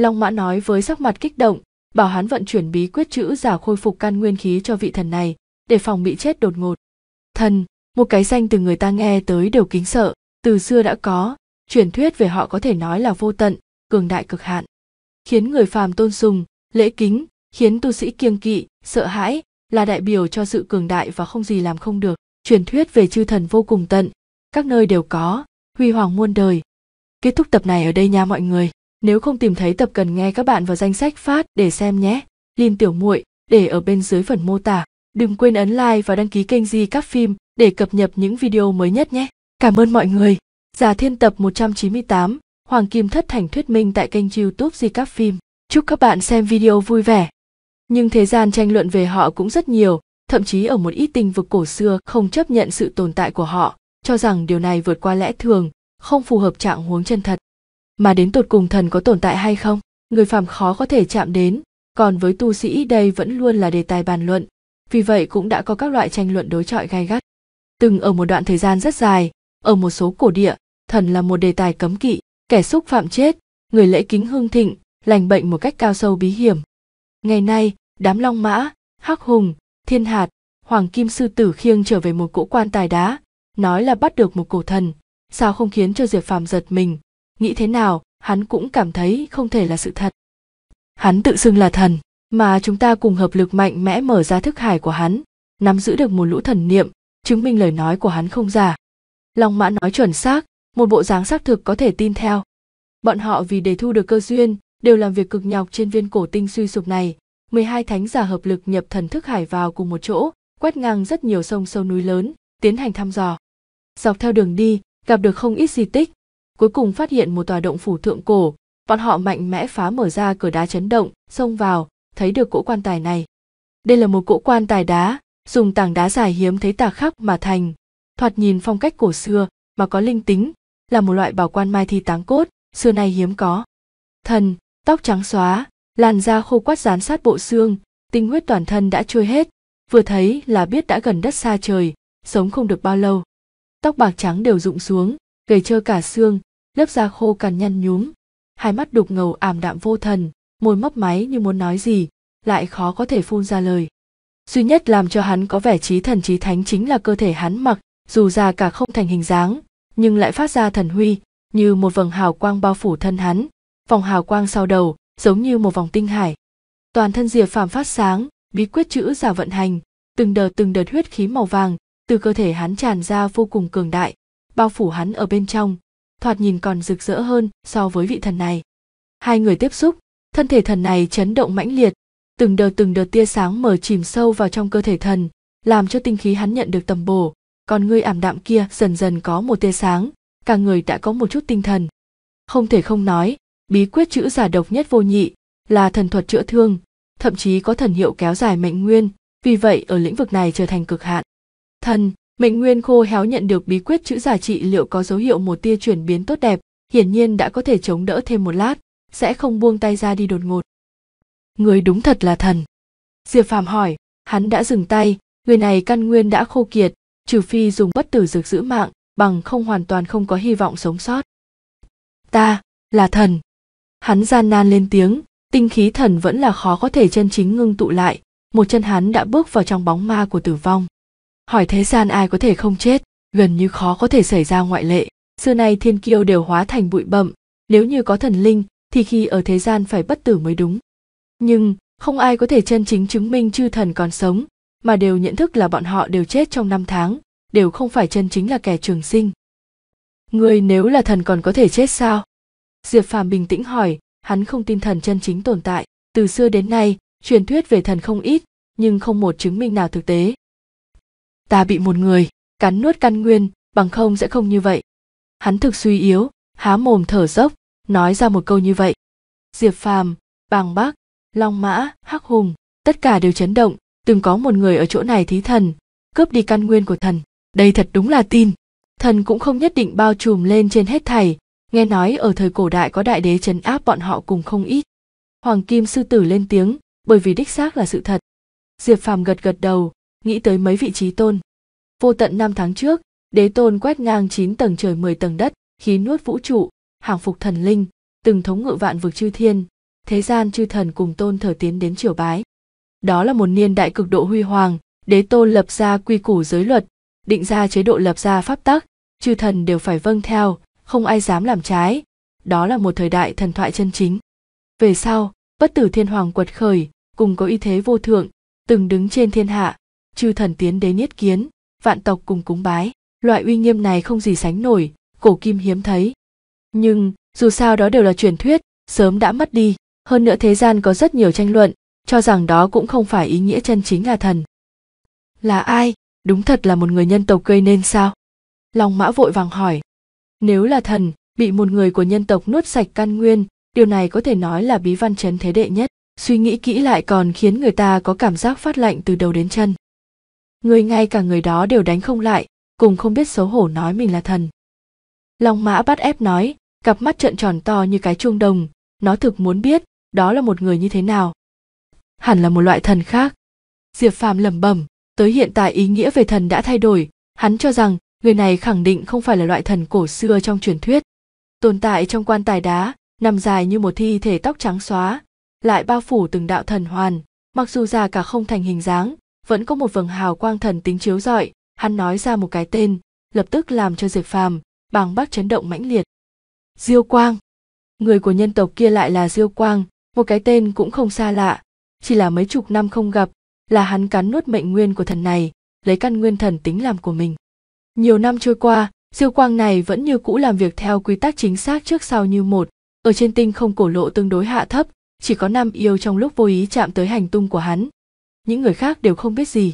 Long Mã nói với sắc mặt kích động, bảo hắn vận chuyển bí quyết chữ giả khôi phục căn nguyên khí cho vị thần này, để phòng bị chết đột ngột. Thần, một cái danh từ người ta nghe tới đều kính sợ, từ xưa đã có, truyền thuyết về họ có thể nói là vô tận, cường đại cực hạn. Khiến người phàm tôn sùng, lễ kính, khiến tu sĩ kiêng kỵ, sợ hãi, là đại biểu cho sự cường đại và không gì làm không được. Truyền thuyết về chư thần vô cùng tận, các nơi đều có, huy hoàng muôn đời. Kết thúc tập này ở đây nha mọi người. Nếu không tìm thấy tập cần nghe các bạn vào danh sách phát để xem nhé. Liên tiểu muội để ở bên dưới phần mô tả. Đừng quên ấn like và đăng ký kênh Di Các Phim để cập nhật những video mới nhất nhé. Cảm ơn mọi người. Già thiên tập 198, Hoàng Kim Thất Thành Thuyết Minh tại kênh youtube Di Các Phim. Chúc các bạn xem video vui vẻ. Nhưng thế gian tranh luận về họ cũng rất nhiều, thậm chí ở một ít tinh vực cổ xưa không chấp nhận sự tồn tại của họ, cho rằng điều này vượt qua lẽ thường, không phù hợp trạng huống chân thật mà đến tột cùng thần có tồn tại hay không người phàm khó có thể chạm đến còn với tu sĩ đây vẫn luôn là đề tài bàn luận vì vậy cũng đã có các loại tranh luận đối chọi gai gắt từng ở một đoạn thời gian rất dài ở một số cổ địa thần là một đề tài cấm kỵ kẻ xúc phạm chết người lễ kính hương thịnh lành bệnh một cách cao sâu bí hiểm ngày nay đám long mã hắc hùng thiên hạt hoàng kim sư tử khiêng trở về một cỗ quan tài đá nói là bắt được một cổ thần sao không khiến cho diệp phàm giật mình nghĩ thế nào hắn cũng cảm thấy không thể là sự thật hắn tự xưng là thần mà chúng ta cùng hợp lực mạnh mẽ mở ra thức hải của hắn nắm giữ được một lũ thần niệm chứng minh lời nói của hắn không giả long mã nói chuẩn xác một bộ dáng xác thực có thể tin theo bọn họ vì để thu được cơ duyên đều làm việc cực nhọc trên viên cổ tinh suy sụp này 12 thánh giả hợp lực nhập thần thức hải vào cùng một chỗ quét ngang rất nhiều sông sâu núi lớn tiến hành thăm dò dọc theo đường đi gặp được không ít di tích cuối cùng phát hiện một tòa động phủ thượng cổ bọn họ mạnh mẽ phá mở ra cửa đá chấn động xông vào thấy được cỗ quan tài này đây là một cỗ quan tài đá dùng tảng đá dài hiếm thấy tà khắc mà thành thoạt nhìn phong cách cổ xưa mà có linh tính là một loại bảo quan mai thi táng cốt xưa nay hiếm có thần tóc trắng xóa làn da khô quát dán sát bộ xương tinh huyết toàn thân đã trôi hết vừa thấy là biết đã gần đất xa trời sống không được bao lâu tóc bạc trắng đều rụng xuống gầy trơ cả xương lớp da khô cằn nhăn nhúm hai mắt đục ngầu ảm đạm vô thần môi mấp máy như muốn nói gì lại khó có thể phun ra lời duy nhất làm cho hắn có vẻ trí thần trí thánh chính là cơ thể hắn mặc dù già cả không thành hình dáng nhưng lại phát ra thần huy như một vầng hào quang bao phủ thân hắn vòng hào quang sau đầu giống như một vòng tinh hải toàn thân diệp phàm phát sáng bí quyết chữ giả vận hành từng đợt từng đợt huyết khí màu vàng từ cơ thể hắn tràn ra vô cùng cường đại bao phủ hắn ở bên trong thoạt nhìn còn rực rỡ hơn so với vị thần này hai người tiếp xúc thân thể thần này chấn động mãnh liệt từng đợt từng đợt tia sáng mở chìm sâu vào trong cơ thể thần làm cho tinh khí hắn nhận được tầm bổ còn người ảm đạm kia dần dần có một tia sáng cả người đã có một chút tinh thần không thể không nói bí quyết chữ giả độc nhất vô nhị là thần thuật chữa thương thậm chí có thần hiệu kéo dài mệnh nguyên vì vậy ở lĩnh vực này trở thành cực hạn thần Mệnh Nguyên Khô héo nhận được bí quyết chữ giả trị liệu có dấu hiệu một tia chuyển biến tốt đẹp, hiển nhiên đã có thể chống đỡ thêm một lát, sẽ không buông tay ra đi đột ngột. Người đúng thật là thần. Diệp Phạm hỏi, hắn đã dừng tay, người này căn nguyên đã khô kiệt, trừ phi dùng bất tử dược giữ mạng, bằng không hoàn toàn không có hy vọng sống sót. Ta, là thần. Hắn gian nan lên tiếng, tinh khí thần vẫn là khó có thể chân chính ngưng tụ lại, một chân hắn đã bước vào trong bóng ma của tử vong hỏi thế gian ai có thể không chết gần như khó có thể xảy ra ngoại lệ xưa nay thiên kiêu đều hóa thành bụi bậm nếu như có thần linh thì khi ở thế gian phải bất tử mới đúng nhưng không ai có thể chân chính chứng minh chư thần còn sống mà đều nhận thức là bọn họ đều chết trong năm tháng đều không phải chân chính là kẻ trường sinh người nếu là thần còn có thể chết sao diệp phàm bình tĩnh hỏi hắn không tin thần chân chính tồn tại từ xưa đến nay truyền thuyết về thần không ít nhưng không một chứng minh nào thực tế ta bị một người cắn nuốt căn nguyên bằng không sẽ không như vậy hắn thực suy yếu há mồm thở dốc nói ra một câu như vậy diệp phàm bàng bác long mã hắc hùng tất cả đều chấn động từng có một người ở chỗ này thí thần cướp đi căn nguyên của thần đây thật đúng là tin thần cũng không nhất định bao trùm lên trên hết thảy nghe nói ở thời cổ đại có đại đế chấn áp bọn họ cùng không ít hoàng kim sư tử lên tiếng bởi vì đích xác là sự thật diệp phàm gật gật đầu nghĩ tới mấy vị trí tôn vô tận năm tháng trước đế tôn quét ngang 9 tầng trời 10 tầng đất khí nuốt vũ trụ hàng phục thần linh từng thống ngự vạn vực chư thiên thế gian chư thần cùng tôn thờ tiến đến triều bái đó là một niên đại cực độ huy hoàng đế tôn lập ra quy củ giới luật định ra chế độ lập ra pháp tắc chư thần đều phải vâng theo không ai dám làm trái đó là một thời đại thần thoại chân chính về sau bất tử thiên hoàng quật khởi cùng có y thế vô thượng từng đứng trên thiên hạ chư thần tiến đến yết kiến vạn tộc cùng cúng bái loại uy nghiêm này không gì sánh nổi cổ kim hiếm thấy nhưng dù sao đó đều là truyền thuyết sớm đã mất đi hơn nữa thế gian có rất nhiều tranh luận cho rằng đó cũng không phải ý nghĩa chân chính là thần là ai đúng thật là một người nhân tộc gây nên sao long mã vội vàng hỏi nếu là thần bị một người của nhân tộc nuốt sạch căn nguyên điều này có thể nói là bí văn chấn thế đệ nhất suy nghĩ kỹ lại còn khiến người ta có cảm giác phát lạnh từ đầu đến chân người ngay cả người đó đều đánh không lại cùng không biết xấu hổ nói mình là thần long mã bắt ép nói cặp mắt trợn tròn to như cái chuông đồng nó thực muốn biết đó là một người như thế nào hẳn là một loại thần khác diệp phàm lẩm bẩm tới hiện tại ý nghĩa về thần đã thay đổi hắn cho rằng người này khẳng định không phải là loại thần cổ xưa trong truyền thuyết tồn tại trong quan tài đá nằm dài như một thi thể tóc trắng xóa lại bao phủ từng đạo thần hoàn mặc dù già cả không thành hình dáng vẫn có một vầng hào quang thần tính chiếu rọi hắn nói ra một cái tên lập tức làm cho diệp phàm bàng bác chấn động mãnh liệt diêu quang người của nhân tộc kia lại là diêu quang một cái tên cũng không xa lạ chỉ là mấy chục năm không gặp là hắn cắn nuốt mệnh nguyên của thần này lấy căn nguyên thần tính làm của mình nhiều năm trôi qua diêu quang này vẫn như cũ làm việc theo quy tắc chính xác trước sau như một ở trên tinh không cổ lộ tương đối hạ thấp chỉ có năm yêu trong lúc vô ý chạm tới hành tung của hắn những người khác đều không biết gì.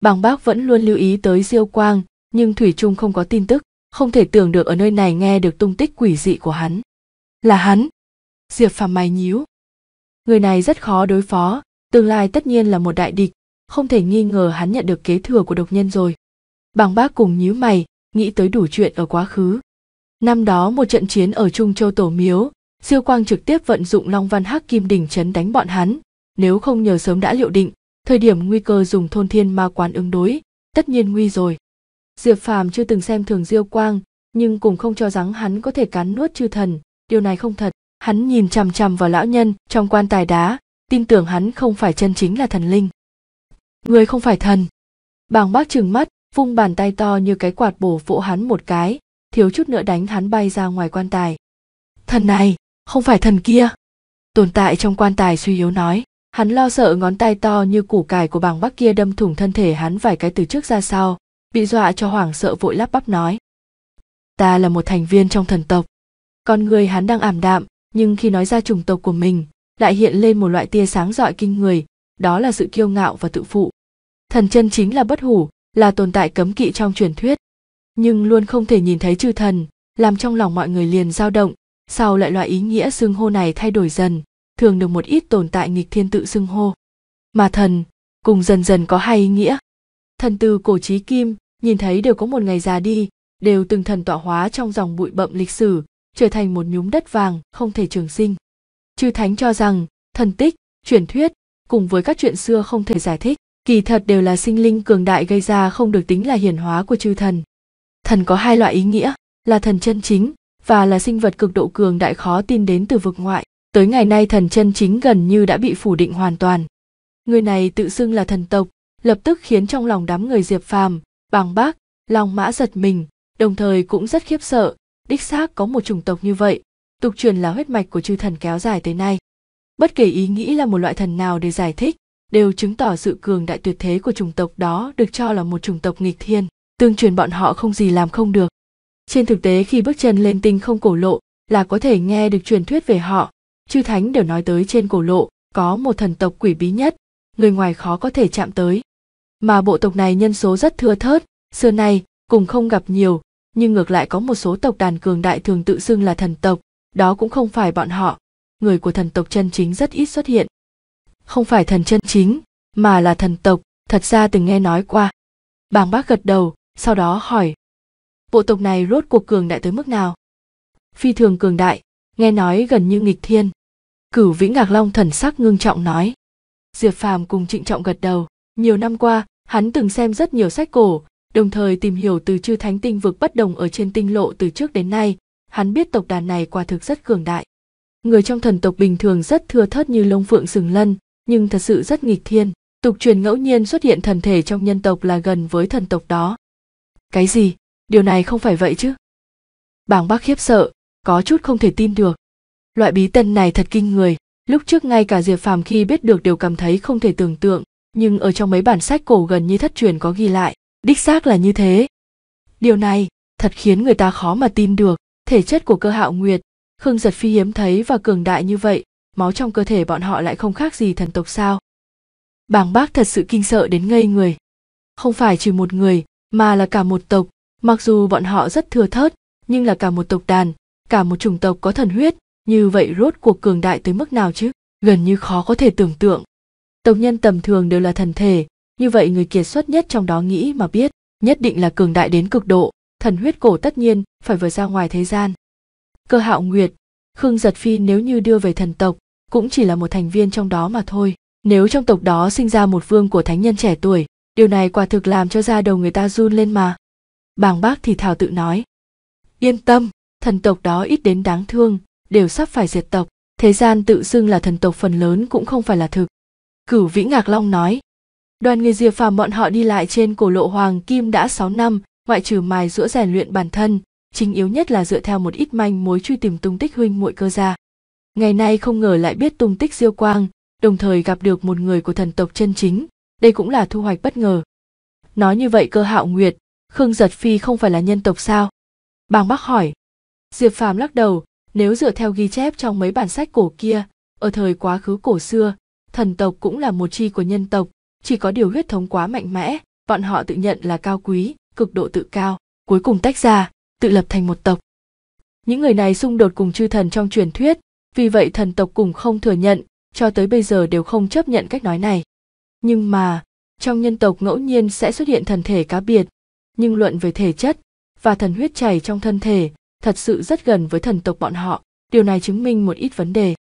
Bàng bác vẫn luôn lưu ý tới Diêu Quang, nhưng Thủy Trung không có tin tức, không thể tưởng được ở nơi này nghe được tung tích quỷ dị của hắn. Là hắn. Diệp Phạm mày nhíu. Người này rất khó đối phó, tương lai tất nhiên là một đại địch, không thể nghi ngờ hắn nhận được kế thừa của độc nhân rồi. Bàng bác cùng nhíu mày, nghĩ tới đủ chuyện ở quá khứ. Năm đó một trận chiến ở Trung Châu Tổ Miếu, Diêu Quang trực tiếp vận dụng Long Văn Hắc Kim Đỉnh chấn đánh bọn hắn, nếu không nhờ sớm đã liệu định, thời điểm nguy cơ dùng thôn thiên ma quán ứng đối tất nhiên nguy rồi diệp phàm chưa từng xem thường diêu quang nhưng cũng không cho rằng hắn có thể cắn nuốt chư thần điều này không thật hắn nhìn chằm chằm vào lão nhân trong quan tài đá tin tưởng hắn không phải chân chính là thần linh người không phải thần bàng bác trừng mắt vung bàn tay to như cái quạt bổ vỗ hắn một cái thiếu chút nữa đánh hắn bay ra ngoài quan tài thần này không phải thần kia tồn tại trong quan tài suy yếu nói Hắn lo sợ ngón tay to như củ cải của bàng bắc kia đâm thủng thân thể hắn vài cái từ trước ra sau, bị dọa cho hoảng sợ vội lắp bắp nói. Ta là một thành viên trong thần tộc. Con người hắn đang ảm đạm, nhưng khi nói ra chủng tộc của mình, lại hiện lên một loại tia sáng rọi kinh người, đó là sự kiêu ngạo và tự phụ. Thần chân chính là bất hủ, là tồn tại cấm kỵ trong truyền thuyết, nhưng luôn không thể nhìn thấy chư thần, làm trong lòng mọi người liền dao động, sau lại loại ý nghĩa xưng hô này thay đổi dần, thường được một ít tồn tại nghịch thiên tự xưng hô mà thần cùng dần dần có hai ý nghĩa thần từ cổ trí kim nhìn thấy đều có một ngày già đi đều từng thần tọa hóa trong dòng bụi bậm lịch sử trở thành một nhúm đất vàng không thể trường sinh chư thánh cho rằng thần tích truyền thuyết cùng với các chuyện xưa không thể giải thích kỳ thật đều là sinh linh cường đại gây ra không được tính là hiển hóa của chư thần thần có hai loại ý nghĩa là thần chân chính và là sinh vật cực độ cường đại khó tin đến từ vực ngoại tới ngày nay thần chân chính gần như đã bị phủ định hoàn toàn người này tự xưng là thần tộc lập tức khiến trong lòng đám người diệp phàm bàng bác long mã giật mình đồng thời cũng rất khiếp sợ đích xác có một chủng tộc như vậy tục truyền là huyết mạch của chư thần kéo dài tới nay bất kể ý nghĩ là một loại thần nào để giải thích đều chứng tỏ sự cường đại tuyệt thế của chủng tộc đó được cho là một chủng tộc nghịch thiên tương truyền bọn họ không gì làm không được trên thực tế khi bước chân lên tinh không cổ lộ là có thể nghe được truyền thuyết về họ chư thánh đều nói tới trên cổ lộ có một thần tộc quỷ bí nhất người ngoài khó có thể chạm tới mà bộ tộc này nhân số rất thưa thớt xưa nay cùng không gặp nhiều nhưng ngược lại có một số tộc đàn cường đại thường tự xưng là thần tộc đó cũng không phải bọn họ người của thần tộc chân chính rất ít xuất hiện không phải thần chân chính mà là thần tộc thật ra từng nghe nói qua bàng bác gật đầu sau đó hỏi bộ tộc này rốt cuộc cường đại tới mức nào phi thường cường đại nghe nói gần như nghịch thiên cửu vĩ ngạc long thần sắc ngưng trọng nói diệp phàm cùng trịnh trọng gật đầu nhiều năm qua hắn từng xem rất nhiều sách cổ đồng thời tìm hiểu từ chư thánh tinh vực bất đồng ở trên tinh lộ từ trước đến nay hắn biết tộc đàn này quả thực rất cường đại người trong thần tộc bình thường rất thưa thớt như lông phượng sừng lân nhưng thật sự rất nghịch thiên tục truyền ngẫu nhiên xuất hiện thần thể trong nhân tộc là gần với thần tộc đó cái gì điều này không phải vậy chứ bảng bác khiếp sợ có chút không thể tin được loại bí tân này thật kinh người lúc trước ngay cả diệp phàm khi biết được đều cảm thấy không thể tưởng tượng nhưng ở trong mấy bản sách cổ gần như thất truyền có ghi lại đích xác là như thế điều này thật khiến người ta khó mà tin được thể chất của cơ hạo nguyệt khương giật phi hiếm thấy và cường đại như vậy máu trong cơ thể bọn họ lại không khác gì thần tộc sao bàng bác thật sự kinh sợ đến ngây người không phải chỉ một người mà là cả một tộc mặc dù bọn họ rất thừa thớt nhưng là cả một tộc đàn cả một chủng tộc có thần huyết như vậy rốt cuộc cường đại tới mức nào chứ gần như khó có thể tưởng tượng tộc nhân tầm thường đều là thần thể như vậy người kiệt xuất nhất trong đó nghĩ mà biết nhất định là cường đại đến cực độ thần huyết cổ tất nhiên phải vượt ra ngoài thế gian cơ hạo nguyệt khương giật phi nếu như đưa về thần tộc cũng chỉ là một thành viên trong đó mà thôi nếu trong tộc đó sinh ra một vương của thánh nhân trẻ tuổi điều này quả thực làm cho da đầu người ta run lên mà bàng bác thì thảo tự nói yên tâm thần tộc đó ít đến đáng thương đều sắp phải diệt tộc thế gian tự xưng là thần tộc phần lớn cũng không phải là thực cửu vĩ ngạc long nói đoàn người diệp phàm bọn họ đi lại trên cổ lộ hoàng kim đã sáu năm ngoại trừ mài giũa rèn luyện bản thân chính yếu nhất là dựa theo một ít manh mối truy tìm tung tích huynh muội cơ gia ngày nay không ngờ lại biết tung tích diêu quang đồng thời gặp được một người của thần tộc chân chính đây cũng là thu hoạch bất ngờ nói như vậy cơ hạo nguyệt khương giật phi không phải là nhân tộc sao bàng bắc hỏi diệp phàm lắc đầu nếu dựa theo ghi chép trong mấy bản sách cổ kia, ở thời quá khứ cổ xưa, thần tộc cũng là một chi của nhân tộc, chỉ có điều huyết thống quá mạnh mẽ, bọn họ tự nhận là cao quý, cực độ tự cao, cuối cùng tách ra, tự lập thành một tộc. Những người này xung đột cùng chư thần trong truyền thuyết, vì vậy thần tộc cùng không thừa nhận, cho tới bây giờ đều không chấp nhận cách nói này. Nhưng mà, trong nhân tộc ngẫu nhiên sẽ xuất hiện thần thể cá biệt, nhưng luận về thể chất và thần huyết chảy trong thân thể thật sự rất gần với thần tộc bọn họ điều này chứng minh một ít vấn đề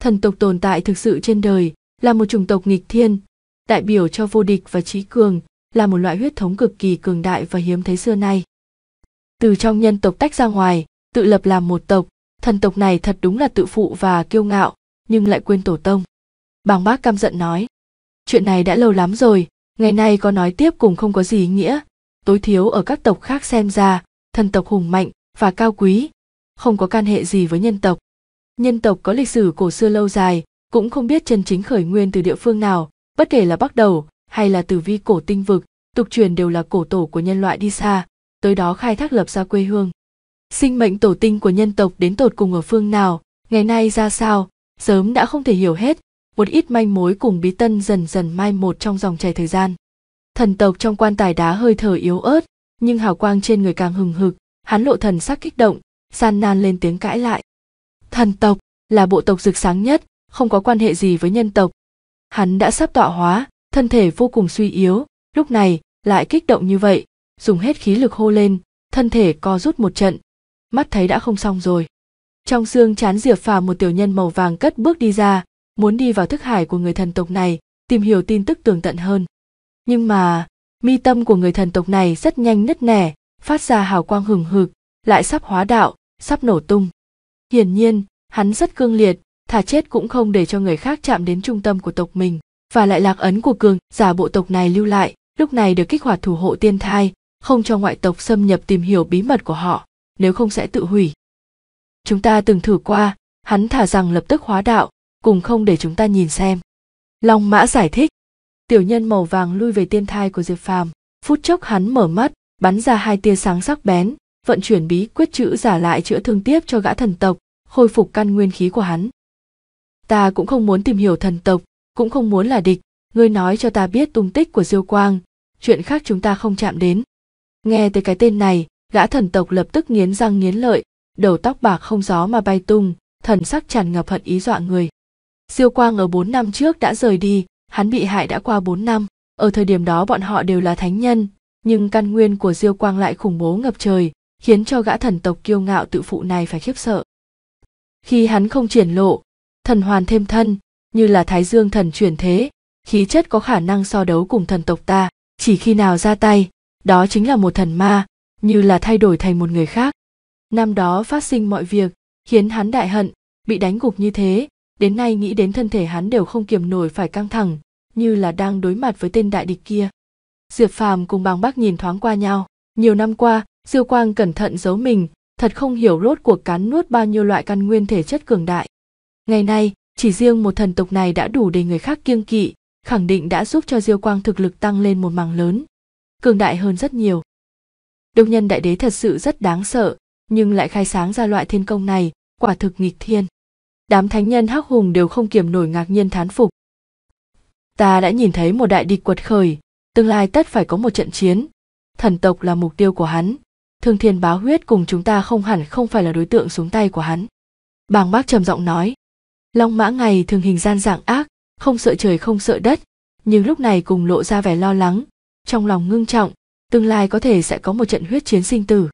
thần tộc tồn tại thực sự trên đời là một chủng tộc nghịch thiên đại biểu cho vô địch và trí cường là một loại huyết thống cực kỳ cường đại và hiếm thấy xưa nay từ trong nhân tộc tách ra ngoài tự lập làm một tộc thần tộc này thật đúng là tự phụ và kiêu ngạo nhưng lại quên tổ tông bàng bác căm giận nói chuyện này đã lâu lắm rồi ngày nay có nói tiếp cũng không có gì ý nghĩa tối thiếu ở các tộc khác xem ra thần tộc hùng mạnh và cao quý không có can hệ gì với nhân tộc nhân tộc có lịch sử cổ xưa lâu dài cũng không biết chân chính khởi nguyên từ địa phương nào bất kể là bắt đầu hay là từ vi cổ tinh vực tục truyền đều là cổ tổ của nhân loại đi xa tới đó khai thác lập ra quê hương sinh mệnh tổ tinh của nhân tộc đến tột cùng ở phương nào ngày nay ra sao sớm đã không thể hiểu hết một ít manh mối cùng bí tân dần dần mai một trong dòng chảy thời gian thần tộc trong quan tài đá hơi thở yếu ớt nhưng hào quang trên người càng hừng hực hắn lộ thần sắc kích động gian nan lên tiếng cãi lại thần tộc là bộ tộc rực sáng nhất không có quan hệ gì với nhân tộc hắn đã sắp tọa hóa thân thể vô cùng suy yếu lúc này lại kích động như vậy dùng hết khí lực hô lên thân thể co rút một trận mắt thấy đã không xong rồi trong xương chán diệp phàm một tiểu nhân màu vàng cất bước đi ra muốn đi vào thức hải của người thần tộc này tìm hiểu tin tức tường tận hơn nhưng mà mi tâm của người thần tộc này rất nhanh nứt nẻ phát ra hào quang hừng hực lại sắp hóa đạo sắp nổ tung hiển nhiên hắn rất cương liệt thả chết cũng không để cho người khác chạm đến trung tâm của tộc mình và lại lạc ấn của cường giả bộ tộc này lưu lại lúc này được kích hoạt thủ hộ tiên thai không cho ngoại tộc xâm nhập tìm hiểu bí mật của họ nếu không sẽ tự hủy chúng ta từng thử qua hắn thả rằng lập tức hóa đạo cùng không để chúng ta nhìn xem long mã giải thích tiểu nhân màu vàng lui về tiên thai của diệp phàm phút chốc hắn mở mắt bắn ra hai tia sáng sắc bén vận chuyển bí quyết chữ giả lại chữa thương tiếp cho gã thần tộc khôi phục căn nguyên khí của hắn ta cũng không muốn tìm hiểu thần tộc cũng không muốn là địch ngươi nói cho ta biết tung tích của diêu quang chuyện khác chúng ta không chạm đến nghe tới cái tên này gã thần tộc lập tức nghiến răng nghiến lợi đầu tóc bạc không gió mà bay tung thần sắc tràn ngập hận ý dọa người diêu quang ở bốn năm trước đã rời đi hắn bị hại đã qua bốn năm ở thời điểm đó bọn họ đều là thánh nhân nhưng căn nguyên của diêu quang lại khủng bố ngập trời khiến cho gã thần tộc kiêu ngạo tự phụ này phải khiếp sợ khi hắn không triển lộ thần hoàn thêm thân như là thái dương thần chuyển thế khí chất có khả năng so đấu cùng thần tộc ta chỉ khi nào ra tay đó chính là một thần ma như là thay đổi thành một người khác năm đó phát sinh mọi việc khiến hắn đại hận bị đánh gục như thế đến nay nghĩ đến thân thể hắn đều không kiềm nổi phải căng thẳng như là đang đối mặt với tên đại địch kia diệp phàm cùng bàng bác nhìn thoáng qua nhau nhiều năm qua diêu quang cẩn thận giấu mình thật không hiểu rốt cuộc cắn nuốt bao nhiêu loại căn nguyên thể chất cường đại ngày nay chỉ riêng một thần tộc này đã đủ để người khác kiêng kỵ khẳng định đã giúp cho diêu quang thực lực tăng lên một mảng lớn cường đại hơn rất nhiều Đông nhân đại đế thật sự rất đáng sợ nhưng lại khai sáng ra loại thiên công này quả thực nghịch thiên đám thánh nhân hắc hùng đều không kiềm nổi ngạc nhiên thán phục ta đã nhìn thấy một đại địch quật khởi tương lai tất phải có một trận chiến thần tộc là mục tiêu của hắn thương thiên báo huyết cùng chúng ta không hẳn không phải là đối tượng xuống tay của hắn bàng bác trầm giọng nói long mã ngày thường hình gian dạng ác không sợ trời không sợ đất nhưng lúc này cùng lộ ra vẻ lo lắng trong lòng ngưng trọng tương lai có thể sẽ có một trận huyết chiến sinh tử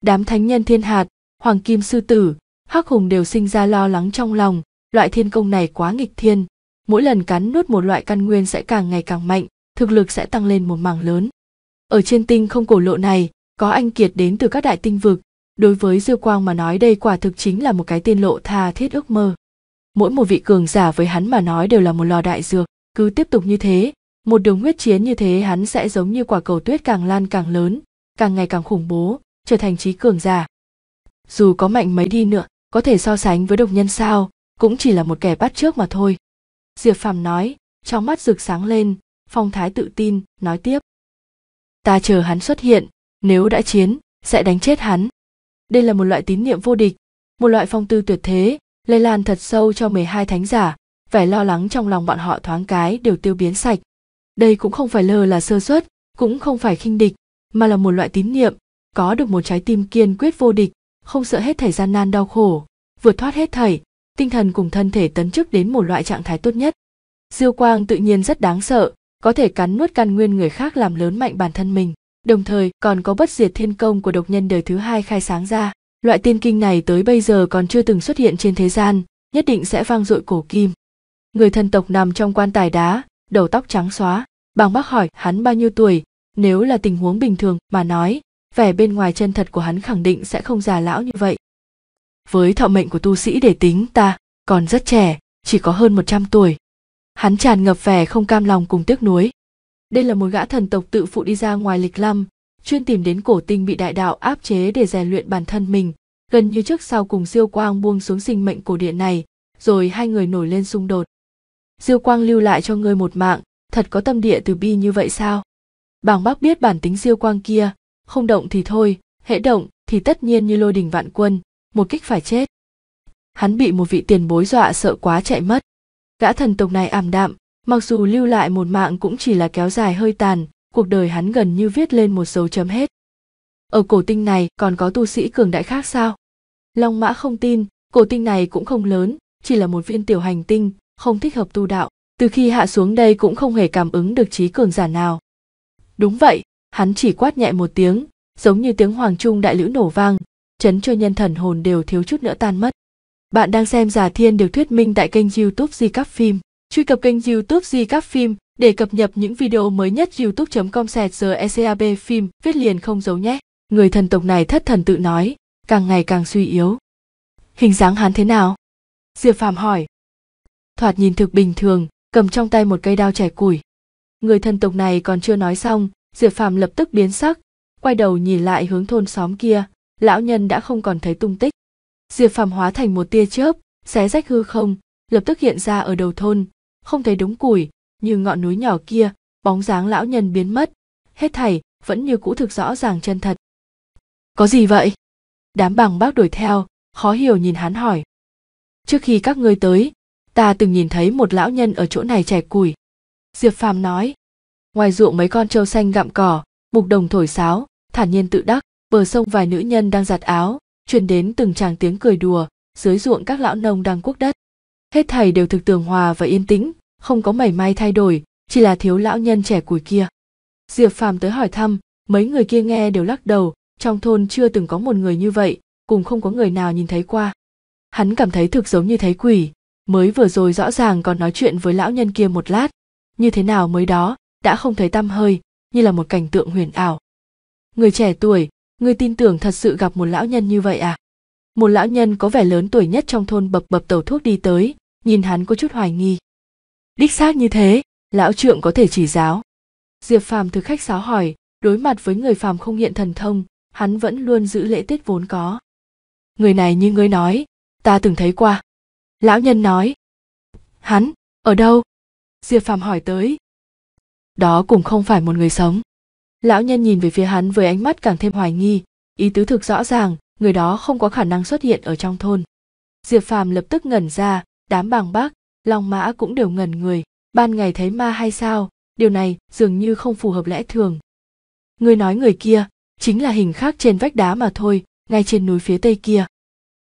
đám thánh nhân thiên hạt hoàng kim sư tử hắc hùng đều sinh ra lo lắng trong lòng loại thiên công này quá nghịch thiên mỗi lần cắn nuốt một loại căn nguyên sẽ càng ngày càng mạnh thực lực sẽ tăng lên một mảng lớn. Ở trên tinh không cổ lộ này, có anh kiệt đến từ các đại tinh vực, đối với Diêu Quang mà nói đây quả thực chính là một cái tiên lộ tha thiết ước mơ. Mỗi một vị cường giả với hắn mà nói đều là một lò đại dược, cứ tiếp tục như thế, một đường huyết chiến như thế hắn sẽ giống như quả cầu tuyết càng lan càng lớn, càng ngày càng khủng bố, trở thành trí cường giả. Dù có mạnh mấy đi nữa, có thể so sánh với độc nhân sao, cũng chỉ là một kẻ bắt trước mà thôi. Diệp Phàm nói, trong mắt rực sáng lên, phong thái tự tin nói tiếp ta chờ hắn xuất hiện nếu đã chiến sẽ đánh chết hắn đây là một loại tín niệm vô địch một loại phong tư tuyệt thế lây lan thật sâu cho hai thánh giả vẻ lo lắng trong lòng bọn họ thoáng cái đều tiêu biến sạch đây cũng không phải lờ là sơ suất cũng không phải khinh địch mà là một loại tín niệm có được một trái tim kiên quyết vô địch không sợ hết thời gian nan đau khổ vượt thoát hết thảy tinh thần cùng thân thể tấn chức đến một loại trạng thái tốt nhất diêu quang tự nhiên rất đáng sợ có thể cắn nuốt căn nguyên người khác làm lớn mạnh bản thân mình đồng thời còn có bất diệt thiên công của độc nhân đời thứ hai khai sáng ra loại tiên kinh này tới bây giờ còn chưa từng xuất hiện trên thế gian nhất định sẽ vang dội cổ kim người thân tộc nằm trong quan tài đá đầu tóc trắng xóa bàng bác hỏi hắn bao nhiêu tuổi nếu là tình huống bình thường mà nói vẻ bên ngoài chân thật của hắn khẳng định sẽ không già lão như vậy với thọ mệnh của tu sĩ để tính ta còn rất trẻ chỉ có hơn một trăm tuổi hắn tràn ngập vẻ không cam lòng cùng tiếc nuối đây là một gã thần tộc tự phụ đi ra ngoài lịch lâm, chuyên tìm đến cổ tinh bị đại đạo áp chế để rèn luyện bản thân mình gần như trước sau cùng siêu quang buông xuống sinh mệnh cổ điện này rồi hai người nổi lên xung đột Siêu quang lưu lại cho ngươi một mạng thật có tâm địa từ bi như vậy sao bàng bác biết bản tính siêu quang kia không động thì thôi hễ động thì tất nhiên như lôi đình vạn quân một kích phải chết hắn bị một vị tiền bối dọa sợ quá chạy mất gã thần tộc này ảm đạm mặc dù lưu lại một mạng cũng chỉ là kéo dài hơi tàn cuộc đời hắn gần như viết lên một dấu chấm hết ở cổ tinh này còn có tu sĩ cường đại khác sao long mã không tin cổ tinh này cũng không lớn chỉ là một viên tiểu hành tinh không thích hợp tu đạo từ khi hạ xuống đây cũng không hề cảm ứng được trí cường giả nào đúng vậy hắn chỉ quát nhẹ một tiếng giống như tiếng hoàng trung đại lữ nổ vang chấn cho nhân thần hồn đều thiếu chút nữa tan mất bạn đang xem Giả Thiên được thuyết minh tại kênh YouTube Di Cắp Phim. Truy cập kênh YouTube Di Cắp Phim để cập nhật những video mới nhất youtube.com sẹt giờ ECAB phim viết liền không giấu nhé. Người thần tộc này thất thần tự nói, càng ngày càng suy yếu. Hình dáng hắn thế nào? Diệp Phàm hỏi. Thoạt nhìn thực bình thường, cầm trong tay một cây đao chẻ củi. Người thần tộc này còn chưa nói xong, Diệp Phàm lập tức biến sắc, quay đầu nhìn lại hướng thôn xóm kia, lão nhân đã không còn thấy tung tích diệp phàm hóa thành một tia chớp xé rách hư không lập tức hiện ra ở đầu thôn không thấy đống củi như ngọn núi nhỏ kia bóng dáng lão nhân biến mất hết thảy vẫn như cũ thực rõ ràng chân thật có gì vậy đám bằng bác đuổi theo khó hiểu nhìn hắn hỏi trước khi các ngươi tới ta từng nhìn thấy một lão nhân ở chỗ này chẻ củi diệp phàm nói ngoài ruộng mấy con trâu xanh gặm cỏ mục đồng thổi sáo thản nhiên tự đắc bờ sông vài nữ nhân đang giặt áo truyền đến từng tràng tiếng cười đùa dưới ruộng các lão nông đang cuốc đất hết thầy đều thực tường hòa và yên tĩnh không có mảy may thay đổi chỉ là thiếu lão nhân trẻ tuổi kia diệp phàm tới hỏi thăm mấy người kia nghe đều lắc đầu trong thôn chưa từng có một người như vậy cùng không có người nào nhìn thấy qua hắn cảm thấy thực giống như thấy quỷ mới vừa rồi rõ ràng còn nói chuyện với lão nhân kia một lát như thế nào mới đó đã không thấy tăm hơi như là một cảnh tượng huyền ảo người trẻ tuổi Người tin tưởng thật sự gặp một lão nhân như vậy à một lão nhân có vẻ lớn tuổi nhất trong thôn bập bập tàu thuốc đi tới nhìn hắn có chút hoài nghi đích xác như thế lão trượng có thể chỉ giáo diệp phàm thực khách sáo hỏi đối mặt với người phàm không hiện thần thông hắn vẫn luôn giữ lễ tiết vốn có người này như ngươi nói ta từng thấy qua lão nhân nói hắn ở đâu diệp phàm hỏi tới đó cũng không phải một người sống lão nhân nhìn về phía hắn với ánh mắt càng thêm hoài nghi ý tứ thực rõ ràng người đó không có khả năng xuất hiện ở trong thôn diệp phàm lập tức ngẩn ra đám bàng bác long mã cũng đều ngẩn người ban ngày thấy ma hay sao điều này dường như không phù hợp lẽ thường người nói người kia chính là hình khác trên vách đá mà thôi ngay trên núi phía tây kia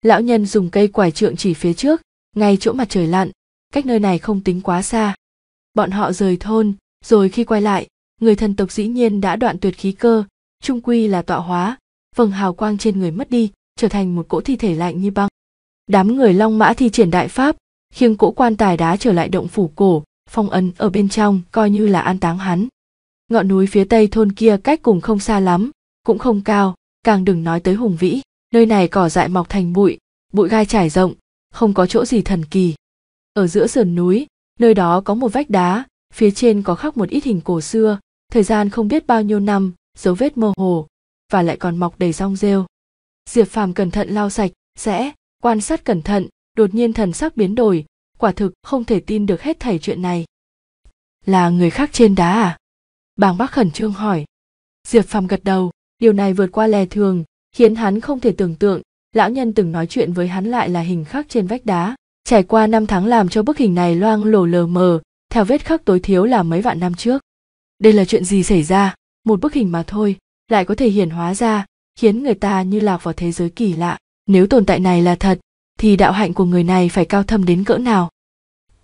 lão nhân dùng cây quải trượng chỉ phía trước ngay chỗ mặt trời lặn cách nơi này không tính quá xa bọn họ rời thôn rồi khi quay lại người thần tộc dĩ nhiên đã đoạn tuyệt khí cơ trung quy là tọa hóa phần hào quang trên người mất đi trở thành một cỗ thi thể lạnh như băng đám người long mã thi triển đại pháp khiêng cỗ quan tài đá trở lại động phủ cổ phong ấn ở bên trong coi như là an táng hắn ngọn núi phía tây thôn kia cách cùng không xa lắm cũng không cao càng đừng nói tới hùng vĩ nơi này cỏ dại mọc thành bụi bụi gai trải rộng không có chỗ gì thần kỳ ở giữa sườn núi nơi đó có một vách đá phía trên có khắc một ít hình cổ xưa thời gian không biết bao nhiêu năm dấu vết mơ hồ và lại còn mọc đầy rong rêu diệp phàm cẩn thận lau sạch sẽ quan sát cẩn thận đột nhiên thần sắc biến đổi quả thực không thể tin được hết thảy chuyện này là người khác trên đá à bàng bác khẩn trương hỏi diệp phàm gật đầu điều này vượt qua lè thường khiến hắn không thể tưởng tượng lão nhân từng nói chuyện với hắn lại là hình khắc trên vách đá trải qua năm tháng làm cho bức hình này loang lổ lờ mờ theo vết khắc tối thiểu là mấy vạn năm trước đây là chuyện gì xảy ra một bức hình mà thôi lại có thể hiển hóa ra khiến người ta như lạc vào thế giới kỳ lạ nếu tồn tại này là thật thì đạo hạnh của người này phải cao thâm đến cỡ nào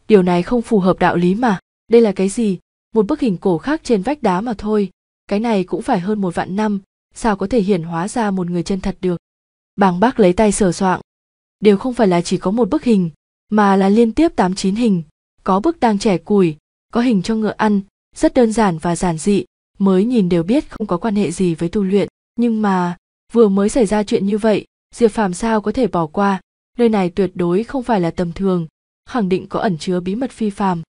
điều này không phù hợp đạo lý mà đây là cái gì một bức hình cổ khác trên vách đá mà thôi cái này cũng phải hơn một vạn năm sao có thể hiển hóa ra một người chân thật được bàng bác lấy tay sờ soạng đều không phải là chỉ có một bức hình mà là liên tiếp tám chín hình có bức tang trẻ củi có hình cho ngựa ăn rất đơn giản và giản dị mới nhìn đều biết không có quan hệ gì với tu luyện nhưng mà vừa mới xảy ra chuyện như vậy diệp phàm sao có thể bỏ qua nơi này tuyệt đối không phải là tầm thường khẳng định có ẩn chứa bí mật phi phàm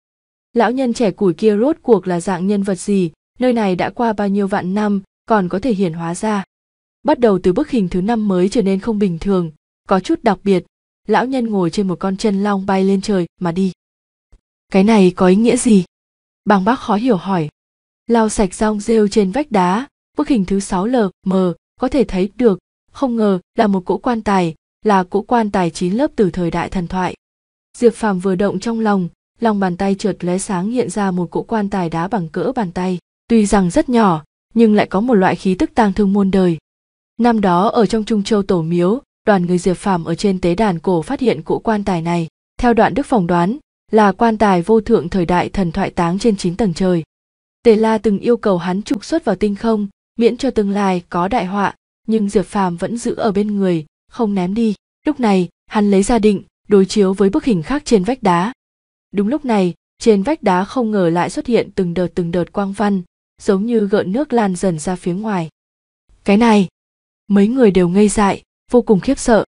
lão nhân trẻ củi kia rốt cuộc là dạng nhân vật gì nơi này đã qua bao nhiêu vạn năm còn có thể hiển hóa ra bắt đầu từ bức hình thứ năm mới trở nên không bình thường có chút đặc biệt lão nhân ngồi trên một con chân long bay lên trời mà đi cái này có ý nghĩa gì bàng bác khó hiểu hỏi lau sạch rong rêu trên vách đá bức hình thứ sáu l m có thể thấy được không ngờ là một cỗ quan tài là cỗ quan tài chín lớp từ thời đại thần thoại diệp phàm vừa động trong lòng lòng bàn tay trượt lóe sáng hiện ra một cỗ quan tài đá bằng cỡ bàn tay tuy rằng rất nhỏ nhưng lại có một loại khí tức tang thương muôn đời năm đó ở trong trung châu tổ miếu đoàn người diệp phàm ở trên tế đàn cổ phát hiện cỗ quan tài này theo đoạn đức phỏng đoán là quan tài vô thượng thời đại thần thoại táng trên chín tầng trời. Tề La từng yêu cầu hắn trục xuất vào tinh không, miễn cho tương lai có đại họa, nhưng Diệp Phàm vẫn giữ ở bên người, không ném đi. Lúc này, hắn lấy ra định, đối chiếu với bức hình khác trên vách đá. Đúng lúc này, trên vách đá không ngờ lại xuất hiện từng đợt từng đợt quang văn, giống như gợn nước lan dần ra phía ngoài. Cái này, mấy người đều ngây dại, vô cùng khiếp sợ.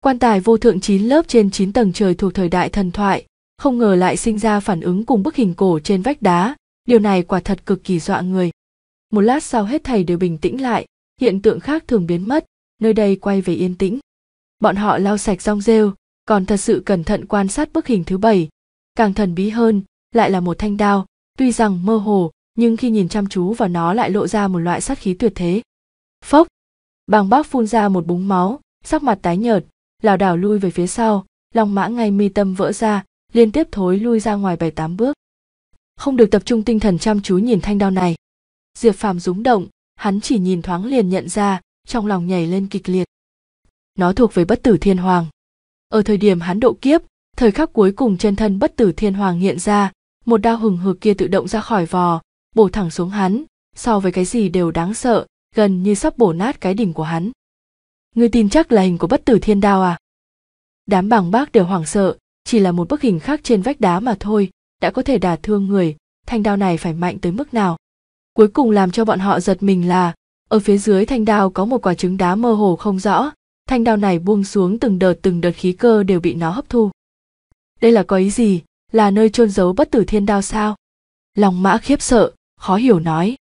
Quan tài vô thượng 9 lớp trên 9 tầng trời thuộc thời đại thần thoại, không ngờ lại sinh ra phản ứng cùng bức hình cổ trên vách đá, điều này quả thật cực kỳ dọa người. Một lát sau hết thầy đều bình tĩnh lại, hiện tượng khác thường biến mất, nơi đây quay về yên tĩnh. Bọn họ lau sạch rong rêu, còn thật sự cẩn thận quan sát bức hình thứ bảy. Càng thần bí hơn, lại là một thanh đao, tuy rằng mơ hồ, nhưng khi nhìn chăm chú vào nó lại lộ ra một loại sát khí tuyệt thế. Phốc! Bàng bác phun ra một búng máu, sắc mặt tái nhợt, lảo đảo lui về phía sau, lòng mã ngay mi tâm vỡ ra, liên tiếp thối lui ra ngoài bảy tám bước không được tập trung tinh thần chăm chú nhìn thanh đao này diệp phàm rúng động hắn chỉ nhìn thoáng liền nhận ra trong lòng nhảy lên kịch liệt nó thuộc về bất tử thiên hoàng ở thời điểm hắn độ kiếp thời khắc cuối cùng chân thân bất tử thiên hoàng hiện ra một đao hừng hực kia tự động ra khỏi vò bổ thẳng xuống hắn so với cái gì đều đáng sợ gần như sắp bổ nát cái đỉnh của hắn ngươi tin chắc là hình của bất tử thiên đao à đám bằng bác đều hoảng sợ chỉ là một bức hình khác trên vách đá mà thôi đã có thể đả thương người thanh đao này phải mạnh tới mức nào cuối cùng làm cho bọn họ giật mình là ở phía dưới thanh đao có một quả trứng đá mơ hồ không rõ thanh đao này buông xuống từng đợt từng đợt khí cơ đều bị nó hấp thu đây là có ý gì là nơi chôn giấu bất tử thiên đao sao lòng mã khiếp sợ khó hiểu nói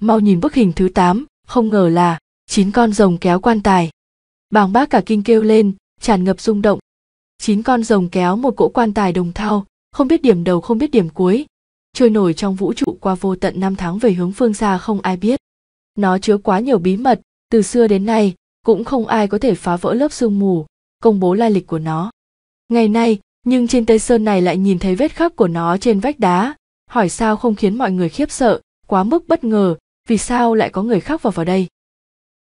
mau nhìn bức hình thứ tám không ngờ là chín con rồng kéo quan tài bàng bác cả kinh kêu lên tràn ngập rung động chín con rồng kéo một cỗ quan tài đồng thau không biết điểm đầu không biết điểm cuối trôi nổi trong vũ trụ qua vô tận năm tháng về hướng phương xa không ai biết nó chứa quá nhiều bí mật từ xưa đến nay cũng không ai có thể phá vỡ lớp sương mù công bố lai lịch của nó ngày nay nhưng trên tây sơn này lại nhìn thấy vết khắc của nó trên vách đá hỏi sao không khiến mọi người khiếp sợ quá mức bất ngờ vì sao lại có người khắc vào vào đây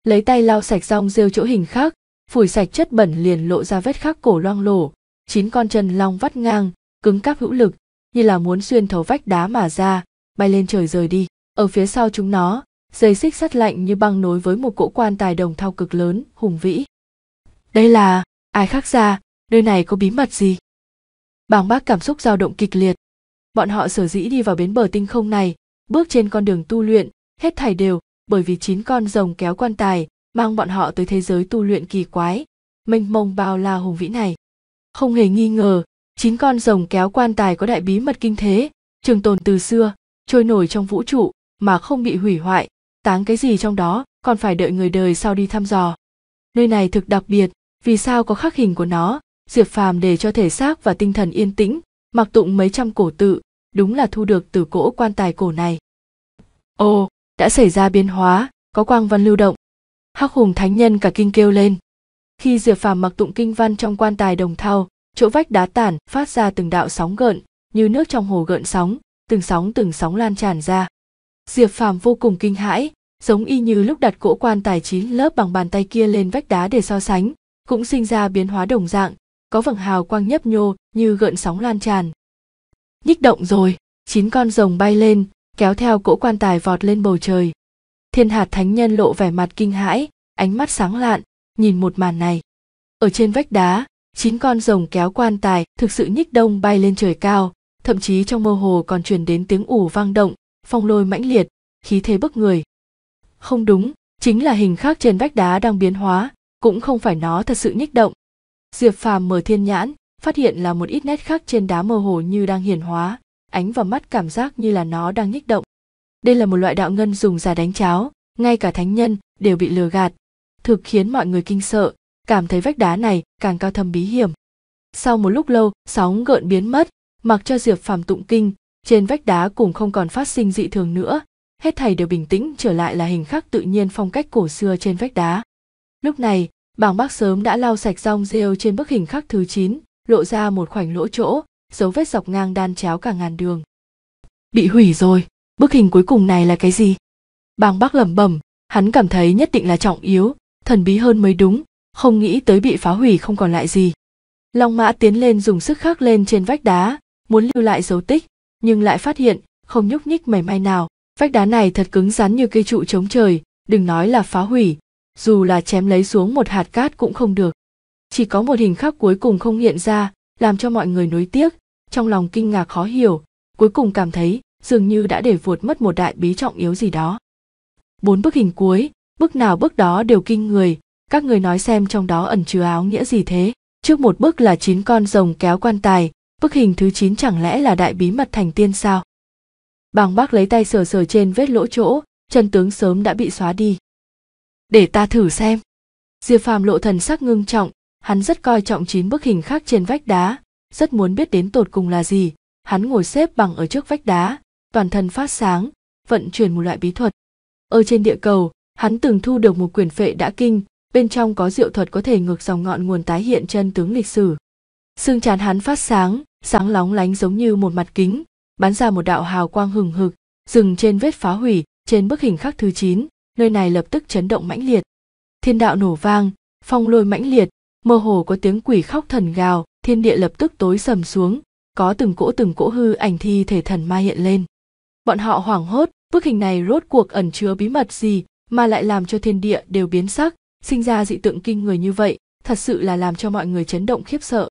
lấy tay lau sạch rong rêu chỗ hình khắc phủi sạch chất bẩn liền lộ ra vết khắc cổ loang lổ chín con chân long vắt ngang cứng cáp hữu lực như là muốn xuyên thấu vách đá mà ra bay lên trời rời đi ở phía sau chúng nó dây xích sắt lạnh như băng nối với một cỗ quan tài đồng thau cực lớn hùng vĩ đây là ai khác ra nơi này có bí mật gì bàng bác cảm xúc dao động kịch liệt bọn họ sở dĩ đi vào bến bờ tinh không này bước trên con đường tu luyện hết thảy đều bởi vì chín con rồng kéo quan tài mang bọn họ tới thế giới tu luyện kỳ quái mênh mông bao la hùng vĩ này không hề nghi ngờ chín con rồng kéo quan tài có đại bí mật kinh thế trường tồn từ xưa trôi nổi trong vũ trụ mà không bị hủy hoại táng cái gì trong đó còn phải đợi người đời sau đi thăm dò nơi này thực đặc biệt vì sao có khắc hình của nó diệp phàm để cho thể xác và tinh thần yên tĩnh mặc tụng mấy trăm cổ tự đúng là thu được từ cỗ quan tài cổ này ồ đã xảy ra biến hóa có quang văn lưu động hắc hùng thánh nhân cả kinh kêu lên khi diệp phàm mặc tụng kinh văn trong quan tài đồng thau chỗ vách đá tản phát ra từng đạo sóng gợn như nước trong hồ gợn sóng từng sóng từng sóng lan tràn ra diệp phàm vô cùng kinh hãi giống y như lúc đặt cỗ quan tài chín lớp bằng bàn tay kia lên vách đá để so sánh cũng sinh ra biến hóa đồng dạng có vầng hào quang nhấp nhô như gợn sóng lan tràn nhích động rồi chín con rồng bay lên kéo theo cỗ quan tài vọt lên bầu trời thiên hạt thánh nhân lộ vẻ mặt kinh hãi ánh mắt sáng lạn nhìn một màn này ở trên vách đá chín con rồng kéo quan tài thực sự nhích đông bay lên trời cao thậm chí trong mơ hồ còn truyền đến tiếng ủ vang động phong lôi mãnh liệt khí thế bức người không đúng chính là hình khác trên vách đá đang biến hóa cũng không phải nó thật sự nhích động diệp phàm mở thiên nhãn phát hiện là một ít nét khác trên đá mơ hồ như đang hiển hóa ánh vào mắt cảm giác như là nó đang nhích động đây là một loại đạo ngân dùng giả đánh cháo ngay cả thánh nhân đều bị lừa gạt thực khiến mọi người kinh sợ cảm thấy vách đá này càng cao thâm bí hiểm sau một lúc lâu sóng gợn biến mất mặc cho diệp phàm tụng kinh trên vách đá cũng không còn phát sinh dị thường nữa hết thầy đều bình tĩnh trở lại là hình khắc tự nhiên phong cách cổ xưa trên vách đá lúc này bảng bác sớm đã lau sạch rong rêu trên bức hình khắc thứ chín, lộ ra một khoảnh lỗ chỗ dấu vết dọc ngang đan chéo cả ngàn đường bị hủy rồi bức hình cuối cùng này là cái gì bàng bác lẩm bẩm hắn cảm thấy nhất định là trọng yếu thần bí hơn mới đúng không nghĩ tới bị phá hủy không còn lại gì long mã tiến lên dùng sức khắc lên trên vách đá muốn lưu lại dấu tích nhưng lại phát hiện không nhúc nhích mảy may nào vách đá này thật cứng rắn như cây trụ chống trời đừng nói là phá hủy dù là chém lấy xuống một hạt cát cũng không được chỉ có một hình khắc cuối cùng không hiện ra làm cho mọi người nối tiếc trong lòng kinh ngạc khó hiểu cuối cùng cảm thấy dường như đã để vượt mất một đại bí trọng yếu gì đó bốn bức hình cuối bức nào bức đó đều kinh người các người nói xem trong đó ẩn chứa áo nghĩa gì thế trước một bức là chín con rồng kéo quan tài bức hình thứ chín chẳng lẽ là đại bí mật thành tiên sao bàng bác lấy tay sờ sờ trên vết lỗ chỗ chân tướng sớm đã bị xóa đi để ta thử xem diệp phàm lộ thần sắc ngưng trọng hắn rất coi trọng chín bức hình khác trên vách đá rất muốn biết đến tột cùng là gì hắn ngồi xếp bằng ở trước vách đá toàn thân phát sáng, vận chuyển một loại bí thuật. Ở trên địa cầu, hắn từng thu được một quyển phệ đã kinh, bên trong có diệu thuật có thể ngược dòng ngọn nguồn tái hiện chân tướng lịch sử. Xương trán hắn phát sáng, sáng lóng lánh giống như một mặt kính, bắn ra một đạo hào quang hừng hực, dừng trên vết phá hủy, trên bức hình khắc thứ 9, nơi này lập tức chấn động mãnh liệt. Thiên đạo nổ vang, phong lôi mãnh liệt, mơ hồ có tiếng quỷ khóc thần gào, thiên địa lập tức tối sầm xuống, có từng cỗ từng cỗ hư ảnh thi thể thần ma hiện lên bọn họ hoảng hốt bức hình này rốt cuộc ẩn chứa bí mật gì mà lại làm cho thiên địa đều biến sắc sinh ra dị tượng kinh người như vậy thật sự là làm cho mọi người chấn động khiếp sợ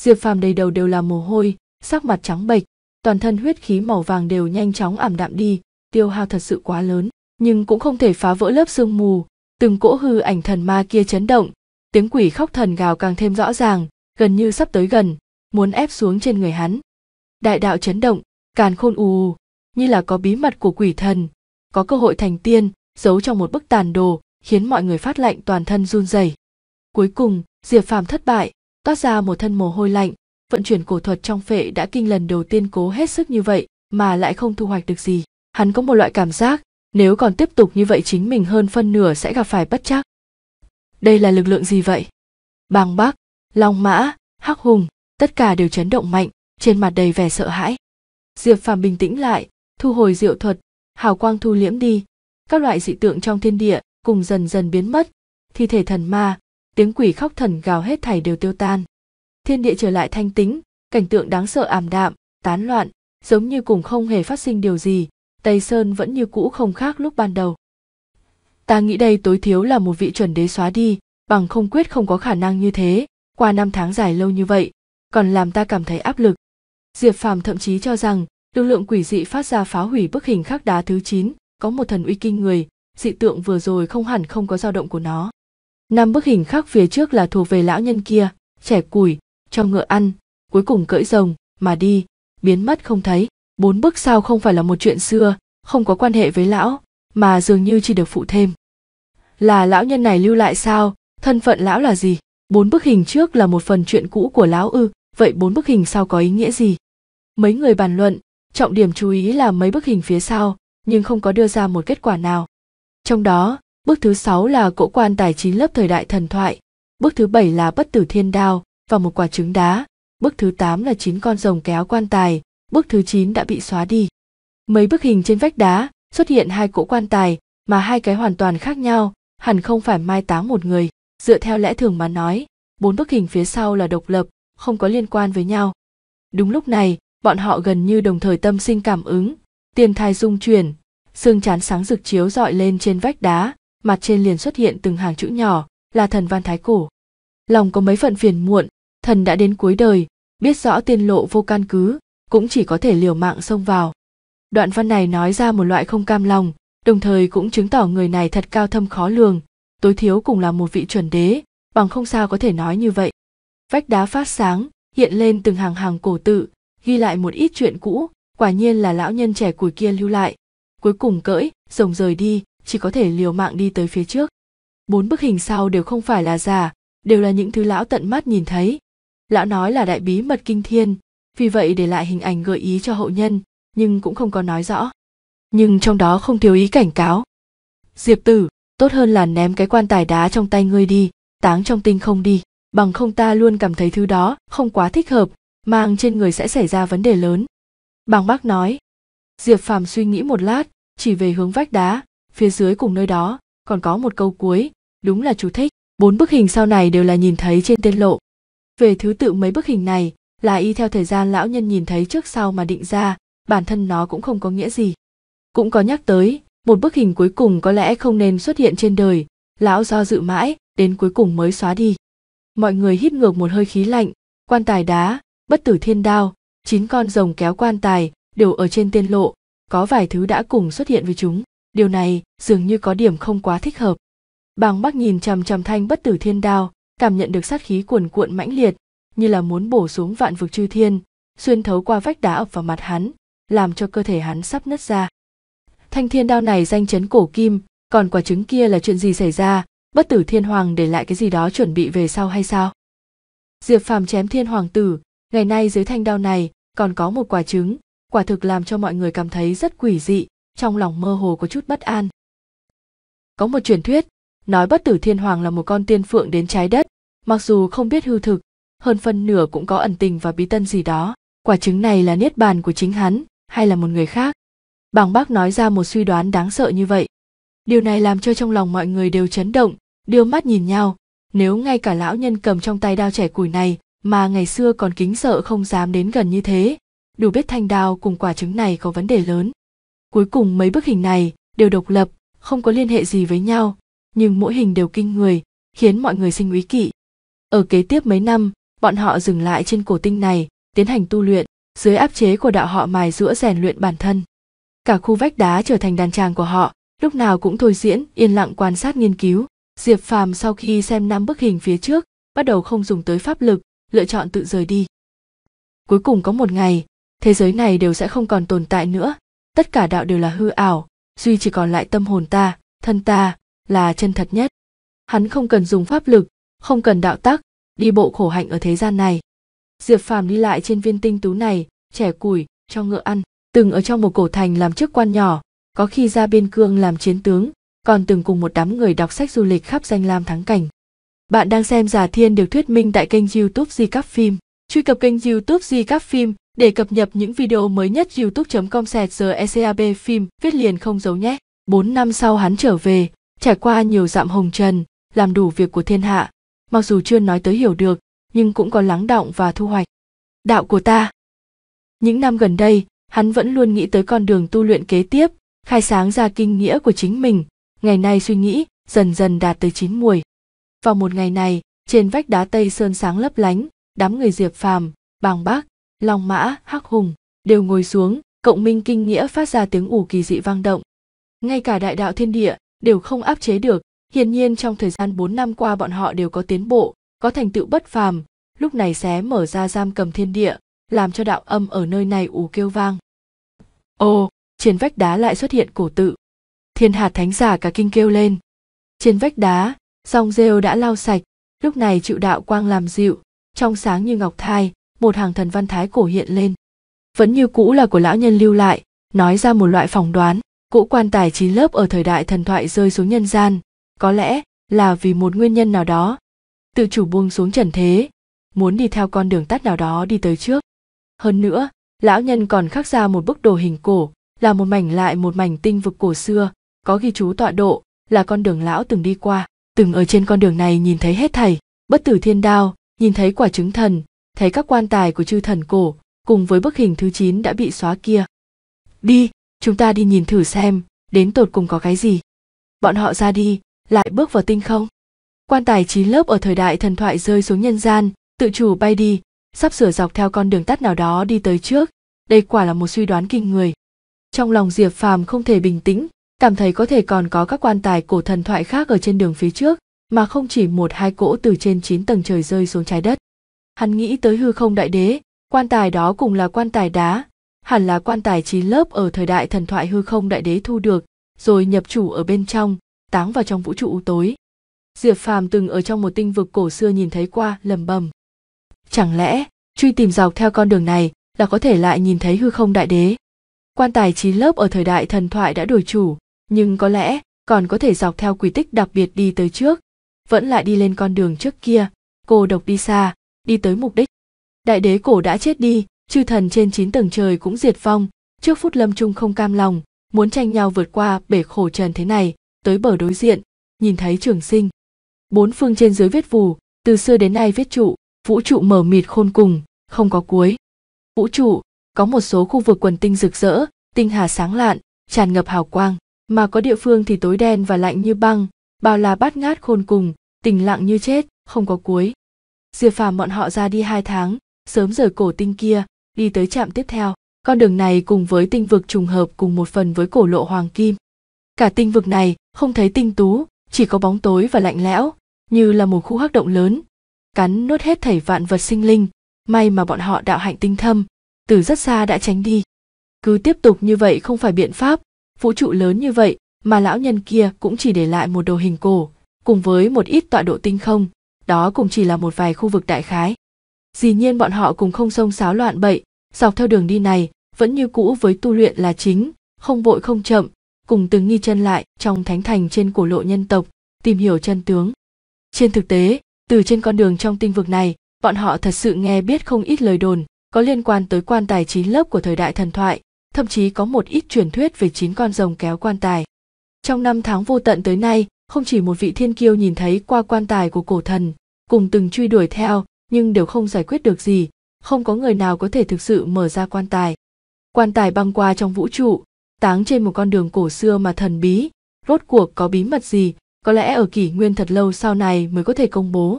diệp phàm đầy đầu đều là mồ hôi sắc mặt trắng bệch toàn thân huyết khí màu vàng đều nhanh chóng ảm đạm đi tiêu hao thật sự quá lớn nhưng cũng không thể phá vỡ lớp sương mù từng cỗ hư ảnh thần ma kia chấn động tiếng quỷ khóc thần gào càng thêm rõ ràng gần như sắp tới gần muốn ép xuống trên người hắn đại đạo chấn động càn khôn ù như là có bí mật của quỷ thần có cơ hội thành tiên giấu trong một bức tàn đồ khiến mọi người phát lạnh toàn thân run rẩy cuối cùng diệp phàm thất bại toát ra một thân mồ hôi lạnh vận chuyển cổ thuật trong phệ đã kinh lần đầu tiên cố hết sức như vậy mà lại không thu hoạch được gì hắn có một loại cảm giác nếu còn tiếp tục như vậy chính mình hơn phân nửa sẽ gặp phải bất chắc đây là lực lượng gì vậy bàng bắc long mã hắc hùng tất cả đều chấn động mạnh trên mặt đầy vẻ sợ hãi diệp phàm bình tĩnh lại thu hồi diệu thuật hào quang thu liễm đi các loại dị tượng trong thiên địa cùng dần dần biến mất thi thể thần ma tiếng quỷ khóc thần gào hết thảy đều tiêu tan thiên địa trở lại thanh tĩnh cảnh tượng đáng sợ ảm đạm tán loạn giống như cùng không hề phát sinh điều gì tây sơn vẫn như cũ không khác lúc ban đầu ta nghĩ đây tối thiểu là một vị chuẩn đế xóa đi bằng không quyết không có khả năng như thế qua năm tháng dài lâu như vậy còn làm ta cảm thấy áp lực diệp phàm thậm chí cho rằng lực lượng quỷ dị phát ra phá hủy bức hình khắc đá thứ 9, có một thần uy kinh người, dị tượng vừa rồi không hẳn không có dao động của nó. Năm bức hình khắc phía trước là thuộc về lão nhân kia, trẻ củi, cho ngựa ăn, cuối cùng cưỡi rồng, mà đi, biến mất không thấy. Bốn bức sau không phải là một chuyện xưa, không có quan hệ với lão, mà dường như chỉ được phụ thêm. Là lão nhân này lưu lại sao, thân phận lão là gì? Bốn bức hình trước là một phần chuyện cũ của lão ư, vậy bốn bức hình sau có ý nghĩa gì? Mấy người bàn luận, trọng điểm chú ý là mấy bức hình phía sau nhưng không có đưa ra một kết quả nào trong đó bức thứ sáu là cỗ quan tài chín lớp thời đại thần thoại bức thứ bảy là bất tử thiên đao và một quả trứng đá bức thứ tám là chín con rồng kéo quan tài bức thứ chín đã bị xóa đi mấy bức hình trên vách đá xuất hiện hai cỗ quan tài mà hai cái hoàn toàn khác nhau hẳn không phải mai táng một người dựa theo lẽ thường mà nói bốn bức hình phía sau là độc lập không có liên quan với nhau đúng lúc này bọn họ gần như đồng thời tâm sinh cảm ứng tiền thai dung chuyển xương chán sáng rực chiếu dọi lên trên vách đá mặt trên liền xuất hiện từng hàng chữ nhỏ là thần văn thái cổ lòng có mấy phận phiền muộn thần đã đến cuối đời biết rõ tiên lộ vô căn cứ cũng chỉ có thể liều mạng xông vào đoạn văn này nói ra một loại không cam lòng đồng thời cũng chứng tỏ người này thật cao thâm khó lường tối thiếu cũng là một vị chuẩn đế bằng không sao có thể nói như vậy vách đá phát sáng hiện lên từng hàng hàng cổ tự ghi lại một ít chuyện cũ quả nhiên là lão nhân trẻ củi kia lưu lại cuối cùng cỡi, rồng rời đi chỉ có thể liều mạng đi tới phía trước bốn bức hình sau đều không phải là giả đều là những thứ lão tận mắt nhìn thấy lão nói là đại bí mật kinh thiên vì vậy để lại hình ảnh gợi ý cho hậu nhân nhưng cũng không có nói rõ nhưng trong đó không thiếu ý cảnh cáo diệp tử tốt hơn là ném cái quan tài đá trong tay ngươi đi táng trong tinh không đi bằng không ta luôn cảm thấy thứ đó không quá thích hợp mang trên người sẽ xảy ra vấn đề lớn bàng bác nói diệp phàm suy nghĩ một lát chỉ về hướng vách đá phía dưới cùng nơi đó còn có một câu cuối đúng là chú thích bốn bức hình sau này đều là nhìn thấy trên tên lộ về thứ tự mấy bức hình này là y theo thời gian lão nhân nhìn thấy trước sau mà định ra bản thân nó cũng không có nghĩa gì cũng có nhắc tới một bức hình cuối cùng có lẽ không nên xuất hiện trên đời lão do dự mãi đến cuối cùng mới xóa đi mọi người hít ngược một hơi khí lạnh quan tài đá bất tử thiên đao chín con rồng kéo quan tài đều ở trên tiên lộ có vài thứ đã cùng xuất hiện với chúng điều này dường như có điểm không quá thích hợp bàng bắc nhìn chằm chằm thanh bất tử thiên đao cảm nhận được sát khí cuồn cuộn mãnh liệt như là muốn bổ xuống vạn vực chư thiên xuyên thấu qua vách đá ập vào mặt hắn làm cho cơ thể hắn sắp nứt ra thanh thiên đao này danh chấn cổ kim còn quả trứng kia là chuyện gì xảy ra bất tử thiên hoàng để lại cái gì đó chuẩn bị về sau hay sao diệp phàm chém thiên hoàng tử ngày nay dưới thanh đao này còn có một quả trứng quả thực làm cho mọi người cảm thấy rất quỷ dị trong lòng mơ hồ có chút bất an có một truyền thuyết nói bất tử thiên hoàng là một con tiên phượng đến trái đất mặc dù không biết hư thực hơn phân nửa cũng có ẩn tình và bí tân gì đó quả trứng này là niết bàn của chính hắn hay là một người khác bàng bác nói ra một suy đoán đáng sợ như vậy điều này làm cho trong lòng mọi người đều chấn động đưa mắt nhìn nhau nếu ngay cả lão nhân cầm trong tay đao trẻ củi này mà ngày xưa còn kính sợ không dám đến gần như thế đủ biết thanh đao cùng quả trứng này có vấn đề lớn cuối cùng mấy bức hình này đều độc lập không có liên hệ gì với nhau nhưng mỗi hình đều kinh người khiến mọi người sinh úy kỵ ở kế tiếp mấy năm bọn họ dừng lại trên cổ tinh này tiến hành tu luyện dưới áp chế của đạo họ mài giữa rèn luyện bản thân cả khu vách đá trở thành đàn tràng của họ lúc nào cũng thôi diễn yên lặng quan sát nghiên cứu diệp phàm sau khi xem năm bức hình phía trước bắt đầu không dùng tới pháp lực lựa chọn tự rời đi cuối cùng có một ngày thế giới này đều sẽ không còn tồn tại nữa tất cả đạo đều là hư ảo duy chỉ còn lại tâm hồn ta thân ta là chân thật nhất hắn không cần dùng pháp lực không cần đạo tắc đi bộ khổ hạnh ở thế gian này diệp phàm đi lại trên viên tinh tú này trẻ củi cho ngựa ăn từng ở trong một cổ thành làm chức quan nhỏ có khi ra biên cương làm chiến tướng còn từng cùng một đám người đọc sách du lịch khắp danh lam thắng cảnh bạn đang xem Giả Thiên được thuyết minh tại kênh YouTube Di Cắp Phim. Truy cập kênh YouTube Di Cắp Phim để cập nhật những video mới nhất youtube.com sẹt ECAB phim viết liền không giấu nhé. 4 năm sau hắn trở về, trải qua nhiều dạm hồng trần, làm đủ việc của thiên hạ. Mặc dù chưa nói tới hiểu được, nhưng cũng có lắng động và thu hoạch. Đạo của ta Những năm gần đây, hắn vẫn luôn nghĩ tới con đường tu luyện kế tiếp, khai sáng ra kinh nghĩa của chính mình. Ngày nay suy nghĩ, dần dần đạt tới chín muồi vào một ngày này trên vách đá tây sơn sáng lấp lánh đám người diệp phàm bàng bác long mã hắc hùng đều ngồi xuống cộng minh kinh nghĩa phát ra tiếng ủ kỳ dị vang động ngay cả đại đạo thiên địa đều không áp chế được hiển nhiên trong thời gian 4 năm qua bọn họ đều có tiến bộ có thành tựu bất phàm lúc này xé mở ra giam cầm thiên địa làm cho đạo âm ở nơi này ù kêu vang ồ trên vách đá lại xuất hiện cổ tự thiên hạt thánh giả cả kinh kêu lên trên vách đá Song rêu đã lau sạch, lúc này chịu đạo quang làm dịu, trong sáng như ngọc thai, một hàng thần văn thái cổ hiện lên. Vẫn như cũ là của lão nhân lưu lại, nói ra một loại phỏng đoán, cũ quan tài chín lớp ở thời đại thần thoại rơi xuống nhân gian, có lẽ là vì một nguyên nhân nào đó. Tự chủ buông xuống trần thế, muốn đi theo con đường tắt nào đó đi tới trước. Hơn nữa, lão nhân còn khắc ra một bức đồ hình cổ, là một mảnh lại một mảnh tinh vực cổ xưa, có ghi chú tọa độ, là con đường lão từng đi qua từng ở trên con đường này nhìn thấy hết thảy bất tử thiên đao nhìn thấy quả trứng thần thấy các quan tài của chư thần cổ cùng với bức hình thứ chín đã bị xóa kia đi chúng ta đi nhìn thử xem đến tột cùng có cái gì bọn họ ra đi lại bước vào tinh không quan tài chín lớp ở thời đại thần thoại rơi xuống nhân gian tự chủ bay đi sắp sửa dọc theo con đường tắt nào đó đi tới trước đây quả là một suy đoán kinh người trong lòng diệp phàm không thể bình tĩnh cảm thấy có thể còn có các quan tài cổ thần thoại khác ở trên đường phía trước mà không chỉ một hai cỗ từ trên chín tầng trời rơi xuống trái đất hắn nghĩ tới hư không đại đế quan tài đó cùng là quan tài đá hẳn là quan tài chín lớp ở thời đại thần thoại hư không đại đế thu được rồi nhập chủ ở bên trong táng vào trong vũ trụ tối diệp phàm từng ở trong một tinh vực cổ xưa nhìn thấy qua lầm bầm chẳng lẽ truy tìm dọc theo con đường này là có thể lại nhìn thấy hư không đại đế quan tài chín lớp ở thời đại thần thoại đã đổi chủ nhưng có lẽ còn có thể dọc theo quỷ tích đặc biệt đi tới trước vẫn lại đi lên con đường trước kia cô độc đi xa đi tới mục đích đại đế cổ đã chết đi chư thần trên chín tầng trời cũng diệt vong trước phút lâm trung không cam lòng muốn tranh nhau vượt qua bể khổ trần thế này tới bờ đối diện nhìn thấy trường sinh bốn phương trên dưới viết vù từ xưa đến nay viết trụ vũ trụ mở mịt khôn cùng không có cuối vũ trụ có một số khu vực quần tinh rực rỡ tinh hà sáng lạn tràn ngập hào quang mà có địa phương thì tối đen và lạnh như băng bao la bát ngát khôn cùng tình lặng như chết không có cuối diệp phàm bọn họ ra đi hai tháng sớm rời cổ tinh kia đi tới trạm tiếp theo con đường này cùng với tinh vực trùng hợp cùng một phần với cổ lộ hoàng kim cả tinh vực này không thấy tinh tú chỉ có bóng tối và lạnh lẽo như là một khu hắc động lớn cắn nuốt hết thảy vạn vật sinh linh may mà bọn họ đạo hạnh tinh thâm từ rất xa đã tránh đi cứ tiếp tục như vậy không phải biện pháp vũ trụ lớn như vậy mà lão nhân kia cũng chỉ để lại một đồ hình cổ cùng với một ít tọa độ tinh không đó cũng chỉ là một vài khu vực đại khái dĩ nhiên bọn họ cùng không xông xáo loạn bậy dọc theo đường đi này vẫn như cũ với tu luyện là chính không vội không chậm cùng từng nghi chân lại trong thánh thành trên cổ lộ nhân tộc tìm hiểu chân tướng trên thực tế từ trên con đường trong tinh vực này bọn họ thật sự nghe biết không ít lời đồn có liên quan tới quan tài chín lớp của thời đại thần thoại thậm chí có một ít truyền thuyết về chín con rồng kéo quan tài. Trong năm tháng vô tận tới nay, không chỉ một vị thiên kiêu nhìn thấy qua quan tài của cổ thần, cùng từng truy đuổi theo, nhưng đều không giải quyết được gì, không có người nào có thể thực sự mở ra quan tài. Quan tài băng qua trong vũ trụ, táng trên một con đường cổ xưa mà thần bí, rốt cuộc có bí mật gì, có lẽ ở kỷ nguyên thật lâu sau này mới có thể công bố.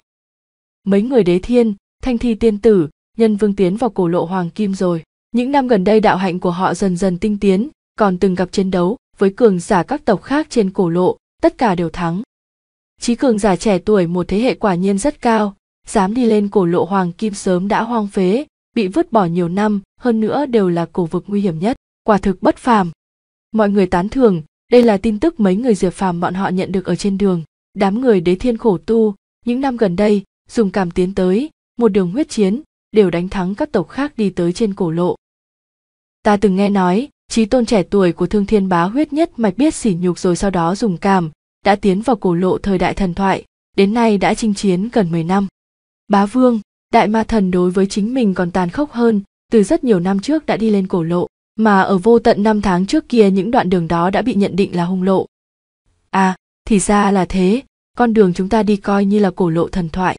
Mấy người đế thiên, thanh thi tiên tử, nhân vương tiến vào cổ lộ hoàng kim rồi. Những năm gần đây đạo hạnh của họ dần dần tinh tiến, còn từng gặp chiến đấu với cường giả các tộc khác trên cổ lộ, tất cả đều thắng. Chí cường giả trẻ tuổi một thế hệ quả nhiên rất cao, dám đi lên cổ lộ hoàng kim sớm đã hoang phế, bị vứt bỏ nhiều năm, hơn nữa đều là cổ vực nguy hiểm nhất, quả thực bất phàm. Mọi người tán thưởng, đây là tin tức mấy người diệp phàm bọn họ nhận được ở trên đường. Đám người đế thiên khổ tu, những năm gần đây, dùng cảm tiến tới, một đường huyết chiến, đều đánh thắng các tộc khác đi tới trên cổ lộ ta từng nghe nói trí tôn trẻ tuổi của thương thiên bá huyết nhất mạch biết xỉ nhục rồi sau đó dùng cảm đã tiến vào cổ lộ thời đại thần thoại đến nay đã chinh chiến gần 10 năm bá vương đại ma thần đối với chính mình còn tàn khốc hơn từ rất nhiều năm trước đã đi lên cổ lộ mà ở vô tận năm tháng trước kia những đoạn đường đó đã bị nhận định là hung lộ à thì ra là thế con đường chúng ta đi coi như là cổ lộ thần thoại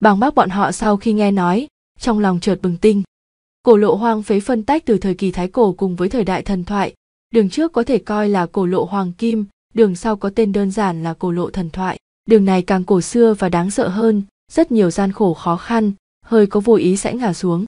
bàng bác bọn họ sau khi nghe nói trong lòng chợt bừng tinh Cổ lộ hoang phế phân tách từ thời kỳ Thái Cổ cùng với thời đại thần thoại, đường trước có thể coi là cổ lộ hoàng kim, đường sau có tên đơn giản là cổ lộ thần thoại. Đường này càng cổ xưa và đáng sợ hơn, rất nhiều gian khổ khó khăn, hơi có vô ý sẽ ngả xuống.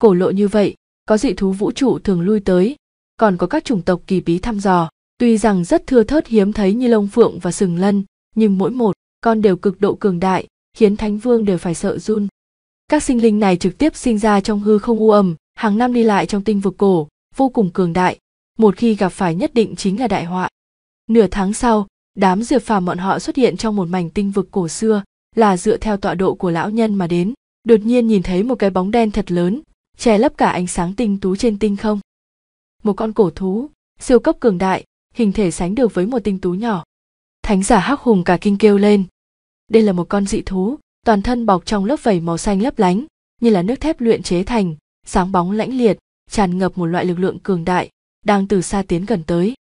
Cổ lộ như vậy, có dị thú vũ trụ thường lui tới, còn có các chủng tộc kỳ bí thăm dò. Tuy rằng rất thưa thớt hiếm thấy như lông phượng và sừng lân, nhưng mỗi một con đều cực độ cường đại, khiến thánh vương đều phải sợ run. Các sinh linh này trực tiếp sinh ra trong hư không u ầm, hàng năm đi lại trong tinh vực cổ, vô cùng cường đại, một khi gặp phải nhất định chính là đại họa. Nửa tháng sau, đám diệp phàm bọn họ xuất hiện trong một mảnh tinh vực cổ xưa, là dựa theo tọa độ của lão nhân mà đến, đột nhiên nhìn thấy một cái bóng đen thật lớn, che lấp cả ánh sáng tinh tú trên tinh không. Một con cổ thú, siêu cấp cường đại, hình thể sánh được với một tinh tú nhỏ. Thánh giả hắc hùng cả kinh kêu lên. Đây là một con dị thú, toàn thân bọc trong lớp vảy màu xanh lấp lánh, như là nước thép luyện chế thành, sáng bóng lãnh liệt, tràn ngập một loại lực lượng cường đại, đang từ xa tiến gần tới.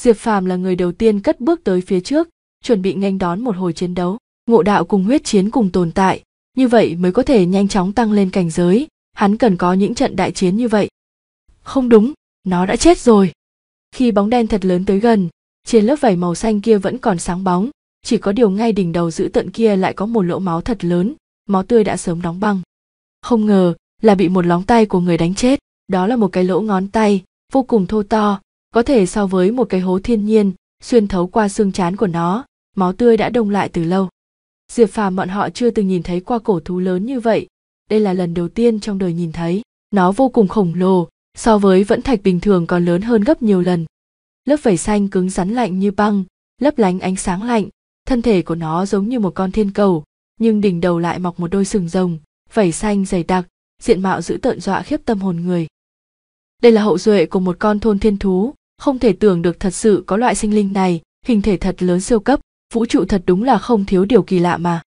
Diệp Phàm là người đầu tiên cất bước tới phía trước, chuẩn bị nghênh đón một hồi chiến đấu. Ngộ đạo cùng huyết chiến cùng tồn tại, như vậy mới có thể nhanh chóng tăng lên cảnh giới, hắn cần có những trận đại chiến như vậy. Không đúng, nó đã chết rồi. Khi bóng đen thật lớn tới gần, trên lớp vảy màu xanh kia vẫn còn sáng bóng, chỉ có điều ngay đỉnh đầu giữ tận kia lại có một lỗ máu thật lớn máu tươi đã sớm đóng băng không ngờ là bị một lóng tay của người đánh chết đó là một cái lỗ ngón tay vô cùng thô to có thể so với một cái hố thiên nhiên xuyên thấu qua xương chán của nó máu tươi đã đông lại từ lâu diệp phàm bọn họ chưa từng nhìn thấy qua cổ thú lớn như vậy đây là lần đầu tiên trong đời nhìn thấy nó vô cùng khổng lồ so với vẫn thạch bình thường còn lớn hơn gấp nhiều lần lớp vảy xanh cứng rắn lạnh như băng lấp lánh ánh sáng lạnh thân thể của nó giống như một con thiên cầu nhưng đỉnh đầu lại mọc một đôi sừng rồng vảy xanh dày đặc diện mạo dữ tợn dọa khiếp tâm hồn người đây là hậu duệ của một con thôn thiên thú không thể tưởng được thật sự có loại sinh linh này hình thể thật lớn siêu cấp vũ trụ thật đúng là không thiếu điều kỳ lạ mà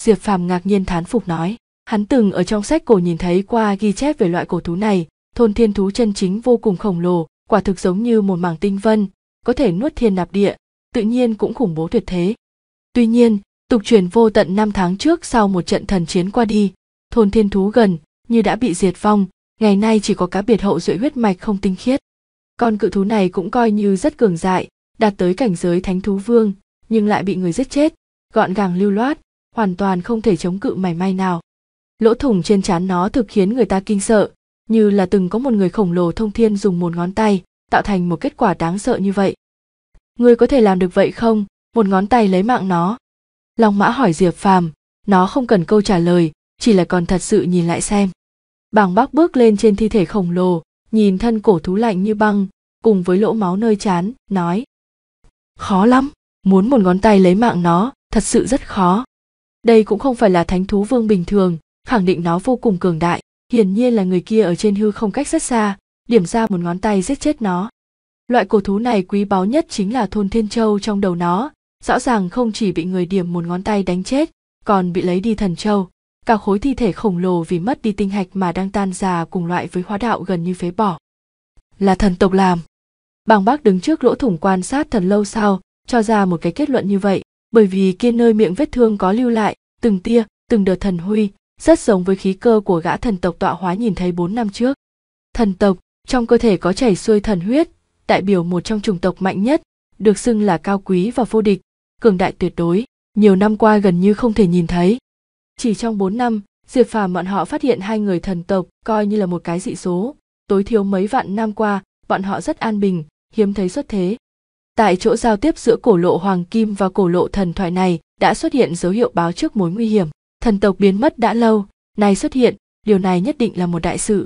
diệp phàm ngạc nhiên thán phục nói hắn từng ở trong sách cổ nhìn thấy qua ghi chép về loại cổ thú này thôn thiên thú chân chính vô cùng khổng lồ quả thực giống như một mảng tinh vân có thể nuốt thiên nạp địa tự nhiên cũng khủng bố tuyệt thế Tuy nhiên, tục truyền vô tận năm tháng trước sau một trận thần chiến qua đi, thôn thiên thú gần như đã bị diệt vong, ngày nay chỉ có cá biệt hậu duệ huyết mạch không tinh khiết. Con cự thú này cũng coi như rất cường dại, đạt tới cảnh giới thánh thú vương, nhưng lại bị người giết chết, gọn gàng lưu loát, hoàn toàn không thể chống cự mảy may nào. Lỗ thủng trên trán nó thực khiến người ta kinh sợ, như là từng có một người khổng lồ thông thiên dùng một ngón tay, tạo thành một kết quả đáng sợ như vậy. Người có thể làm được vậy không? một ngón tay lấy mạng nó long mã hỏi diệp phàm nó không cần câu trả lời chỉ là còn thật sự nhìn lại xem bàng bác bước lên trên thi thể khổng lồ nhìn thân cổ thú lạnh như băng cùng với lỗ máu nơi chán nói khó lắm muốn một ngón tay lấy mạng nó thật sự rất khó đây cũng không phải là thánh thú vương bình thường khẳng định nó vô cùng cường đại hiển nhiên là người kia ở trên hư không cách rất xa điểm ra một ngón tay giết chết nó loại cổ thú này quý báu nhất chính là thôn thiên châu trong đầu nó rõ ràng không chỉ bị người điểm một ngón tay đánh chết còn bị lấy đi thần châu cả khối thi thể khổng lồ vì mất đi tinh hạch mà đang tan già cùng loại với hóa đạo gần như phế bỏ là thần tộc làm bàng bác đứng trước lỗ thủng quan sát thần lâu sau cho ra một cái kết luận như vậy bởi vì kia nơi miệng vết thương có lưu lại từng tia từng đợt thần huy rất giống với khí cơ của gã thần tộc tọa hóa nhìn thấy bốn năm trước. Thần tộc, trong cơ thể có chảy xuôi thần huyết, đại biểu một trong chủng tộc mạnh nhất, được xưng là cao quý và vô địch, cường đại tuyệt đối, nhiều năm qua gần như không thể nhìn thấy. Chỉ trong 4 năm, Diệp Phàm bọn họ phát hiện hai người thần tộc coi như là một cái dị số, tối thiếu mấy vạn năm qua, bọn họ rất an bình, hiếm thấy xuất thế. Tại chỗ giao tiếp giữa cổ lộ hoàng kim và cổ lộ thần thoại này đã xuất hiện dấu hiệu báo trước mối nguy hiểm. Thần tộc biến mất đã lâu, nay xuất hiện, điều này nhất định là một đại sự.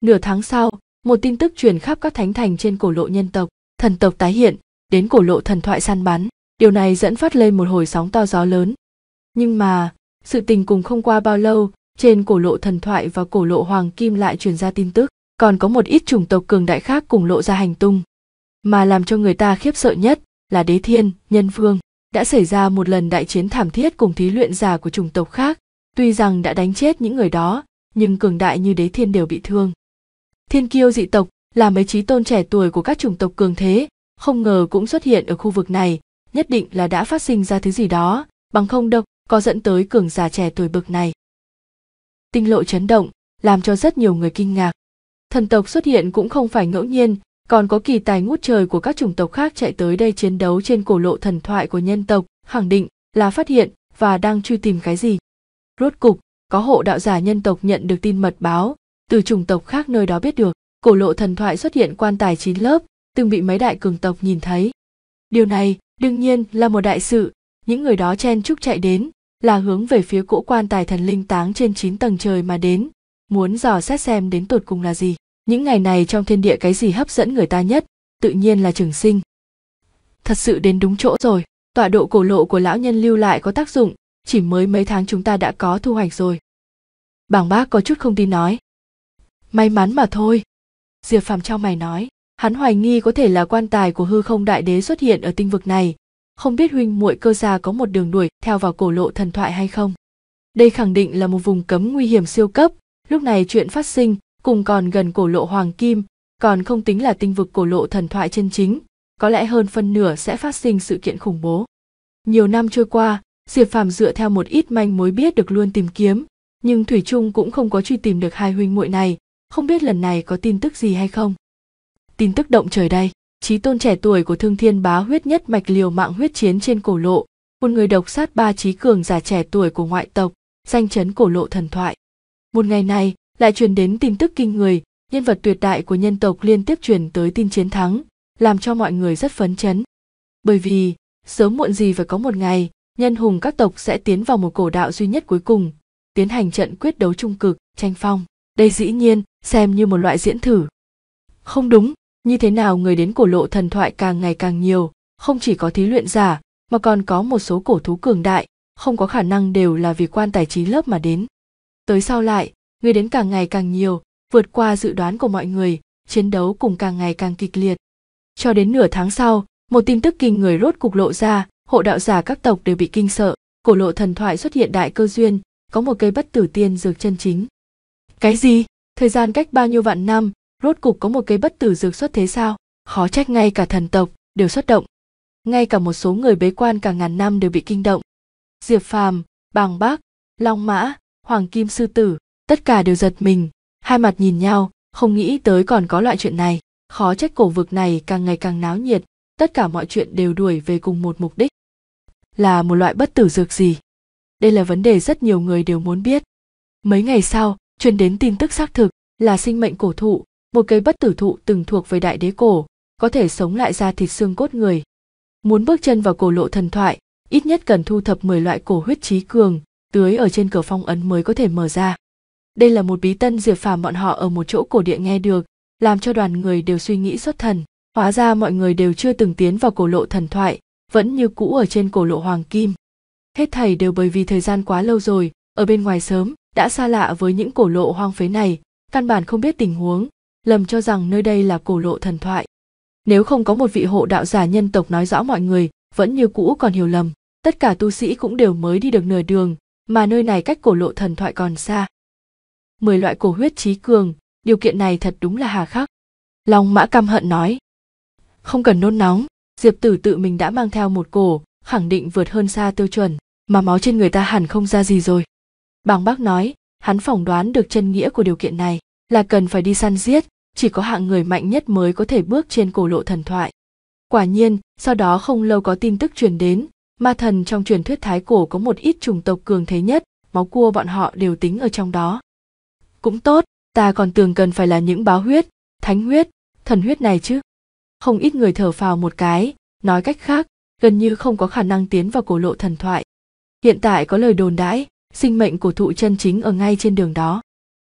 Nửa tháng sau, một tin tức truyền khắp các thánh thành trên cổ lộ nhân tộc, thần tộc tái hiện, đến cổ lộ thần thoại săn bắn điều này dẫn phát lên một hồi sóng to gió lớn nhưng mà sự tình cùng không qua bao lâu trên cổ lộ thần thoại và cổ lộ hoàng kim lại truyền ra tin tức còn có một ít chủng tộc cường đại khác cùng lộ ra hành tung mà làm cho người ta khiếp sợ nhất là đế thiên nhân vương đã xảy ra một lần đại chiến thảm thiết cùng thí luyện giả của chủng tộc khác tuy rằng đã đánh chết những người đó nhưng cường đại như đế thiên đều bị thương thiên kiêu dị tộc là mấy trí tôn trẻ tuổi của các chủng tộc cường thế không ngờ cũng xuất hiện ở khu vực này nhất định là đã phát sinh ra thứ gì đó bằng không đâu có dẫn tới cường già trẻ tuổi bực này tinh lộ chấn động làm cho rất nhiều người kinh ngạc thần tộc xuất hiện cũng không phải ngẫu nhiên còn có kỳ tài ngút trời của các chủng tộc khác chạy tới đây chiến đấu trên cổ lộ thần thoại của nhân tộc khẳng định là phát hiện và đang truy tìm cái gì rốt cục có hộ đạo giả nhân tộc nhận được tin mật báo từ chủng tộc khác nơi đó biết được cổ lộ thần thoại xuất hiện quan tài chín lớp từng bị mấy đại cường tộc nhìn thấy điều này Đương nhiên là một đại sự, những người đó chen chúc chạy đến, là hướng về phía cỗ quan tài thần linh táng trên chín tầng trời mà đến, muốn dò xét xem đến tột cùng là gì. Những ngày này trong thiên địa cái gì hấp dẫn người ta nhất, tự nhiên là trường sinh. Thật sự đến đúng chỗ rồi, tọa độ cổ lộ của lão nhân lưu lại có tác dụng, chỉ mới mấy tháng chúng ta đã có thu hoạch rồi. Bảng bác có chút không tin nói. May mắn mà thôi. Diệp Phàm trao mày nói hắn hoài nghi có thể là quan tài của hư không đại đế xuất hiện ở tinh vực này không biết huynh muội cơ gia có một đường đuổi theo vào cổ lộ thần thoại hay không đây khẳng định là một vùng cấm nguy hiểm siêu cấp lúc này chuyện phát sinh cùng còn gần cổ lộ hoàng kim còn không tính là tinh vực cổ lộ thần thoại chân chính có lẽ hơn phân nửa sẽ phát sinh sự kiện khủng bố nhiều năm trôi qua diệp phàm dựa theo một ít manh mối biết được luôn tìm kiếm nhưng thủy trung cũng không có truy tìm được hai huynh muội này không biết lần này có tin tức gì hay không tin tức động trời đây trí tôn trẻ tuổi của thương thiên bá huyết nhất mạch liều mạng huyết chiến trên cổ lộ một người độc sát ba trí cường giả trẻ tuổi của ngoại tộc danh chấn cổ lộ thần thoại một ngày này lại truyền đến tin tức kinh người nhân vật tuyệt đại của nhân tộc liên tiếp truyền tới tin chiến thắng làm cho mọi người rất phấn chấn bởi vì sớm muộn gì phải có một ngày nhân hùng các tộc sẽ tiến vào một cổ đạo duy nhất cuối cùng tiến hành trận quyết đấu trung cực tranh phong đây dĩ nhiên xem như một loại diễn thử không đúng như thế nào người đến cổ lộ thần thoại càng ngày càng nhiều không chỉ có thí luyện giả mà còn có một số cổ thú cường đại không có khả năng đều là vì quan tài trí lớp mà đến tới sau lại người đến càng ngày càng nhiều vượt qua dự đoán của mọi người chiến đấu cùng càng ngày càng kịch liệt cho đến nửa tháng sau một tin tức kinh người rốt cục lộ ra hộ đạo giả các tộc đều bị kinh sợ cổ lộ thần thoại xuất hiện đại cơ duyên có một cây bất tử tiên dược chân chính cái gì thời gian cách bao nhiêu vạn năm rốt cục có một cây bất tử dược xuất thế sao khó trách ngay cả thần tộc đều xuất động ngay cả một số người bế quan cả ngàn năm đều bị kinh động diệp phàm bàng bác long mã hoàng kim sư tử tất cả đều giật mình hai mặt nhìn nhau không nghĩ tới còn có loại chuyện này khó trách cổ vực này càng ngày càng náo nhiệt tất cả mọi chuyện đều đuổi về cùng một mục đích là một loại bất tử dược gì đây là vấn đề rất nhiều người đều muốn biết mấy ngày sau truyền đến tin tức xác thực là sinh mệnh cổ thụ một cây bất tử thụ từng thuộc về đại đế cổ có thể sống lại ra thịt xương cốt người muốn bước chân vào cổ lộ thần thoại ít nhất cần thu thập 10 loại cổ huyết trí cường tưới ở trên cửa phong ấn mới có thể mở ra đây là một bí tân diệp phàm bọn họ ở một chỗ cổ địa nghe được làm cho đoàn người đều suy nghĩ xuất thần hóa ra mọi người đều chưa từng tiến vào cổ lộ thần thoại vẫn như cũ ở trên cổ lộ hoàng kim hết thảy đều bởi vì thời gian quá lâu rồi ở bên ngoài sớm đã xa lạ với những cổ lộ hoang phế này căn bản không biết tình huống lầm cho rằng nơi đây là cổ lộ thần thoại. Nếu không có một vị hộ đạo giả nhân tộc nói rõ mọi người, vẫn như cũ còn hiểu lầm, tất cả tu sĩ cũng đều mới đi được nửa đường, mà nơi này cách cổ lộ thần thoại còn xa. Mười loại cổ huyết trí cường, điều kiện này thật đúng là hà khắc. Long mã căm hận nói. Không cần nôn nóng, Diệp tử tự mình đã mang theo một cổ, khẳng định vượt hơn xa tiêu chuẩn, mà máu trên người ta hẳn không ra gì rồi. Bàng bác nói, hắn phỏng đoán được chân nghĩa của điều kiện này là cần phải đi săn giết, chỉ có hạng người mạnh nhất mới có thể bước trên cổ lộ thần thoại quả nhiên sau đó không lâu có tin tức truyền đến ma thần trong truyền thuyết thái cổ có một ít chủng tộc cường thế nhất máu cua bọn họ đều tính ở trong đó cũng tốt ta còn tưởng cần phải là những báo huyết thánh huyết thần huyết này chứ không ít người thở phào một cái nói cách khác gần như không có khả năng tiến vào cổ lộ thần thoại hiện tại có lời đồn đãi sinh mệnh của thụ chân chính ở ngay trên đường đó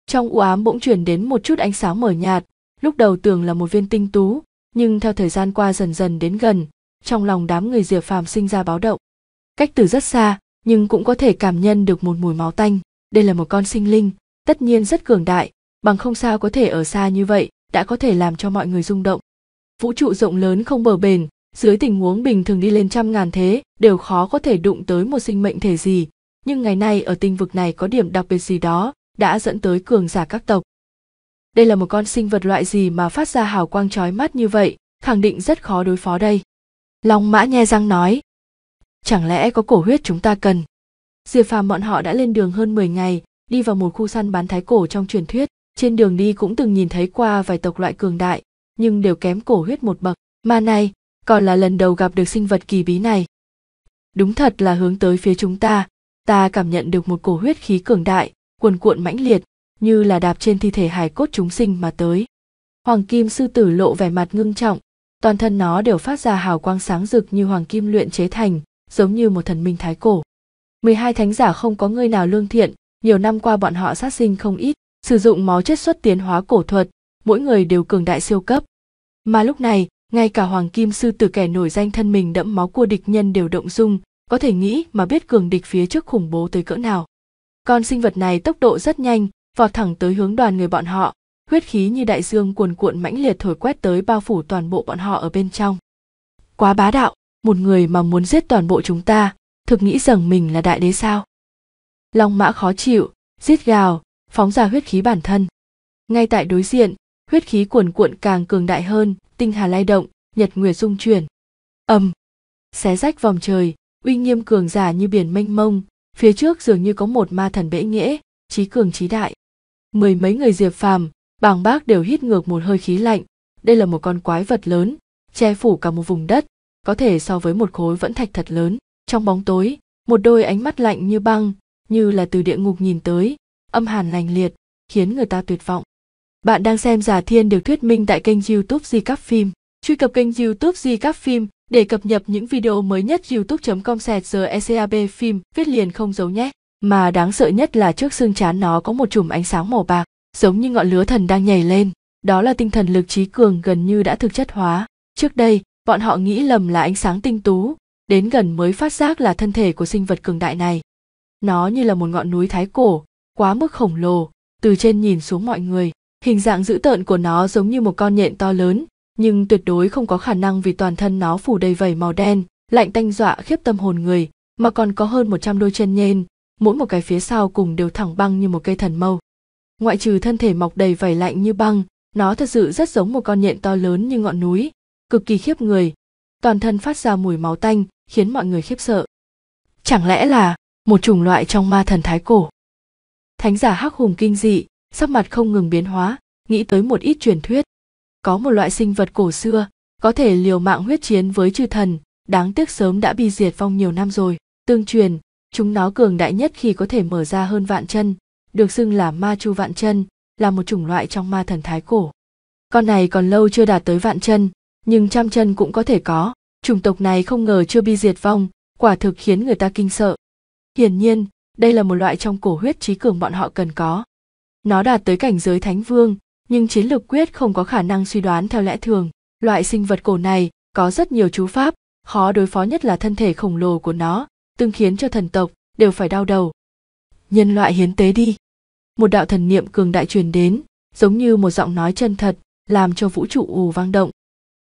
trong u ám bỗng truyền đến một chút ánh sáng mờ nhạt lúc đầu tưởng là một viên tinh tú nhưng theo thời gian qua dần dần đến gần trong lòng đám người diệp phàm sinh ra báo động cách từ rất xa nhưng cũng có thể cảm nhận được một mùi máu tanh đây là một con sinh linh tất nhiên rất cường đại bằng không sao có thể ở xa như vậy đã có thể làm cho mọi người rung động vũ trụ rộng lớn không bờ bền dưới tình huống bình thường đi lên trăm ngàn thế đều khó có thể đụng tới một sinh mệnh thể gì nhưng ngày nay ở tinh vực này có điểm đặc biệt gì đó đã dẫn tới cường giả các tộc đây là một con sinh vật loại gì mà phát ra hào quang chói mắt như vậy khẳng định rất khó đối phó đây long mã nhe răng nói chẳng lẽ có cổ huyết chúng ta cần diệp phàm bọn họ đã lên đường hơn 10 ngày đi vào một khu săn bán thái cổ trong truyền thuyết trên đường đi cũng từng nhìn thấy qua vài tộc loại cường đại nhưng đều kém cổ huyết một bậc mà này còn là lần đầu gặp được sinh vật kỳ bí này đúng thật là hướng tới phía chúng ta ta cảm nhận được một cổ huyết khí cường đại cuồn cuộn mãnh liệt như là đạp trên thi thể hài cốt chúng sinh mà tới. Hoàng kim sư tử lộ vẻ mặt ngưng trọng, toàn thân nó đều phát ra hào quang sáng rực như hoàng kim luyện chế thành, giống như một thần minh thái cổ. 12 thánh giả không có người nào lương thiện, nhiều năm qua bọn họ sát sinh không ít, sử dụng máu chất xuất tiến hóa cổ thuật, mỗi người đều cường đại siêu cấp. Mà lúc này, ngay cả hoàng kim sư tử kẻ nổi danh thân mình đẫm máu của địch nhân đều động dung, có thể nghĩ mà biết cường địch phía trước khủng bố tới cỡ nào. Con sinh vật này tốc độ rất nhanh, vọt thẳng tới hướng đoàn người bọn họ huyết khí như đại dương cuồn cuộn mãnh liệt thổi quét tới bao phủ toàn bộ bọn họ ở bên trong quá bá đạo một người mà muốn giết toàn bộ chúng ta thực nghĩ rằng mình là đại đế sao long mã khó chịu giết gào phóng ra huyết khí bản thân ngay tại đối diện huyết khí cuồn cuộn càng cường đại hơn tinh hà lay động nhật nguyệt dung chuyển ầm xé rách vòng trời uy nghiêm cường giả như biển mênh mông phía trước dường như có một ma thần bệ nghĩa, trí cường trí đại mười mấy người diệp phàm bàng bác đều hít ngược một hơi khí lạnh đây là một con quái vật lớn che phủ cả một vùng đất có thể so với một khối vẫn thạch thật lớn trong bóng tối một đôi ánh mắt lạnh như băng như là từ địa ngục nhìn tới âm hàn lành liệt khiến người ta tuyệt vọng bạn đang xem giả thiên được thuyết minh tại kênh youtube di các phim truy cập kênh youtube di các phim để cập nhật những video mới nhất youtube com sẹt giờ ecav phim viết liền không giấu nhé mà đáng sợ nhất là trước xương chán nó có một chùm ánh sáng màu bạc giống như ngọn lửa thần đang nhảy lên đó là tinh thần lực trí cường gần như đã thực chất hóa trước đây bọn họ nghĩ lầm là ánh sáng tinh tú đến gần mới phát giác là thân thể của sinh vật cường đại này nó như là một ngọn núi thái cổ quá mức khổng lồ từ trên nhìn xuống mọi người hình dạng dữ tợn của nó giống như một con nhện to lớn nhưng tuyệt đối không có khả năng vì toàn thân nó phủ đầy vảy màu đen lạnh tanh dọa khiếp tâm hồn người mà còn có hơn 100 đôi chân nhên mỗi một cái phía sau cùng đều thẳng băng như một cây thần mâu ngoại trừ thân thể mọc đầy vảy lạnh như băng nó thật sự rất giống một con nhện to lớn như ngọn núi cực kỳ khiếp người toàn thân phát ra mùi máu tanh khiến mọi người khiếp sợ chẳng lẽ là một chủng loại trong ma thần thái cổ thánh giả hắc hùng kinh dị sắc mặt không ngừng biến hóa nghĩ tới một ít truyền thuyết có một loại sinh vật cổ xưa có thể liều mạng huyết chiến với chư thần đáng tiếc sớm đã bị diệt vong nhiều năm rồi tương truyền Chúng nó cường đại nhất khi có thể mở ra hơn vạn chân, được xưng là ma chu vạn chân, là một chủng loại trong ma thần thái cổ. Con này còn lâu chưa đạt tới vạn chân, nhưng trăm chân cũng có thể có, chủng tộc này không ngờ chưa bị diệt vong, quả thực khiến người ta kinh sợ. Hiển nhiên, đây là một loại trong cổ huyết trí cường bọn họ cần có. Nó đạt tới cảnh giới thánh vương, nhưng chiến lược quyết không có khả năng suy đoán theo lẽ thường. Loại sinh vật cổ này có rất nhiều chú pháp, khó đối phó nhất là thân thể khổng lồ của nó, từng khiến cho thần tộc đều phải đau đầu nhân loại hiến tế đi một đạo thần niệm cường đại truyền đến giống như một giọng nói chân thật làm cho vũ trụ ù vang động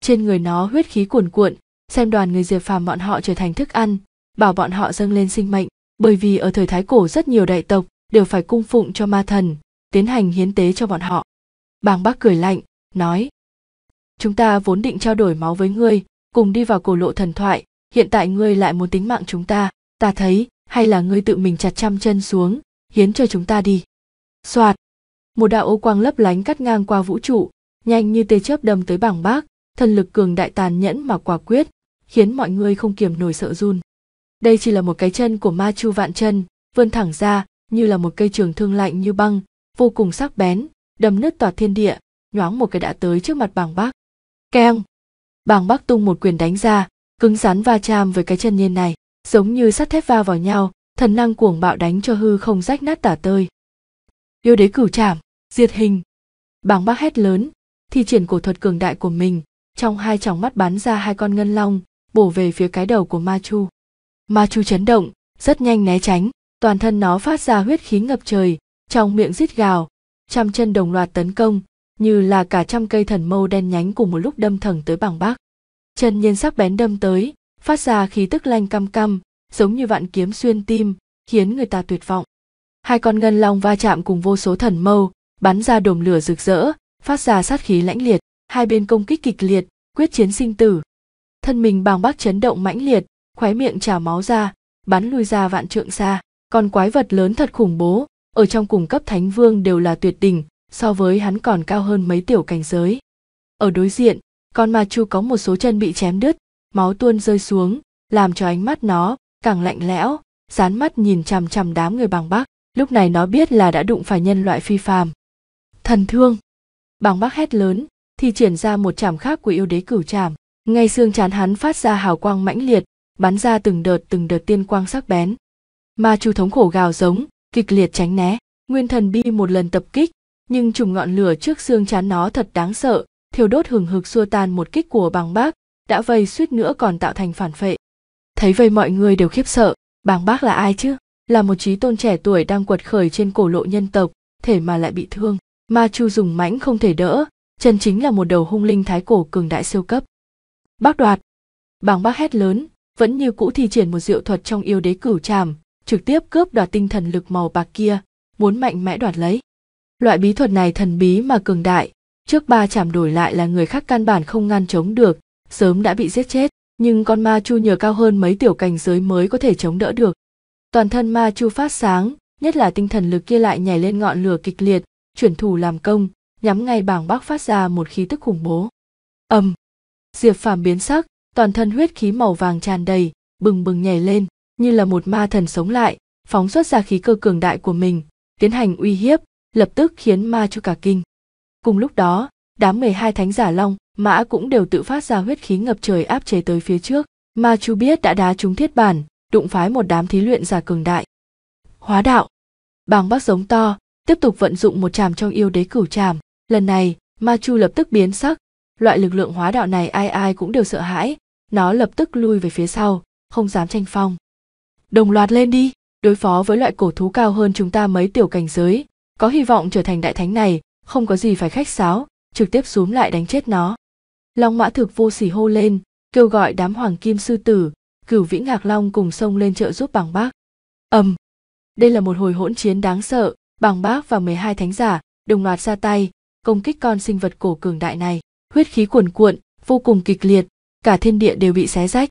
trên người nó huyết khí cuồn cuộn xem đoàn người diệp phàm bọn họ trở thành thức ăn bảo bọn họ dâng lên sinh mệnh bởi vì ở thời thái cổ rất nhiều đại tộc đều phải cung phụng cho ma thần tiến hành hiến tế cho bọn họ bàng bác cười lạnh nói chúng ta vốn định trao đổi máu với ngươi cùng đi vào cổ lộ thần thoại hiện tại ngươi lại muốn tính mạng chúng ta ta thấy hay là ngươi tự mình chặt trăm chân xuống hiến cho chúng ta đi soạt một đạo ô quang lấp lánh cắt ngang qua vũ trụ nhanh như tê chớp đâm tới bảng bác thần lực cường đại tàn nhẫn mà quả quyết khiến mọi người không kiềm nổi sợ run đây chỉ là một cái chân của ma chu vạn chân vươn thẳng ra như là một cây trường thương lạnh như băng vô cùng sắc bén đâm nứt tỏa thiên địa nhoáng một cái đã tới trước mặt bảng bác keng bảng bác tung một quyền đánh ra cứng rắn va chạm với cái chân niên này giống như sắt thép va vào nhau thần năng cuồng bạo đánh cho hư không rách nát tả tơi yêu đế cửu trảm diệt hình bàng bác hét lớn thi triển cổ thuật cường đại của mình trong hai tròng mắt bắn ra hai con ngân long bổ về phía cái đầu của ma chu ma chu chấn động rất nhanh né tránh toàn thân nó phát ra huyết khí ngập trời trong miệng rít gào trăm chân đồng loạt tấn công như là cả trăm cây thần mâu đen nhánh cùng một lúc đâm thẳng tới bàng bác chân nhiên sắc bén đâm tới phát ra khí tức lanh căm căm, giống như vạn kiếm xuyên tim, khiến người ta tuyệt vọng. Hai con ngân long va chạm cùng vô số thần mâu, bắn ra đồm lửa rực rỡ, phát ra sát khí lãnh liệt, hai bên công kích kịch liệt, quyết chiến sinh tử. Thân mình bàng bác chấn động mãnh liệt, khóe miệng trào máu ra, bắn lui ra vạn trượng xa. Còn quái vật lớn thật khủng bố, ở trong cùng cấp thánh vương đều là tuyệt đỉnh, so với hắn còn cao hơn mấy tiểu cảnh giới. Ở đối diện, con ma chu có một số chân bị chém đứt, máu tuôn rơi xuống làm cho ánh mắt nó càng lạnh lẽo dán mắt nhìn chằm chằm đám người bằng bắc lúc này nó biết là đã đụng phải nhân loại phi phàm thần thương bằng bắc hét lớn thì triển ra một chạm khác của yêu đế cửu chạm. ngay xương chán hắn phát ra hào quang mãnh liệt bắn ra từng đợt từng đợt tiên quang sắc bén ma chu thống khổ gào giống kịch liệt tránh né nguyên thần bi một lần tập kích nhưng chùm ngọn lửa trước xương chán nó thật đáng sợ thiêu đốt hừng hực xua tan một kích của bằng bác đã vây suýt nữa còn tạo thành phản phệ thấy vây mọi người đều khiếp sợ bàng bác là ai chứ là một trí tôn trẻ tuổi đang quật khởi trên cổ lộ nhân tộc thể mà lại bị thương ma chu dùng mãnh không thể đỡ chân chính là một đầu hung linh thái cổ cường đại siêu cấp bác đoạt bàng bác hét lớn vẫn như cũ thi triển một diệu thuật trong yêu đế cửu tràm trực tiếp cướp đoạt tinh thần lực màu bạc kia muốn mạnh mẽ đoạt lấy loại bí thuật này thần bí mà cường đại trước ba chạm đổi lại là người khác căn bản không ngăn chống được sớm đã bị giết chết nhưng con ma chu nhờ cao hơn mấy tiểu cảnh giới mới có thể chống đỡ được toàn thân ma chu phát sáng nhất là tinh thần lực kia lại nhảy lên ngọn lửa kịch liệt chuyển thủ làm công nhắm ngay bảng bắc phát ra một khí tức khủng bố ầm um, diệp phàm biến sắc toàn thân huyết khí màu vàng tràn đầy bừng bừng nhảy lên như là một ma thần sống lại phóng xuất ra khí cơ cường đại của mình tiến hành uy hiếp lập tức khiến ma chu cả kinh cùng lúc đó đám 12 thánh giả long, mã cũng đều tự phát ra huyết khí ngập trời áp chế tới phía trước, mà chú biết đã đá chúng thiết bản, đụng phái một đám thí luyện giả cường đại. Hóa đạo. Bàng Bắc giống to, tiếp tục vận dụng một tràm trong yêu đế cửu tràm, lần này, Ma Chu lập tức biến sắc, loại lực lượng hóa đạo này ai ai cũng đều sợ hãi, nó lập tức lui về phía sau, không dám tranh phong. Đồng loạt lên đi, đối phó với loại cổ thú cao hơn chúng ta mấy tiểu cảnh giới, có hy vọng trở thành đại thánh này, không có gì phải khách sáo, trực tiếp xuống lại đánh chết nó long mã thực vô sỉ hô lên kêu gọi đám hoàng kim sư tử cửu vĩ ngạc long cùng sông lên trợ giúp bằng bác ầm đây là một hồi hỗn chiến đáng sợ bằng bác và 12 thánh giả đồng loạt ra tay công kích con sinh vật cổ cường đại này huyết khí cuồn cuộn vô cùng kịch liệt cả thiên địa đều bị xé rách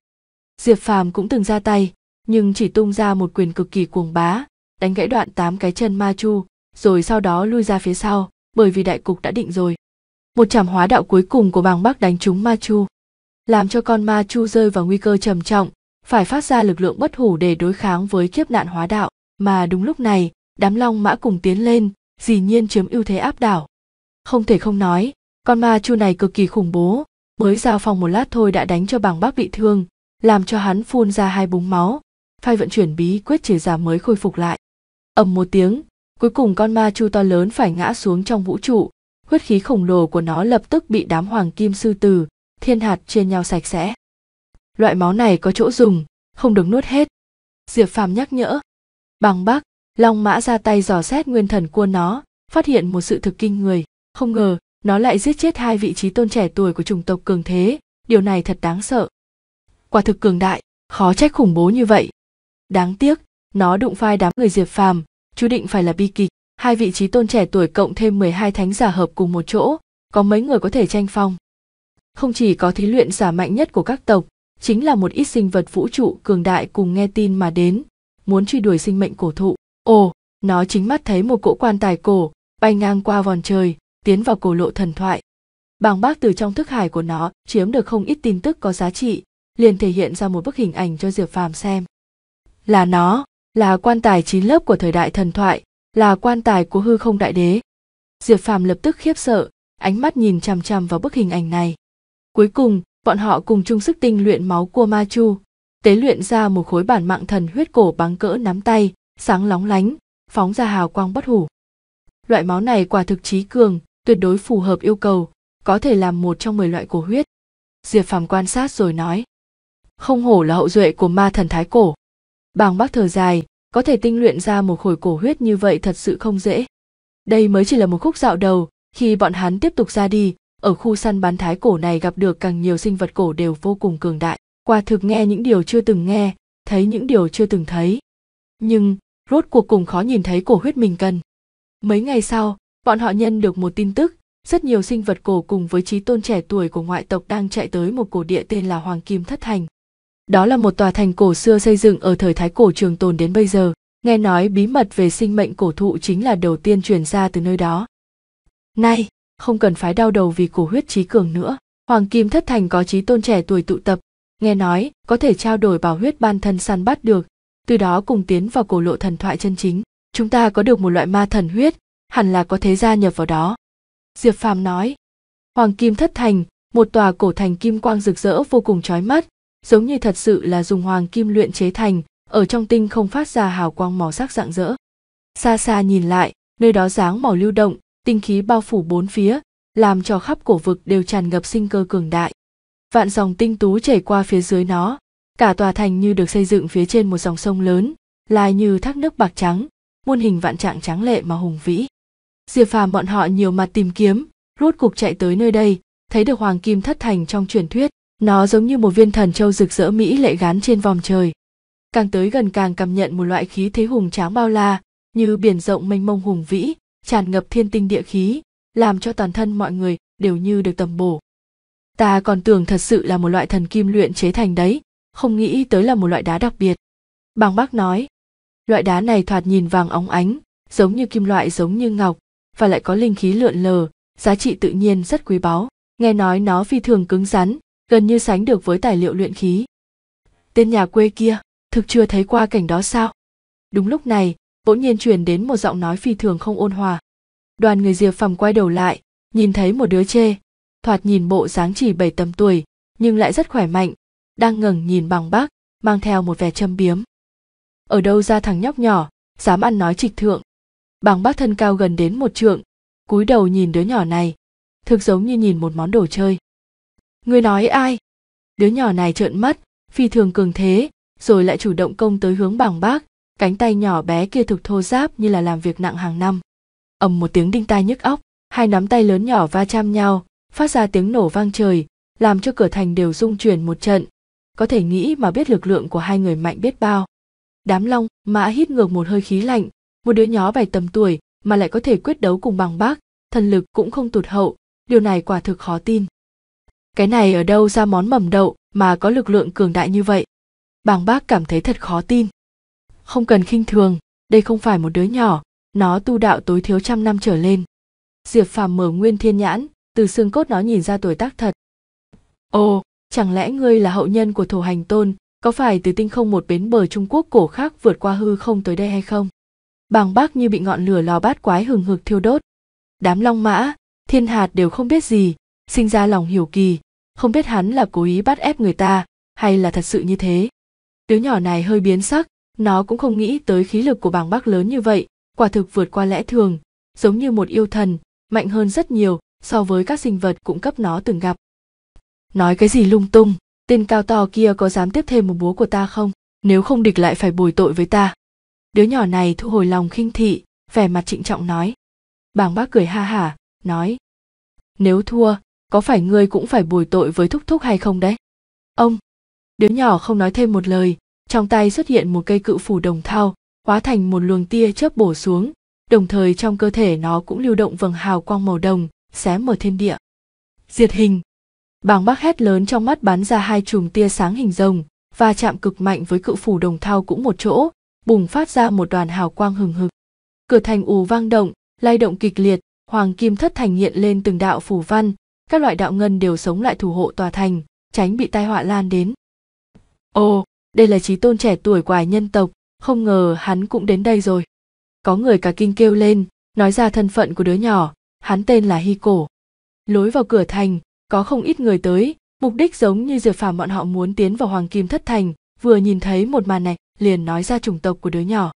diệp phàm cũng từng ra tay nhưng chỉ tung ra một quyền cực kỳ cuồng bá đánh gãy đoạn tám cái chân ma chu rồi sau đó lui ra phía sau bởi vì đại cục đã định rồi một chảm hóa đạo cuối cùng của bàng bắc đánh trúng ma chu làm cho con ma chu rơi vào nguy cơ trầm trọng phải phát ra lực lượng bất hủ để đối kháng với kiếp nạn hóa đạo mà đúng lúc này đám long mã cùng tiến lên dĩ nhiên chiếm ưu thế áp đảo không thể không nói con ma chu này cực kỳ khủng bố mới giao phòng một lát thôi đã đánh cho bàng bắc bị thương làm cho hắn phun ra hai búng máu phai vận chuyển bí quyết chế giả mới khôi phục lại ầm một tiếng cuối cùng con ma chu to lớn phải ngã xuống trong vũ trụ huyết khí khổng lồ của nó lập tức bị đám hoàng kim sư tử, thiên hạt chia nhau sạch sẽ. Loại máu này có chỗ dùng, không được nuốt hết. Diệp Phàm nhắc nhở. Bằng Bắc, Long Mã ra tay dò xét nguyên thần của nó, phát hiện một sự thực kinh người, không ngờ nó lại giết chết hai vị trí tôn trẻ tuổi của chủng tộc cường thế, điều này thật đáng sợ. Quả thực cường đại, khó trách khủng bố như vậy. Đáng tiếc, nó đụng phai đám người Diệp Phàm, chú định phải là bi kịch hai vị trí tôn trẻ tuổi cộng thêm 12 thánh giả hợp cùng một chỗ, có mấy người có thể tranh phong. Không chỉ có thí luyện giả mạnh nhất của các tộc, chính là một ít sinh vật vũ trụ cường đại cùng nghe tin mà đến, muốn truy đuổi sinh mệnh cổ thụ. Ồ, nó chính mắt thấy một cỗ quan tài cổ, bay ngang qua vòn trời, tiến vào cổ lộ thần thoại. Bàng bác từ trong thức hải của nó chiếm được không ít tin tức có giá trị, liền thể hiện ra một bức hình ảnh cho Diệp Phàm xem. Là nó, là quan tài chín lớp của thời đại thần thoại, là quan tài của hư không đại đế diệp phàm lập tức khiếp sợ ánh mắt nhìn chằm chằm vào bức hình ảnh này cuối cùng bọn họ cùng chung sức tinh luyện máu của ma chu tế luyện ra một khối bản mạng thần huyết cổ bắn cỡ nắm tay sáng lóng lánh phóng ra hào quang bất hủ loại máu này quả thực trí cường tuyệt đối phù hợp yêu cầu có thể làm một trong 10 loại cổ huyết diệp phàm quan sát rồi nói không hổ là hậu duệ của ma thần thái cổ bàng bác thở dài có thể tinh luyện ra một khối cổ huyết như vậy thật sự không dễ đây mới chỉ là một khúc dạo đầu khi bọn hắn tiếp tục ra đi ở khu săn bán thái cổ này gặp được càng nhiều sinh vật cổ đều vô cùng cường đại qua thực nghe những điều chưa từng nghe thấy những điều chưa từng thấy nhưng rốt cuộc cùng khó nhìn thấy cổ huyết mình cần mấy ngày sau bọn họ nhận được một tin tức rất nhiều sinh vật cổ cùng với trí tôn trẻ tuổi của ngoại tộc đang chạy tới một cổ địa tên là hoàng kim thất thành đó là một tòa thành cổ xưa xây dựng ở thời Thái cổ trường tồn đến bây giờ, nghe nói bí mật về sinh mệnh cổ thụ chính là đầu tiên truyền ra từ nơi đó. Nay, không cần phải đau đầu vì cổ huyết trí cường nữa, Hoàng Kim Thất Thành có trí tôn trẻ tuổi tụ tập, nghe nói có thể trao đổi bảo huyết ban thân săn bắt được, từ đó cùng tiến vào cổ lộ thần thoại chân chính. Chúng ta có được một loại ma thần huyết, hẳn là có thế gia nhập vào đó. Diệp Phàm nói, Hoàng Kim Thất Thành, một tòa cổ thành kim quang rực rỡ vô cùng chói mắt, giống như thật sự là dùng hoàng kim luyện chế thành, ở trong tinh không phát ra hào quang màu sắc rạng rỡ. Xa xa nhìn lại, nơi đó dáng màu lưu động, tinh khí bao phủ bốn phía, làm cho khắp cổ vực đều tràn ngập sinh cơ cường đại. Vạn dòng tinh tú chảy qua phía dưới nó, cả tòa thành như được xây dựng phía trên một dòng sông lớn, lai như thác nước bạc trắng, muôn hình vạn trạng tráng lệ mà hùng vĩ. Diệp Phàm bọn họ nhiều mặt tìm kiếm, rốt cuộc chạy tới nơi đây, thấy được Hoàng Kim Thất Thành trong truyền thuyết, nó giống như một viên thần châu rực rỡ mỹ lệ gán trên vòng trời. Càng tới gần càng cảm nhận một loại khí thế hùng tráng bao la, như biển rộng mênh mông hùng vĩ, tràn ngập thiên tinh địa khí, làm cho toàn thân mọi người đều như được tầm bổ. Ta còn tưởng thật sự là một loại thần kim luyện chế thành đấy, không nghĩ tới là một loại đá đặc biệt. Bàng bác nói, loại đá này thoạt nhìn vàng óng ánh, giống như kim loại giống như ngọc, và lại có linh khí lượn lờ, giá trị tự nhiên rất quý báu. Nghe nói nó phi thường cứng rắn, gần như sánh được với tài liệu luyện khí. Tên nhà quê kia, thực chưa thấy qua cảnh đó sao? Đúng lúc này, bỗng nhiên truyền đến một giọng nói phi thường không ôn hòa. Đoàn người Diệp Phàm quay đầu lại, nhìn thấy một đứa trẻ, thoạt nhìn bộ dáng chỉ bảy tầm tuổi, nhưng lại rất khỏe mạnh, đang ngẩng nhìn bằng bác, mang theo một vẻ châm biếm. Ở đâu ra thằng nhóc nhỏ, dám ăn nói trịch thượng. Bằng bác thân cao gần đến một trượng, cúi đầu nhìn đứa nhỏ này, thực giống như nhìn một món đồ chơi ngươi nói ai đứa nhỏ này trợn mắt phi thường cường thế rồi lại chủ động công tới hướng bảng bác cánh tay nhỏ bé kia thực thô giáp như là làm việc nặng hàng năm ầm một tiếng đinh tai nhức óc hai nắm tay lớn nhỏ va chạm nhau phát ra tiếng nổ vang trời làm cho cửa thành đều rung chuyển một trận có thể nghĩ mà biết lực lượng của hai người mạnh biết bao đám long mã hít ngược một hơi khí lạnh một đứa nhỏ vài tầm tuổi mà lại có thể quyết đấu cùng bằng bác thần lực cũng không tụt hậu điều này quả thực khó tin cái này ở đâu ra món mầm đậu mà có lực lượng cường đại như vậy bàng bác cảm thấy thật khó tin không cần khinh thường đây không phải một đứa nhỏ nó tu đạo tối thiếu trăm năm trở lên diệp phàm mở nguyên thiên nhãn từ xương cốt nó nhìn ra tuổi tác thật ồ chẳng lẽ ngươi là hậu nhân của thổ hành tôn có phải từ tinh không một bến bờ trung quốc cổ khác vượt qua hư không tới đây hay không bàng bác như bị ngọn lửa lò bát quái hừng hực thiêu đốt đám long mã thiên hạt đều không biết gì sinh ra lòng hiểu kỳ không biết hắn là cố ý bắt ép người ta hay là thật sự như thế đứa nhỏ này hơi biến sắc nó cũng không nghĩ tới khí lực của bàng bác lớn như vậy quả thực vượt qua lẽ thường giống như một yêu thần mạnh hơn rất nhiều so với các sinh vật cũng cấp nó từng gặp nói cái gì lung tung tên cao to kia có dám tiếp thêm một búa của ta không nếu không địch lại phải bồi tội với ta đứa nhỏ này thu hồi lòng khinh thị vẻ mặt trịnh trọng nói bàng bác cười ha hả nói nếu thua có phải ngươi cũng phải bồi tội với thúc thúc hay không đấy ông đứa nhỏ không nói thêm một lời trong tay xuất hiện một cây cự phủ đồng thao hóa thành một luồng tia chớp bổ xuống đồng thời trong cơ thể nó cũng lưu động vầng hào quang màu đồng xé mở thiên địa diệt hình bàng bác hét lớn trong mắt bắn ra hai chùm tia sáng hình rồng và chạm cực mạnh với cự phủ đồng thao cũng một chỗ bùng phát ra một đoàn hào quang hừng hực cửa thành ù vang động lay động kịch liệt hoàng kim thất thành hiện lên từng đạo phủ văn các loại đạo ngân đều sống lại thủ hộ tòa thành tránh bị tai họa lan đến ồ đây là trí tôn trẻ tuổi của ải nhân tộc không ngờ hắn cũng đến đây rồi có người cả kinh kêu lên nói ra thân phận của đứa nhỏ hắn tên là hi cổ lối vào cửa thành có không ít người tới mục đích giống như diệp phàm bọn họ muốn tiến vào hoàng kim thất thành vừa nhìn thấy một màn này liền nói ra chủng tộc của đứa nhỏ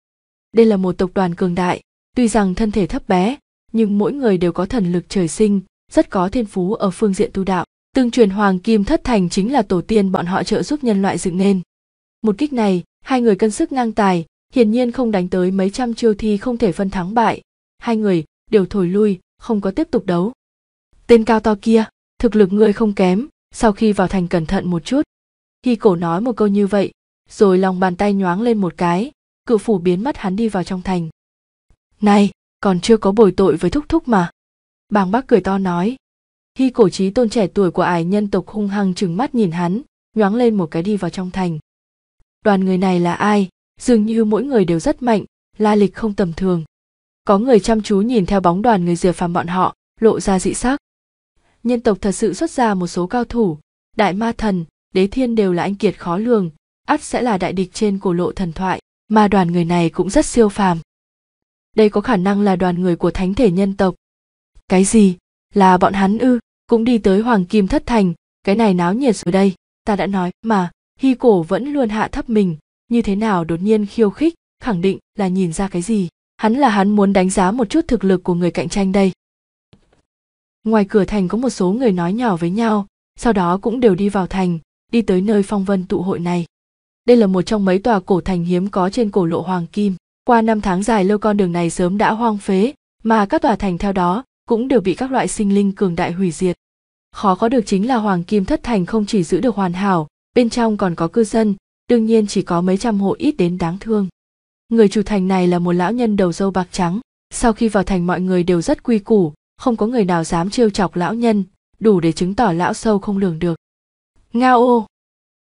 đây là một tộc đoàn cường đại tuy rằng thân thể thấp bé nhưng mỗi người đều có thần lực trời sinh rất có thiên phú ở phương diện tu đạo tương truyền hoàng kim thất thành chính là tổ tiên bọn họ trợ giúp nhân loại dựng nên một kích này hai người cân sức ngang tài hiển nhiên không đánh tới mấy trăm chiêu thi không thể phân thắng bại hai người đều thổi lui không có tiếp tục đấu tên cao to kia thực lực ngươi không kém sau khi vào thành cẩn thận một chút khi cổ nói một câu như vậy rồi lòng bàn tay nhoáng lên một cái cự phủ biến mất hắn đi vào trong thành này còn chưa có bồi tội với thúc thúc mà bàng bác cười to nói hi cổ trí tôn trẻ tuổi của ải nhân tộc hung hăng trừng mắt nhìn hắn nhoáng lên một cái đi vào trong thành đoàn người này là ai dường như mỗi người đều rất mạnh la lịch không tầm thường có người chăm chú nhìn theo bóng đoàn người diệp phàm bọn họ lộ ra dị sắc nhân tộc thật sự xuất ra một số cao thủ đại ma thần đế thiên đều là anh kiệt khó lường ắt sẽ là đại địch trên cổ lộ thần thoại mà đoàn người này cũng rất siêu phàm đây có khả năng là đoàn người của thánh thể nhân tộc cái gì là bọn hắn ư cũng đi tới hoàng kim thất thành cái này náo nhiệt rồi đây ta đã nói mà hy cổ vẫn luôn hạ thấp mình như thế nào đột nhiên khiêu khích khẳng định là nhìn ra cái gì hắn là hắn muốn đánh giá một chút thực lực của người cạnh tranh đây ngoài cửa thành có một số người nói nhỏ với nhau sau đó cũng đều đi vào thành đi tới nơi phong vân tụ hội này đây là một trong mấy tòa cổ thành hiếm có trên cổ lộ hoàng kim qua năm tháng dài lâu con đường này sớm đã hoang phế mà các tòa thành theo đó cũng đều bị các loại sinh linh cường đại hủy diệt. Khó có được chính là Hoàng Kim Thất Thành không chỉ giữ được hoàn hảo, bên trong còn có cư dân, đương nhiên chỉ có mấy trăm hộ ít đến đáng thương. Người chủ thành này là một lão nhân đầu râu bạc trắng, sau khi vào thành mọi người đều rất quy củ, không có người nào dám trêu chọc lão nhân, đủ để chứng tỏ lão sâu không lường được. Ngao ô!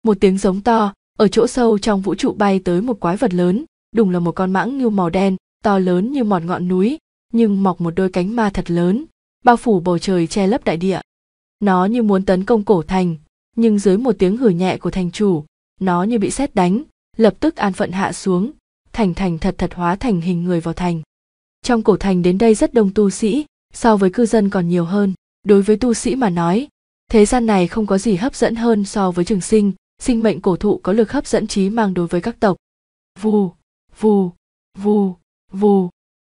Một tiếng giống to, ở chỗ sâu trong vũ trụ bay tới một quái vật lớn, đùng là một con mãng ngưu màu đen, to lớn như mọt ngọn núi, nhưng mọc một đôi cánh ma thật lớn bao phủ bầu trời che lấp đại địa nó như muốn tấn công cổ thành nhưng dưới một tiếng hử nhẹ của thành chủ nó như bị xét đánh lập tức an phận hạ xuống thành thành thật thật hóa thành hình người vào thành trong cổ thành đến đây rất đông tu sĩ so với cư dân còn nhiều hơn đối với tu sĩ mà nói thế gian này không có gì hấp dẫn hơn so với trường sinh sinh mệnh cổ thụ có lực hấp dẫn trí mang đối với các tộc vù vù vù vù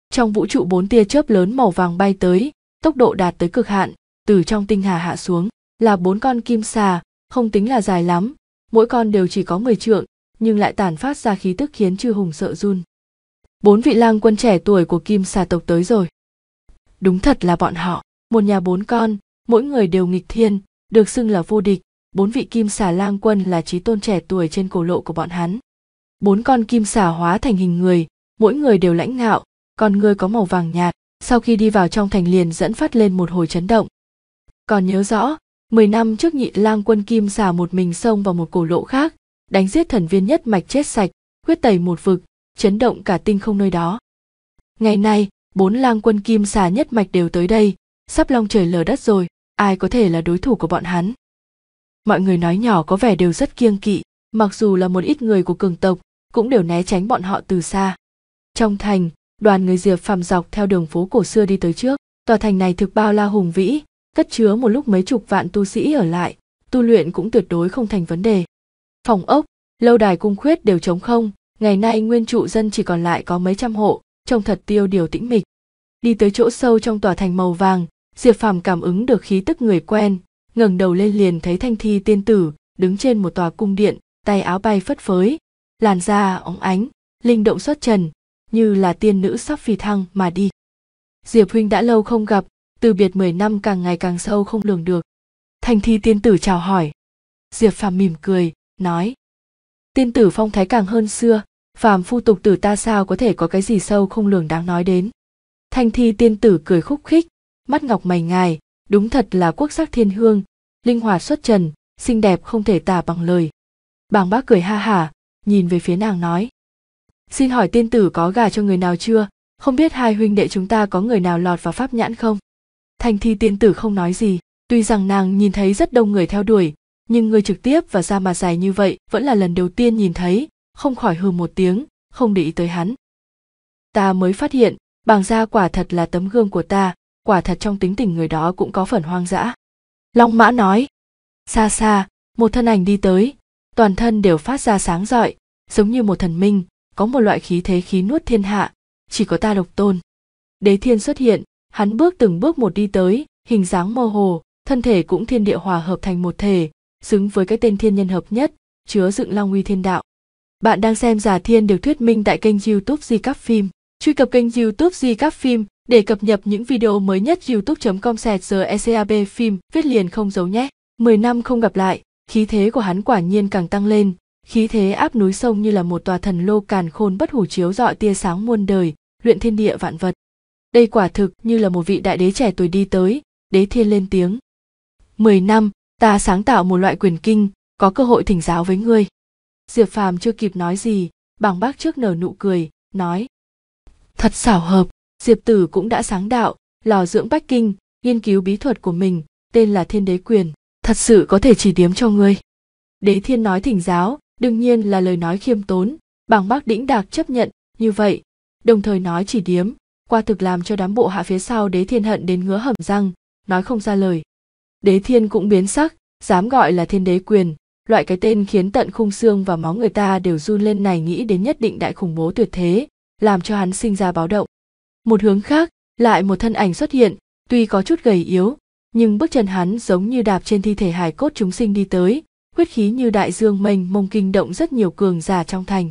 trong vũ trụ bốn tia chớp lớn màu vàng bay tới tốc độ đạt tới cực hạn từ trong tinh hà hạ xuống là bốn con kim xà không tính là dài lắm mỗi con đều chỉ có 10 trượng nhưng lại tản phát ra khí tức khiến chư hùng sợ run bốn vị lang quân trẻ tuổi của kim xà tộc tới rồi đúng thật là bọn họ một nhà bốn con mỗi người đều nghịch thiên được xưng là vô địch bốn vị kim xà lang quân là trí tôn trẻ tuổi trên cổ lộ của bọn hắn bốn con kim xà hóa thành hình người mỗi người đều lãnh ngạo con ngươi có màu vàng nhạt, sau khi đi vào trong thành liền dẫn phát lên một hồi chấn động. Còn nhớ rõ, 10 năm trước nhị lang quân kim xà một mình xông vào một cổ lộ khác, đánh giết thần viên nhất mạch chết sạch, huyết tẩy một vực, chấn động cả tinh không nơi đó. Ngày nay, bốn lang quân kim xà nhất mạch đều tới đây, sắp long trời lở đất rồi, ai có thể là đối thủ của bọn hắn. Mọi người nói nhỏ có vẻ đều rất kiêng kỵ, mặc dù là một ít người của cường tộc, cũng đều né tránh bọn họ từ xa. Trong thành, đoàn người diệp phàm dọc theo đường phố cổ xưa đi tới trước tòa thành này thực bao la hùng vĩ cất chứa một lúc mấy chục vạn tu sĩ ở lại tu luyện cũng tuyệt đối không thành vấn đề phòng ốc lâu đài cung khuyết đều trống không ngày nay nguyên trụ dân chỉ còn lại có mấy trăm hộ trông thật tiêu điều tĩnh mịch đi tới chỗ sâu trong tòa thành màu vàng diệp phàm cảm ứng được khí tức người quen ngẩng đầu lên liền thấy thanh thi tiên tử đứng trên một tòa cung điện tay áo bay phất phới làn da óng ánh linh động xuất trần như là tiên nữ sắp phi thăng mà đi. Diệp huynh đã lâu không gặp, từ biệt 10 năm càng ngày càng sâu không lường được. Thanh thi tiên tử chào hỏi. Diệp phàm mỉm cười, nói. Tiên tử phong thái càng hơn xưa, phàm phu tục tử ta sao có thể có cái gì sâu không lường đáng nói đến. Thanh thi tiên tử cười khúc khích, mắt ngọc mày ngài, đúng thật là quốc sắc thiên hương, linh hoạt xuất trần, xinh đẹp không thể tả bằng lời. Bàng bác cười ha hả, nhìn về phía nàng nói xin hỏi tiên tử có gà cho người nào chưa không biết hai huynh đệ chúng ta có người nào lọt vào pháp nhãn không thanh thi tiên tử không nói gì tuy rằng nàng nhìn thấy rất đông người theo đuổi nhưng người trực tiếp và ra mà dài như vậy vẫn là lần đầu tiên nhìn thấy không khỏi hừ một tiếng không để ý tới hắn ta mới phát hiện bàng gia quả thật là tấm gương của ta quả thật trong tính tình người đó cũng có phần hoang dã long mã nói xa xa một thân ảnh đi tới toàn thân đều phát ra sáng rọi giống như một thần minh có một loại khí thế khí nuốt thiên hạ chỉ có ta độc tôn đế thiên xuất hiện hắn bước từng bước một đi tới hình dáng mơ hồ thân thể cũng thiên địa hòa hợp thành một thể xứng với cái tên thiên nhân hợp nhất chứa dựng long uy thiên đạo bạn đang xem giả thiên được thuyết minh tại kênh youtube di các phim truy cập kênh youtube di các phim để cập nhật những video mới nhất youtube com sẹt giờ ecab phim viết liền không giấu nhé 10 năm không gặp lại khí thế của hắn quả nhiên càng tăng lên khí thế áp núi sông như là một tòa thần lô càn khôn bất hủ chiếu dọi tia sáng muôn đời luyện thiên địa vạn vật đây quả thực như là một vị đại đế trẻ tuổi đi tới đế thiên lên tiếng mười năm ta sáng tạo một loại quyền kinh có cơ hội thỉnh giáo với ngươi diệp phàm chưa kịp nói gì bàng bác trước nở nụ cười nói thật xảo hợp diệp tử cũng đã sáng đạo lò dưỡng bách kinh nghiên cứu bí thuật của mình tên là thiên đế quyền thật sự có thể chỉ điếm cho ngươi đế thiên nói thỉnh giáo đương nhiên là lời nói khiêm tốn bàng bác đĩnh đạc chấp nhận như vậy đồng thời nói chỉ điếm qua thực làm cho đám bộ hạ phía sau đế thiên hận đến ngứa hầm răng nói không ra lời đế thiên cũng biến sắc dám gọi là thiên đế quyền loại cái tên khiến tận khung xương và máu người ta đều run lên này nghĩ đến nhất định đại khủng bố tuyệt thế làm cho hắn sinh ra báo động một hướng khác lại một thân ảnh xuất hiện tuy có chút gầy yếu nhưng bước chân hắn giống như đạp trên thi thể hài cốt chúng sinh đi tới huyết khí như đại dương mênh mông kinh động rất nhiều cường giả trong thành.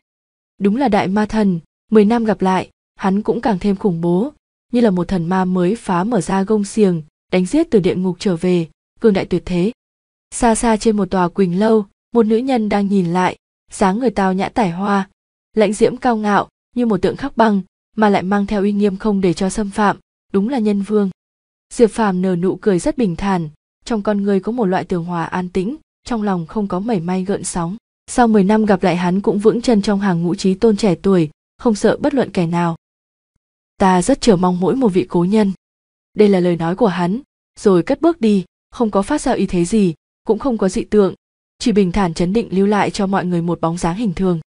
Đúng là đại ma thần, 10 năm gặp lại, hắn cũng càng thêm khủng bố, như là một thần ma mới phá mở ra gông xiềng, đánh giết từ địa ngục trở về, cường đại tuyệt thế. Xa xa trên một tòa quỳnh lâu, một nữ nhân đang nhìn lại, dáng người tao nhã tải hoa, lãnh diễm cao ngạo như một tượng khắc băng, mà lại mang theo uy nghiêm không để cho xâm phạm, đúng là nhân vương. Diệp Phàm nở nụ cười rất bình thản, trong con người có một loại tường hòa an tĩnh, trong lòng không có mảy may gợn sóng. Sau 10 năm gặp lại hắn cũng vững chân trong hàng ngũ trí tôn trẻ tuổi, không sợ bất luận kẻ nào. Ta rất chờ mong mỗi một vị cố nhân. Đây là lời nói của hắn, rồi cất bước đi, không có phát ra ý thế gì, cũng không có dị tượng, chỉ bình thản chấn định lưu lại cho mọi người một bóng dáng hình thường.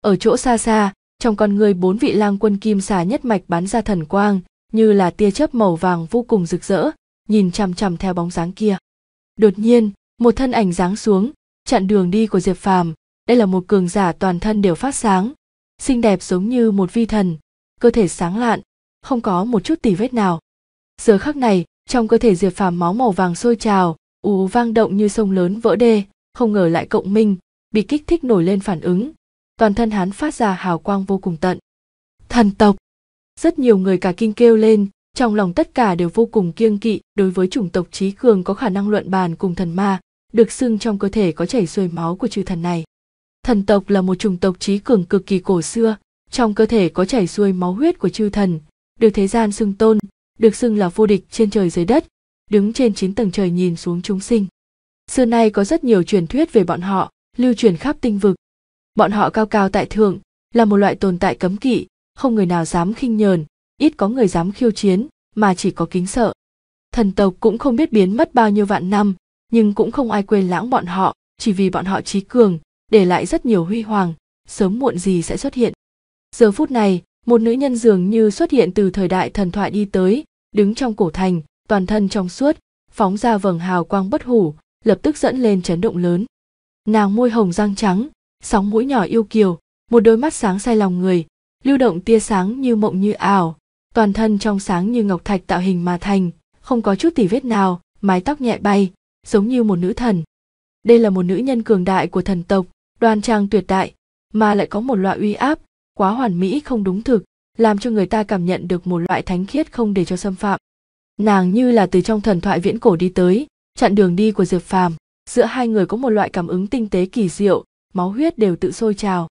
Ở chỗ xa xa, trong con người bốn vị lang quân kim xà nhất mạch bắn ra thần quang, như là tia chớp màu vàng vô cùng rực rỡ, nhìn chằm chằm theo bóng dáng kia. Đột nhiên, một thân ảnh giáng xuống chặn đường đi của diệp phàm đây là một cường giả toàn thân đều phát sáng xinh đẹp giống như một vi thần cơ thể sáng lạn không có một chút tì vết nào giờ khắc này trong cơ thể diệp phàm máu màu vàng sôi trào ù vang động như sông lớn vỡ đê không ngờ lại cộng minh bị kích thích nổi lên phản ứng toàn thân hắn phát ra hào quang vô cùng tận thần tộc rất nhiều người cả kinh kêu lên trong lòng tất cả đều vô cùng kiêng kỵ đối với chủng tộc trí cường có khả năng luận bàn cùng thần ma được xưng trong cơ thể có chảy xuôi máu của chư thần này. Thần tộc là một chủng tộc trí cường cực kỳ cổ xưa, trong cơ thể có chảy xuôi máu huyết của chư thần, được thế gian xưng tôn, được xưng là vô địch trên trời dưới đất, đứng trên chín tầng trời nhìn xuống chúng sinh. Xưa nay có rất nhiều truyền thuyết về bọn họ, lưu truyền khắp tinh vực. Bọn họ cao cao tại thượng, là một loại tồn tại cấm kỵ, không người nào dám khinh nhờn, ít có người dám khiêu chiến, mà chỉ có kính sợ. Thần tộc cũng không biết biến mất bao nhiêu vạn năm, nhưng cũng không ai quên lãng bọn họ chỉ vì bọn họ trí cường để lại rất nhiều huy hoàng sớm muộn gì sẽ xuất hiện giờ phút này một nữ nhân dường như xuất hiện từ thời đại thần thoại đi tới đứng trong cổ thành toàn thân trong suốt phóng ra vầng hào quang bất hủ lập tức dẫn lên chấn động lớn nàng môi hồng răng trắng sóng mũi nhỏ yêu kiều một đôi mắt sáng say lòng người lưu động tia sáng như mộng như ảo toàn thân trong sáng như ngọc thạch tạo hình mà thành không có chút tỉ vết nào mái tóc nhẹ bay giống như một nữ thần đây là một nữ nhân cường đại của thần tộc đoan trang tuyệt đại mà lại có một loại uy áp quá hoàn mỹ không đúng thực làm cho người ta cảm nhận được một loại thánh khiết không để cho xâm phạm nàng như là từ trong thần thoại viễn cổ đi tới chặn đường đi của diệp phàm giữa hai người có một loại cảm ứng tinh tế kỳ diệu máu huyết đều tự sôi trào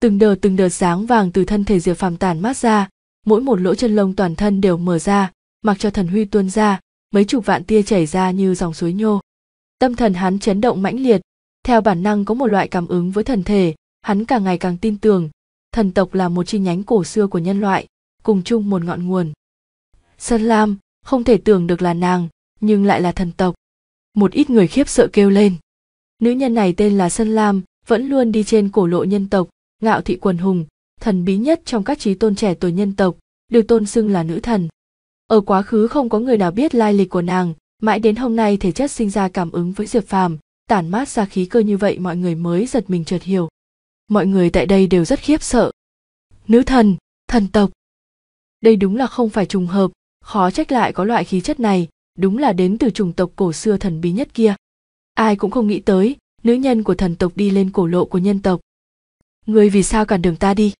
từng đợt từng đợt sáng vàng từ thân thể diệp phàm tản mát ra mỗi một lỗ chân lông toàn thân đều mở ra mặc cho thần huy tuôn ra mấy chục vạn tia chảy ra như dòng suối nhô tâm thần hắn chấn động mãnh liệt theo bản năng có một loại cảm ứng với thần thể hắn càng ngày càng tin tưởng thần tộc là một chi nhánh cổ xưa của nhân loại cùng chung một ngọn nguồn sơn lam không thể tưởng được là nàng nhưng lại là thần tộc một ít người khiếp sợ kêu lên nữ nhân này tên là sơn lam vẫn luôn đi trên cổ lộ nhân tộc ngạo thị quần hùng thần bí nhất trong các trí tôn trẻ tuổi nhân tộc được tôn xưng là nữ thần ở quá khứ không có người nào biết lai lịch của nàng mãi đến hôm nay thể chất sinh ra cảm ứng với diệp phàm tản mát ra khí cơ như vậy mọi người mới giật mình chợt hiểu mọi người tại đây đều rất khiếp sợ nữ thần thần tộc đây đúng là không phải trùng hợp khó trách lại có loại khí chất này đúng là đến từ chủng tộc cổ xưa thần bí nhất kia ai cũng không nghĩ tới nữ nhân của thần tộc đi lên cổ lộ của nhân tộc ngươi vì sao cản đường ta đi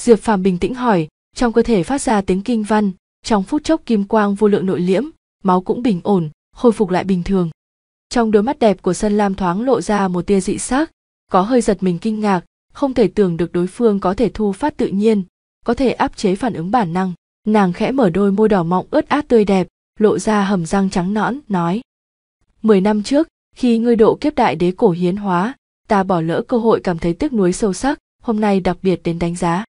diệp phàm bình tĩnh hỏi trong cơ thể phát ra tiếng kinh văn trong phút chốc kim quang vô lượng nội liễm máu cũng bình ổn khôi phục lại bình thường trong đôi mắt đẹp của sân lam thoáng lộ ra một tia dị sắc có hơi giật mình kinh ngạc không thể tưởng được đối phương có thể thu phát tự nhiên có thể áp chế phản ứng bản năng nàng khẽ mở đôi môi đỏ mọng ướt át tươi đẹp lộ ra hầm răng trắng nõn nói mười năm trước khi ngươi độ kiếp đại đế cổ hiến hóa ta bỏ lỡ cơ hội cảm thấy tiếc nuối sâu sắc hôm nay đặc biệt đến đánh giá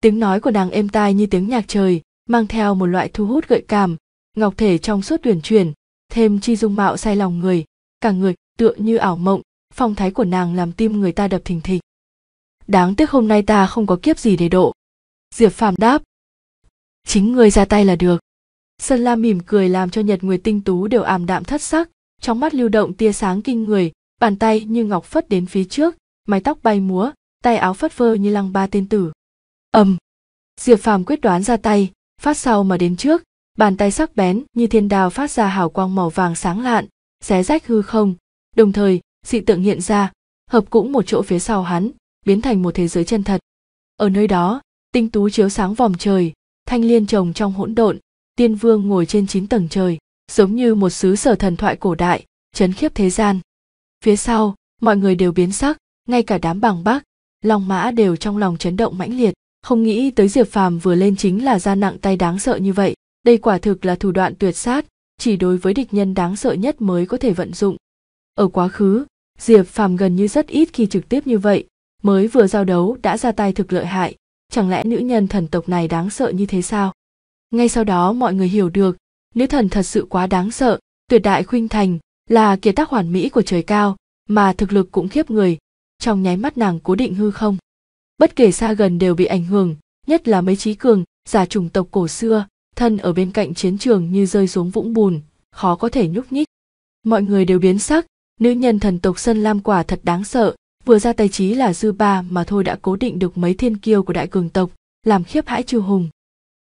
tiếng nói của nàng êm tai như tiếng nhạc trời mang theo một loại thu hút gợi cảm ngọc thể trong suốt tuyển chuyển thêm chi dung mạo sai lòng người cả người tựa như ảo mộng phong thái của nàng làm tim người ta đập thình thịch đáng tiếc hôm nay ta không có kiếp gì để độ diệp phàm đáp chính ngươi ra tay là được Sân la mỉm cười làm cho nhật người tinh tú đều ảm đạm thất sắc trong mắt lưu động tia sáng kinh người bàn tay như ngọc phất đến phía trước mái tóc bay múa tay áo phất phơ như lăng ba tên tử ầm diệp phàm quyết đoán ra tay phát sau mà đến trước bàn tay sắc bén như thiên đào phát ra hào quang màu vàng sáng lạn xé rách hư không đồng thời dị tượng hiện ra hợp cũng một chỗ phía sau hắn biến thành một thế giới chân thật ở nơi đó tinh tú chiếu sáng vòm trời thanh liên trồng trong hỗn độn tiên vương ngồi trên chín tầng trời giống như một xứ sở thần thoại cổ đại chấn khiếp thế gian phía sau mọi người đều biến sắc ngay cả đám bằng bác long mã đều trong lòng chấn động mãnh liệt không nghĩ tới diệp phàm vừa lên chính là ra nặng tay đáng sợ như vậy đây quả thực là thủ đoạn tuyệt sát chỉ đối với địch nhân đáng sợ nhất mới có thể vận dụng ở quá khứ diệp phàm gần như rất ít khi trực tiếp như vậy mới vừa giao đấu đã ra tay thực lợi hại chẳng lẽ nữ nhân thần tộc này đáng sợ như thế sao ngay sau đó mọi người hiểu được nữ thần thật sự quá đáng sợ tuyệt đại khuynh thành là kiệt tác hoàn mỹ của trời cao mà thực lực cũng khiếp người trong nháy mắt nàng cố định hư không bất kể xa gần đều bị ảnh hưởng nhất là mấy trí cường giả chủng tộc cổ xưa thân ở bên cạnh chiến trường như rơi xuống vũng bùn khó có thể nhúc nhích mọi người đều biến sắc nữ nhân thần tộc sân lam quả thật đáng sợ vừa ra tay trí là dư ba mà thôi đã cố định được mấy thiên kiêu của đại cường tộc làm khiếp hãi chư hùng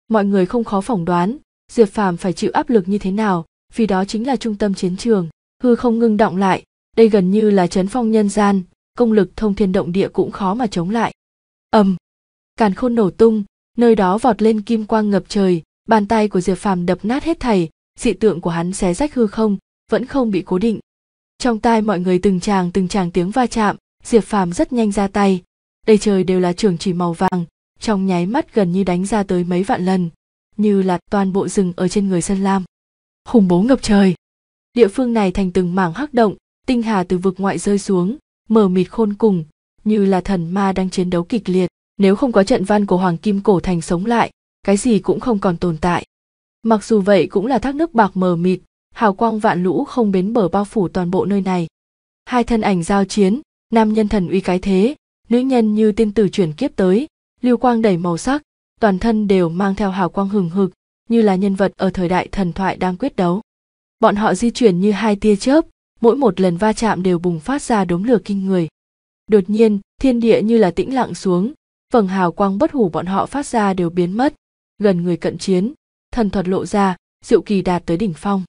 mọi người không khó phỏng đoán diệp phàm phải chịu áp lực như thế nào vì đó chính là trung tâm chiến trường hư không ngưng động lại đây gần như là chấn phong nhân gian công lực thông thiên động địa cũng khó mà chống lại ầm càn khôn nổ tung nơi đó vọt lên kim quang ngập trời bàn tay của diệp phàm đập nát hết thảy dị tượng của hắn xé rách hư không vẫn không bị cố định trong tai mọi người từng tràng từng tràng tiếng va chạm diệp phàm rất nhanh ra tay đầy trời đều là trường chỉ màu vàng trong nháy mắt gần như đánh ra tới mấy vạn lần như là toàn bộ rừng ở trên người Sơn lam hùng bố ngập trời địa phương này thành từng mảng hắc động tinh hà từ vực ngoại rơi xuống mờ mịt khôn cùng như là thần ma đang chiến đấu kịch liệt nếu không có trận văn của hoàng kim cổ thành sống lại cái gì cũng không còn tồn tại mặc dù vậy cũng là thác nước bạc mờ mịt hào quang vạn lũ không bến bờ bao phủ toàn bộ nơi này hai thân ảnh giao chiến nam nhân thần uy cái thế nữ nhân như tiên tử chuyển kiếp tới lưu quang đầy màu sắc toàn thân đều mang theo hào quang hừng hực như là nhân vật ở thời đại thần thoại đang quyết đấu bọn họ di chuyển như hai tia chớp mỗi một lần va chạm đều bùng phát ra đốm lửa kinh người đột nhiên thiên địa như là tĩnh lặng xuống vầng hào quang bất hủ bọn họ phát ra đều biến mất gần người cận chiến thần thuật lộ ra diệu kỳ đạt tới đỉnh phong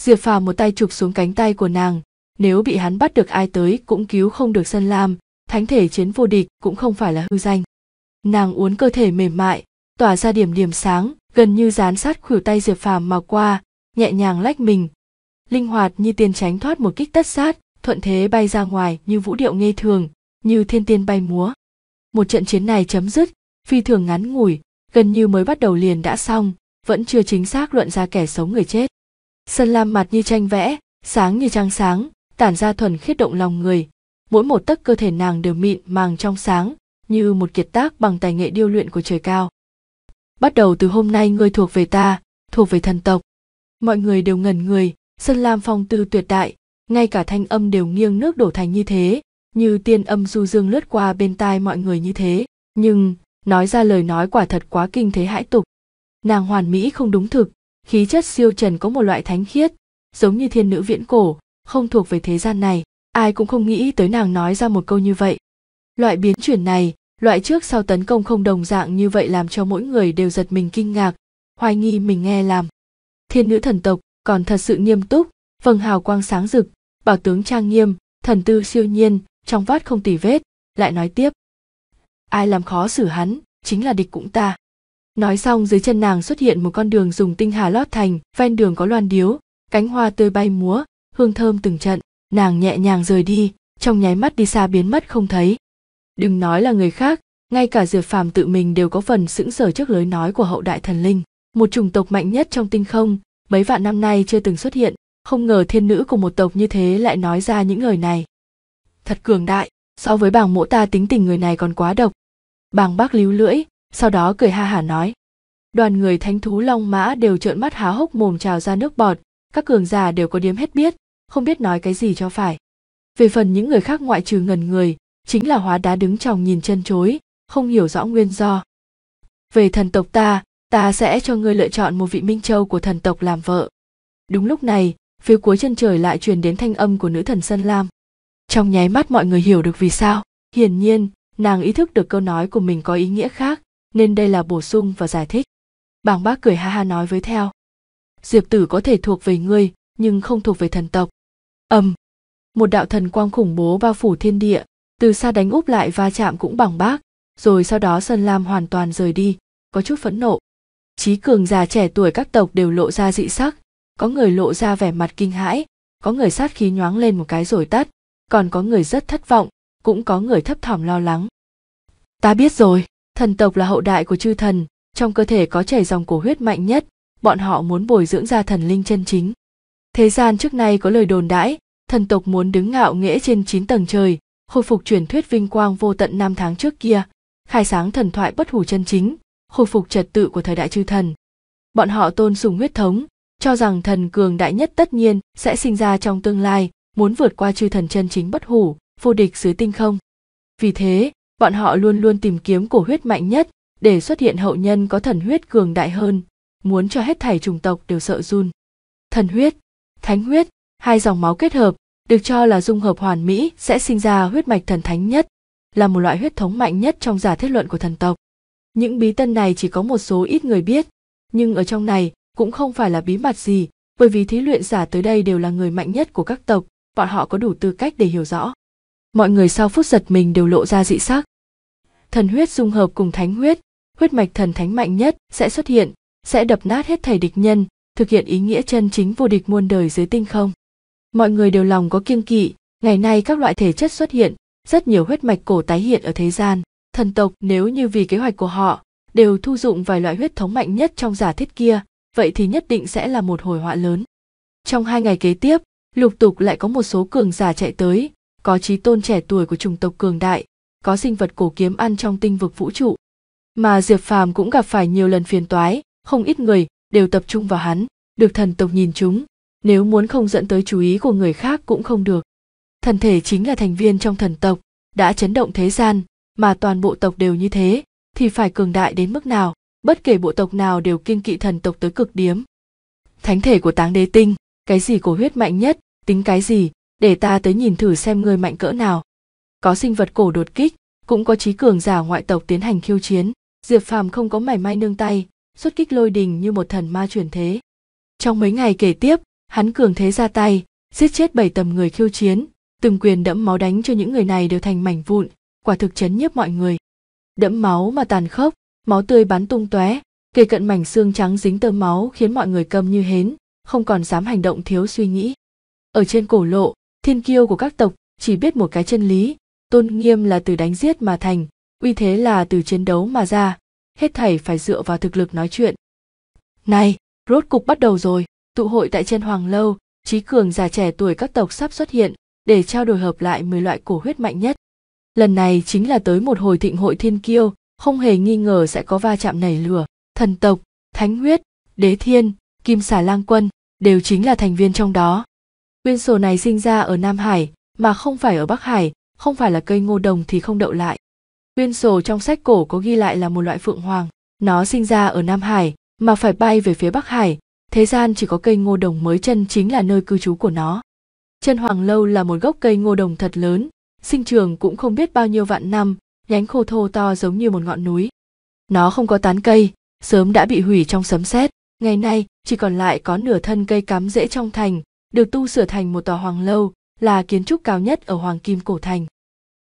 diệp phàm một tay chụp xuống cánh tay của nàng nếu bị hắn bắt được ai tới cũng cứu không được sân lam thánh thể chiến vô địch cũng không phải là hư danh nàng uốn cơ thể mềm mại tỏa ra điểm điểm sáng gần như dán sát khuỷu tay diệp phàm mà qua nhẹ nhàng lách mình linh hoạt như tiên tránh thoát một kích tất sát thuận thế bay ra ngoài như vũ điệu nghe thường như thiên tiên bay múa một trận chiến này chấm dứt phi thường ngắn ngủi gần như mới bắt đầu liền đã xong vẫn chưa chính xác luận ra kẻ sống người chết sân lam mặt như tranh vẽ sáng như trăng sáng tản ra thuần khiết động lòng người mỗi một tấc cơ thể nàng đều mịn màng trong sáng như một kiệt tác bằng tài nghệ điêu luyện của trời cao bắt đầu từ hôm nay ngươi thuộc về ta thuộc về thần tộc mọi người đều ngẩn người sân lam phong tư tuyệt đại ngay cả thanh âm đều nghiêng nước đổ thành như thế như tiên âm du dương lướt qua bên tai mọi người như thế nhưng nói ra lời nói quả thật quá kinh thế hãi tục nàng hoàn mỹ không đúng thực khí chất siêu trần có một loại thánh khiết giống như thiên nữ viễn cổ không thuộc về thế gian này ai cũng không nghĩ tới nàng nói ra một câu như vậy loại biến chuyển này loại trước sau tấn công không đồng dạng như vậy làm cho mỗi người đều giật mình kinh ngạc hoài nghi mình nghe làm thiên nữ thần tộc còn thật sự nghiêm túc vầng hào quang sáng rực bảo tướng trang nghiêm thần tư siêu nhiên trong vát không tỉ vết lại nói tiếp ai làm khó xử hắn chính là địch cũng ta nói xong dưới chân nàng xuất hiện một con đường dùng tinh hà lót thành ven đường có loan điếu cánh hoa tươi bay múa hương thơm từng trận nàng nhẹ nhàng rời đi trong nháy mắt đi xa biến mất không thấy đừng nói là người khác ngay cả diệp phàm tự mình đều có phần sững sờ trước lời nói của hậu đại thần linh một chủng tộc mạnh nhất trong tinh không mấy vạn năm nay chưa từng xuất hiện không ngờ thiên nữ của một tộc như thế lại nói ra những lời này thật cường đại so với bảng mộ ta tính tình người này còn quá độc bàng bác líu lưỡi sau đó cười ha hả nói đoàn người thánh thú long mã đều trợn mắt há hốc mồm trào ra nước bọt các cường già đều có điếm hết biết không biết nói cái gì cho phải về phần những người khác ngoại trừ ngần người chính là hóa đá đứng tròng nhìn chân chối không hiểu rõ nguyên do về thần tộc ta ta sẽ cho ngươi lựa chọn một vị minh châu của thần tộc làm vợ đúng lúc này phía cuối chân trời lại truyền đến thanh âm của nữ thần sân lam trong nháy mắt mọi người hiểu được vì sao hiển nhiên nàng ý thức được câu nói của mình có ý nghĩa khác nên đây là bổ sung và giải thích bàng bác cười ha ha nói với theo diệp tử có thể thuộc về ngươi nhưng không thuộc về thần tộc ầm một đạo thần quang khủng bố bao phủ thiên địa từ xa đánh úp lại va chạm cũng bằng bác rồi sau đó sơn lam hoàn toàn rời đi có chút phẫn nộ trí cường già trẻ tuổi các tộc đều lộ ra dị sắc có người lộ ra vẻ mặt kinh hãi có người sát khí nhoáng lên một cái rồi tắt còn có người rất thất vọng cũng có người thấp thỏm lo lắng ta biết rồi thần tộc là hậu đại của chư thần trong cơ thể có chảy dòng cổ huyết mạnh nhất bọn họ muốn bồi dưỡng ra thần linh chân chính thế gian trước nay có lời đồn đãi thần tộc muốn đứng ngạo nghễ trên chín tầng trời, khôi phục truyền thuyết vinh quang vô tận năm tháng trước kia, khai sáng thần thoại bất hủ chân chính, khôi phục trật tự của thời đại chư thần. Bọn họ tôn sùng huyết thống, cho rằng thần cường đại nhất tất nhiên sẽ sinh ra trong tương lai, muốn vượt qua chư thần chân chính bất hủ vô địch dưới tinh không vì thế bọn họ luôn luôn tìm kiếm cổ huyết mạnh nhất để xuất hiện hậu nhân có thần huyết cường đại hơn muốn cho hết thảy chủng tộc đều sợ run thần huyết thánh huyết hai dòng máu kết hợp được cho là dung hợp hoàn mỹ sẽ sinh ra huyết mạch thần thánh nhất là một loại huyết thống mạnh nhất trong giả thiết luận của thần tộc những bí tân này chỉ có một số ít người biết nhưng ở trong này cũng không phải là bí mật gì bởi vì thí luyện giả tới đây đều là người mạnh nhất của các tộc bọn họ có đủ tư cách để hiểu rõ mọi người sau phút giật mình đều lộ ra dị sắc thần huyết dung hợp cùng thánh huyết huyết mạch thần thánh mạnh nhất sẽ xuất hiện sẽ đập nát hết thảy địch nhân thực hiện ý nghĩa chân chính vô địch muôn đời dưới tinh không mọi người đều lòng có kiêng kỵ ngày nay các loại thể chất xuất hiện rất nhiều huyết mạch cổ tái hiện ở thế gian thần tộc nếu như vì kế hoạch của họ đều thu dụng vài loại huyết thống mạnh nhất trong giả thiết kia vậy thì nhất định sẽ là một hồi họa lớn trong hai ngày kế tiếp lục tục lại có một số cường giả chạy tới có trí tôn trẻ tuổi của chủng tộc cường đại có sinh vật cổ kiếm ăn trong tinh vực vũ trụ mà diệp phàm cũng gặp phải nhiều lần phiền toái không ít người đều tập trung vào hắn được thần tộc nhìn chúng nếu muốn không dẫn tới chú ý của người khác cũng không được thần thể chính là thành viên trong thần tộc đã chấn động thế gian mà toàn bộ tộc đều như thế thì phải cường đại đến mức nào bất kể bộ tộc nào đều kiên kỵ thần tộc tới cực điếm thánh thể của táng đế tinh cái gì cổ huyết mạnh nhất tính cái gì để ta tới nhìn thử xem ngươi mạnh cỡ nào có sinh vật cổ đột kích cũng có trí cường giả ngoại tộc tiến hành khiêu chiến diệp phàm không có mảy may nương tay xuất kích lôi đình như một thần ma truyền thế trong mấy ngày kể tiếp hắn cường thế ra tay giết chết bảy tầm người khiêu chiến từng quyền đẫm máu đánh cho những người này đều thành mảnh vụn quả thực chấn nhiếp mọi người đẫm máu mà tàn khốc máu tươi bắn tung tóe kề cận mảnh xương trắng dính tơ máu khiến mọi người câm như hến không còn dám hành động thiếu suy nghĩ ở trên cổ lộ thiên kiêu của các tộc chỉ biết một cái chân lý tôn nghiêm là từ đánh giết mà thành uy thế là từ chiến đấu mà ra hết thảy phải dựa vào thực lực nói chuyện này rốt cục bắt đầu rồi tụ hội tại trên hoàng lâu trí cường già trẻ tuổi các tộc sắp xuất hiện để trao đổi hợp lại 10 loại cổ huyết mạnh nhất lần này chính là tới một hồi thịnh hội thiên kiêu không hề nghi ngờ sẽ có va chạm nảy lửa thần tộc thánh huyết đế thiên kim xà lang quân đều chính là thành viên trong đó Quyên sổ này sinh ra ở Nam Hải, mà không phải ở Bắc Hải, không phải là cây ngô đồng thì không đậu lại. Quyên sổ trong sách cổ có ghi lại là một loại phượng hoàng, nó sinh ra ở Nam Hải, mà phải bay về phía Bắc Hải, thế gian chỉ có cây ngô đồng mới chân chính là nơi cư trú của nó. Chân hoàng lâu là một gốc cây ngô đồng thật lớn, sinh trường cũng không biết bao nhiêu vạn năm, nhánh khô thô to giống như một ngọn núi. Nó không có tán cây, sớm đã bị hủy trong sấm sét, ngày nay chỉ còn lại có nửa thân cây cắm rễ trong thành, được tu sửa thành một tòa hoàng lâu là kiến trúc cao nhất ở hoàng kim cổ thành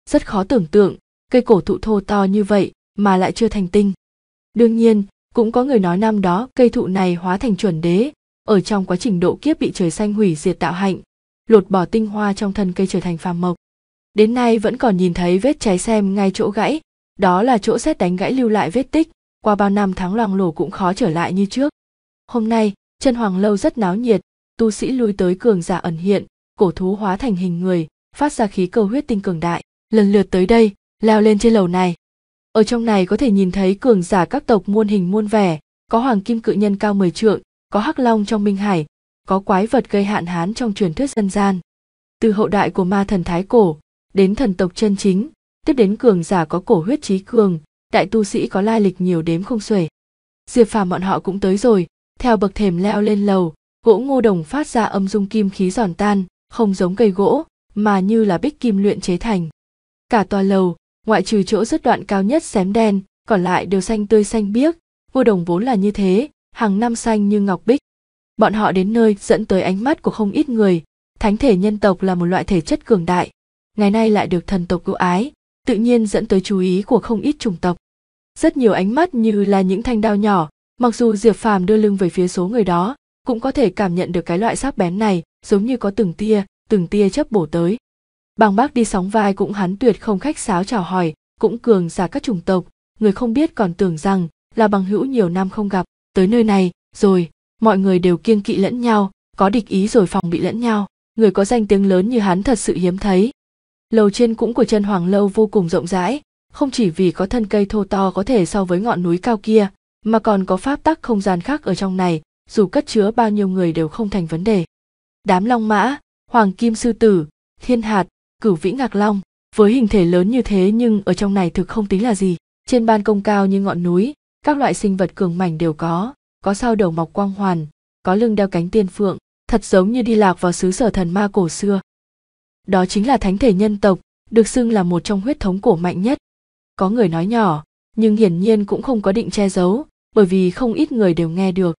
rất khó tưởng tượng cây cổ thụ thô to như vậy mà lại chưa thành tinh đương nhiên cũng có người nói năm đó cây thụ này hóa thành chuẩn đế ở trong quá trình độ kiếp bị trời xanh hủy diệt tạo hạnh lột bỏ tinh hoa trong thân cây trở thành phàm mộc đến nay vẫn còn nhìn thấy vết cháy xem ngay chỗ gãy đó là chỗ xét đánh gãy lưu lại vết tích qua bao năm tháng loang lổ cũng khó trở lại như trước hôm nay chân hoàng lâu rất náo nhiệt tu sĩ lui tới cường giả ẩn hiện cổ thú hóa thành hình người phát ra khí cầu huyết tinh cường đại lần lượt tới đây leo lên trên lầu này ở trong này có thể nhìn thấy cường giả các tộc muôn hình muôn vẻ có hoàng kim cự nhân cao mười trượng có hắc long trong minh hải có quái vật gây hạn hán trong truyền thuyết dân gian từ hậu đại của ma thần thái cổ đến thần tộc chân chính tiếp đến cường giả có cổ huyết trí cường đại tu sĩ có lai lịch nhiều đếm không xuể diệp phàm bọn họ cũng tới rồi theo bậc thềm leo lên lầu gỗ ngô đồng phát ra âm dung kim khí giòn tan không giống cây gỗ mà như là bích kim luyện chế thành cả tòa lầu ngoại trừ chỗ rất đoạn cao nhất xém đen còn lại đều xanh tươi xanh biếc ngô đồng vốn là như thế hàng năm xanh như ngọc bích bọn họ đến nơi dẫn tới ánh mắt của không ít người thánh thể nhân tộc là một loại thể chất cường đại ngày nay lại được thần tộc cứu ái tự nhiên dẫn tới chú ý của không ít chủng tộc rất nhiều ánh mắt như là những thanh đao nhỏ mặc dù diệp phàm đưa lưng về phía số người đó cũng có thể cảm nhận được cái loại sắc bén này giống như có từng tia từng tia chấp bổ tới bàng bác đi sóng vai cũng hắn tuyệt không khách sáo chào hỏi cũng cường giả các chủng tộc người không biết còn tưởng rằng là bằng hữu nhiều năm không gặp tới nơi này rồi mọi người đều kiêng kỵ lẫn nhau có địch ý rồi phòng bị lẫn nhau người có danh tiếng lớn như hắn thật sự hiếm thấy lầu trên cũng của chân hoàng lâu vô cùng rộng rãi không chỉ vì có thân cây thô to có thể so với ngọn núi cao kia mà còn có pháp tắc không gian khác ở trong này dù cất chứa bao nhiêu người đều không thành vấn đề đám long mã hoàng kim sư tử thiên hạt cửu vĩ ngạc long với hình thể lớn như thế nhưng ở trong này thực không tính là gì trên ban công cao như ngọn núi các loại sinh vật cường mảnh đều có có sao đầu mọc quang hoàn có lưng đeo cánh tiên phượng thật giống như đi lạc vào xứ sở thần ma cổ xưa đó chính là thánh thể nhân tộc được xưng là một trong huyết thống cổ mạnh nhất có người nói nhỏ nhưng hiển nhiên cũng không có định che giấu bởi vì không ít người đều nghe được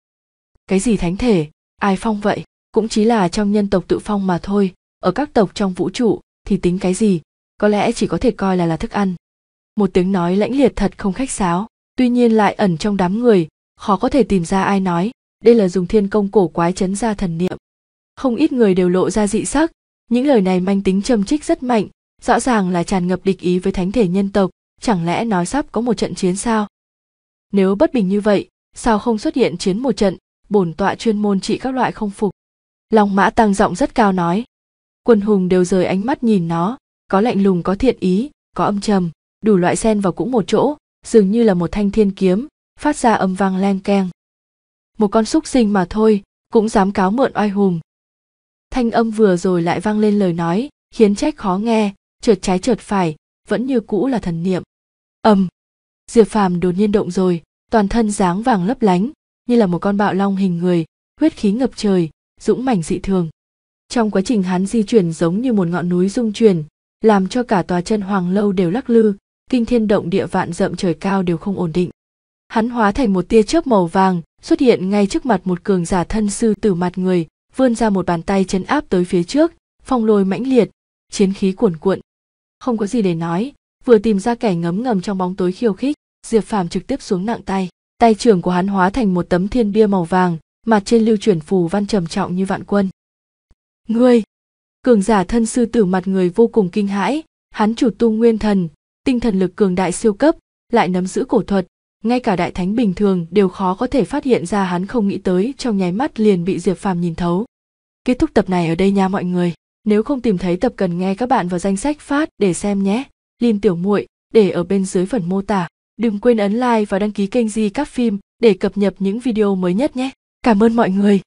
cái gì thánh thể ai phong vậy cũng chỉ là trong nhân tộc tự phong mà thôi ở các tộc trong vũ trụ thì tính cái gì có lẽ chỉ có thể coi là là thức ăn một tiếng nói lãnh liệt thật không khách sáo tuy nhiên lại ẩn trong đám người khó có thể tìm ra ai nói đây là dùng thiên công cổ quái chấn ra thần niệm không ít người đều lộ ra dị sắc những lời này manh tính châm trích rất mạnh rõ ràng là tràn ngập địch ý với thánh thể nhân tộc chẳng lẽ nói sắp có một trận chiến sao nếu bất bình như vậy sao không xuất hiện chiến một trận bổn tọa chuyên môn trị các loại không phục long mã tăng giọng rất cao nói quân hùng đều rời ánh mắt nhìn nó có lạnh lùng có thiện ý có âm trầm đủ loại sen vào cũng một chỗ dường như là một thanh thiên kiếm phát ra âm vang len keng một con xúc sinh mà thôi cũng dám cáo mượn oai hùng thanh âm vừa rồi lại vang lên lời nói khiến trách khó nghe trượt trái trượt phải vẫn như cũ là thần niệm ầm diệp phàm đột nhiên động rồi toàn thân dáng vàng lấp lánh như là một con bạo long hình người huyết khí ngập trời dũng mảnh dị thường trong quá trình hắn di chuyển giống như một ngọn núi rung chuyển làm cho cả tòa chân hoàng lâu đều lắc lư kinh thiên động địa vạn dậm trời cao đều không ổn định hắn hóa thành một tia chớp màu vàng xuất hiện ngay trước mặt một cường giả thân sư tử mặt người vươn ra một bàn tay chấn áp tới phía trước phong lôi mãnh liệt chiến khí cuồn cuộn không có gì để nói vừa tìm ra kẻ ngấm ngầm trong bóng tối khiêu khích diệp phàm trực tiếp xuống nặng tay tay trưởng của hắn hóa thành một tấm thiên bia màu vàng mặt trên lưu chuyển phù văn trầm trọng như vạn quân ngươi cường giả thân sư tử mặt người vô cùng kinh hãi hắn chủ tu nguyên thần tinh thần lực cường đại siêu cấp lại nắm giữ cổ thuật ngay cả đại thánh bình thường đều khó có thể phát hiện ra hắn không nghĩ tới trong nháy mắt liền bị diệp phàm nhìn thấu kết thúc tập này ở đây nha mọi người nếu không tìm thấy tập cần nghe các bạn vào danh sách phát để xem nhé lin tiểu muội để ở bên dưới phần mô tả Đừng quên ấn like và đăng ký kênh Di Các Phim để cập nhật những video mới nhất nhé. Cảm ơn mọi người.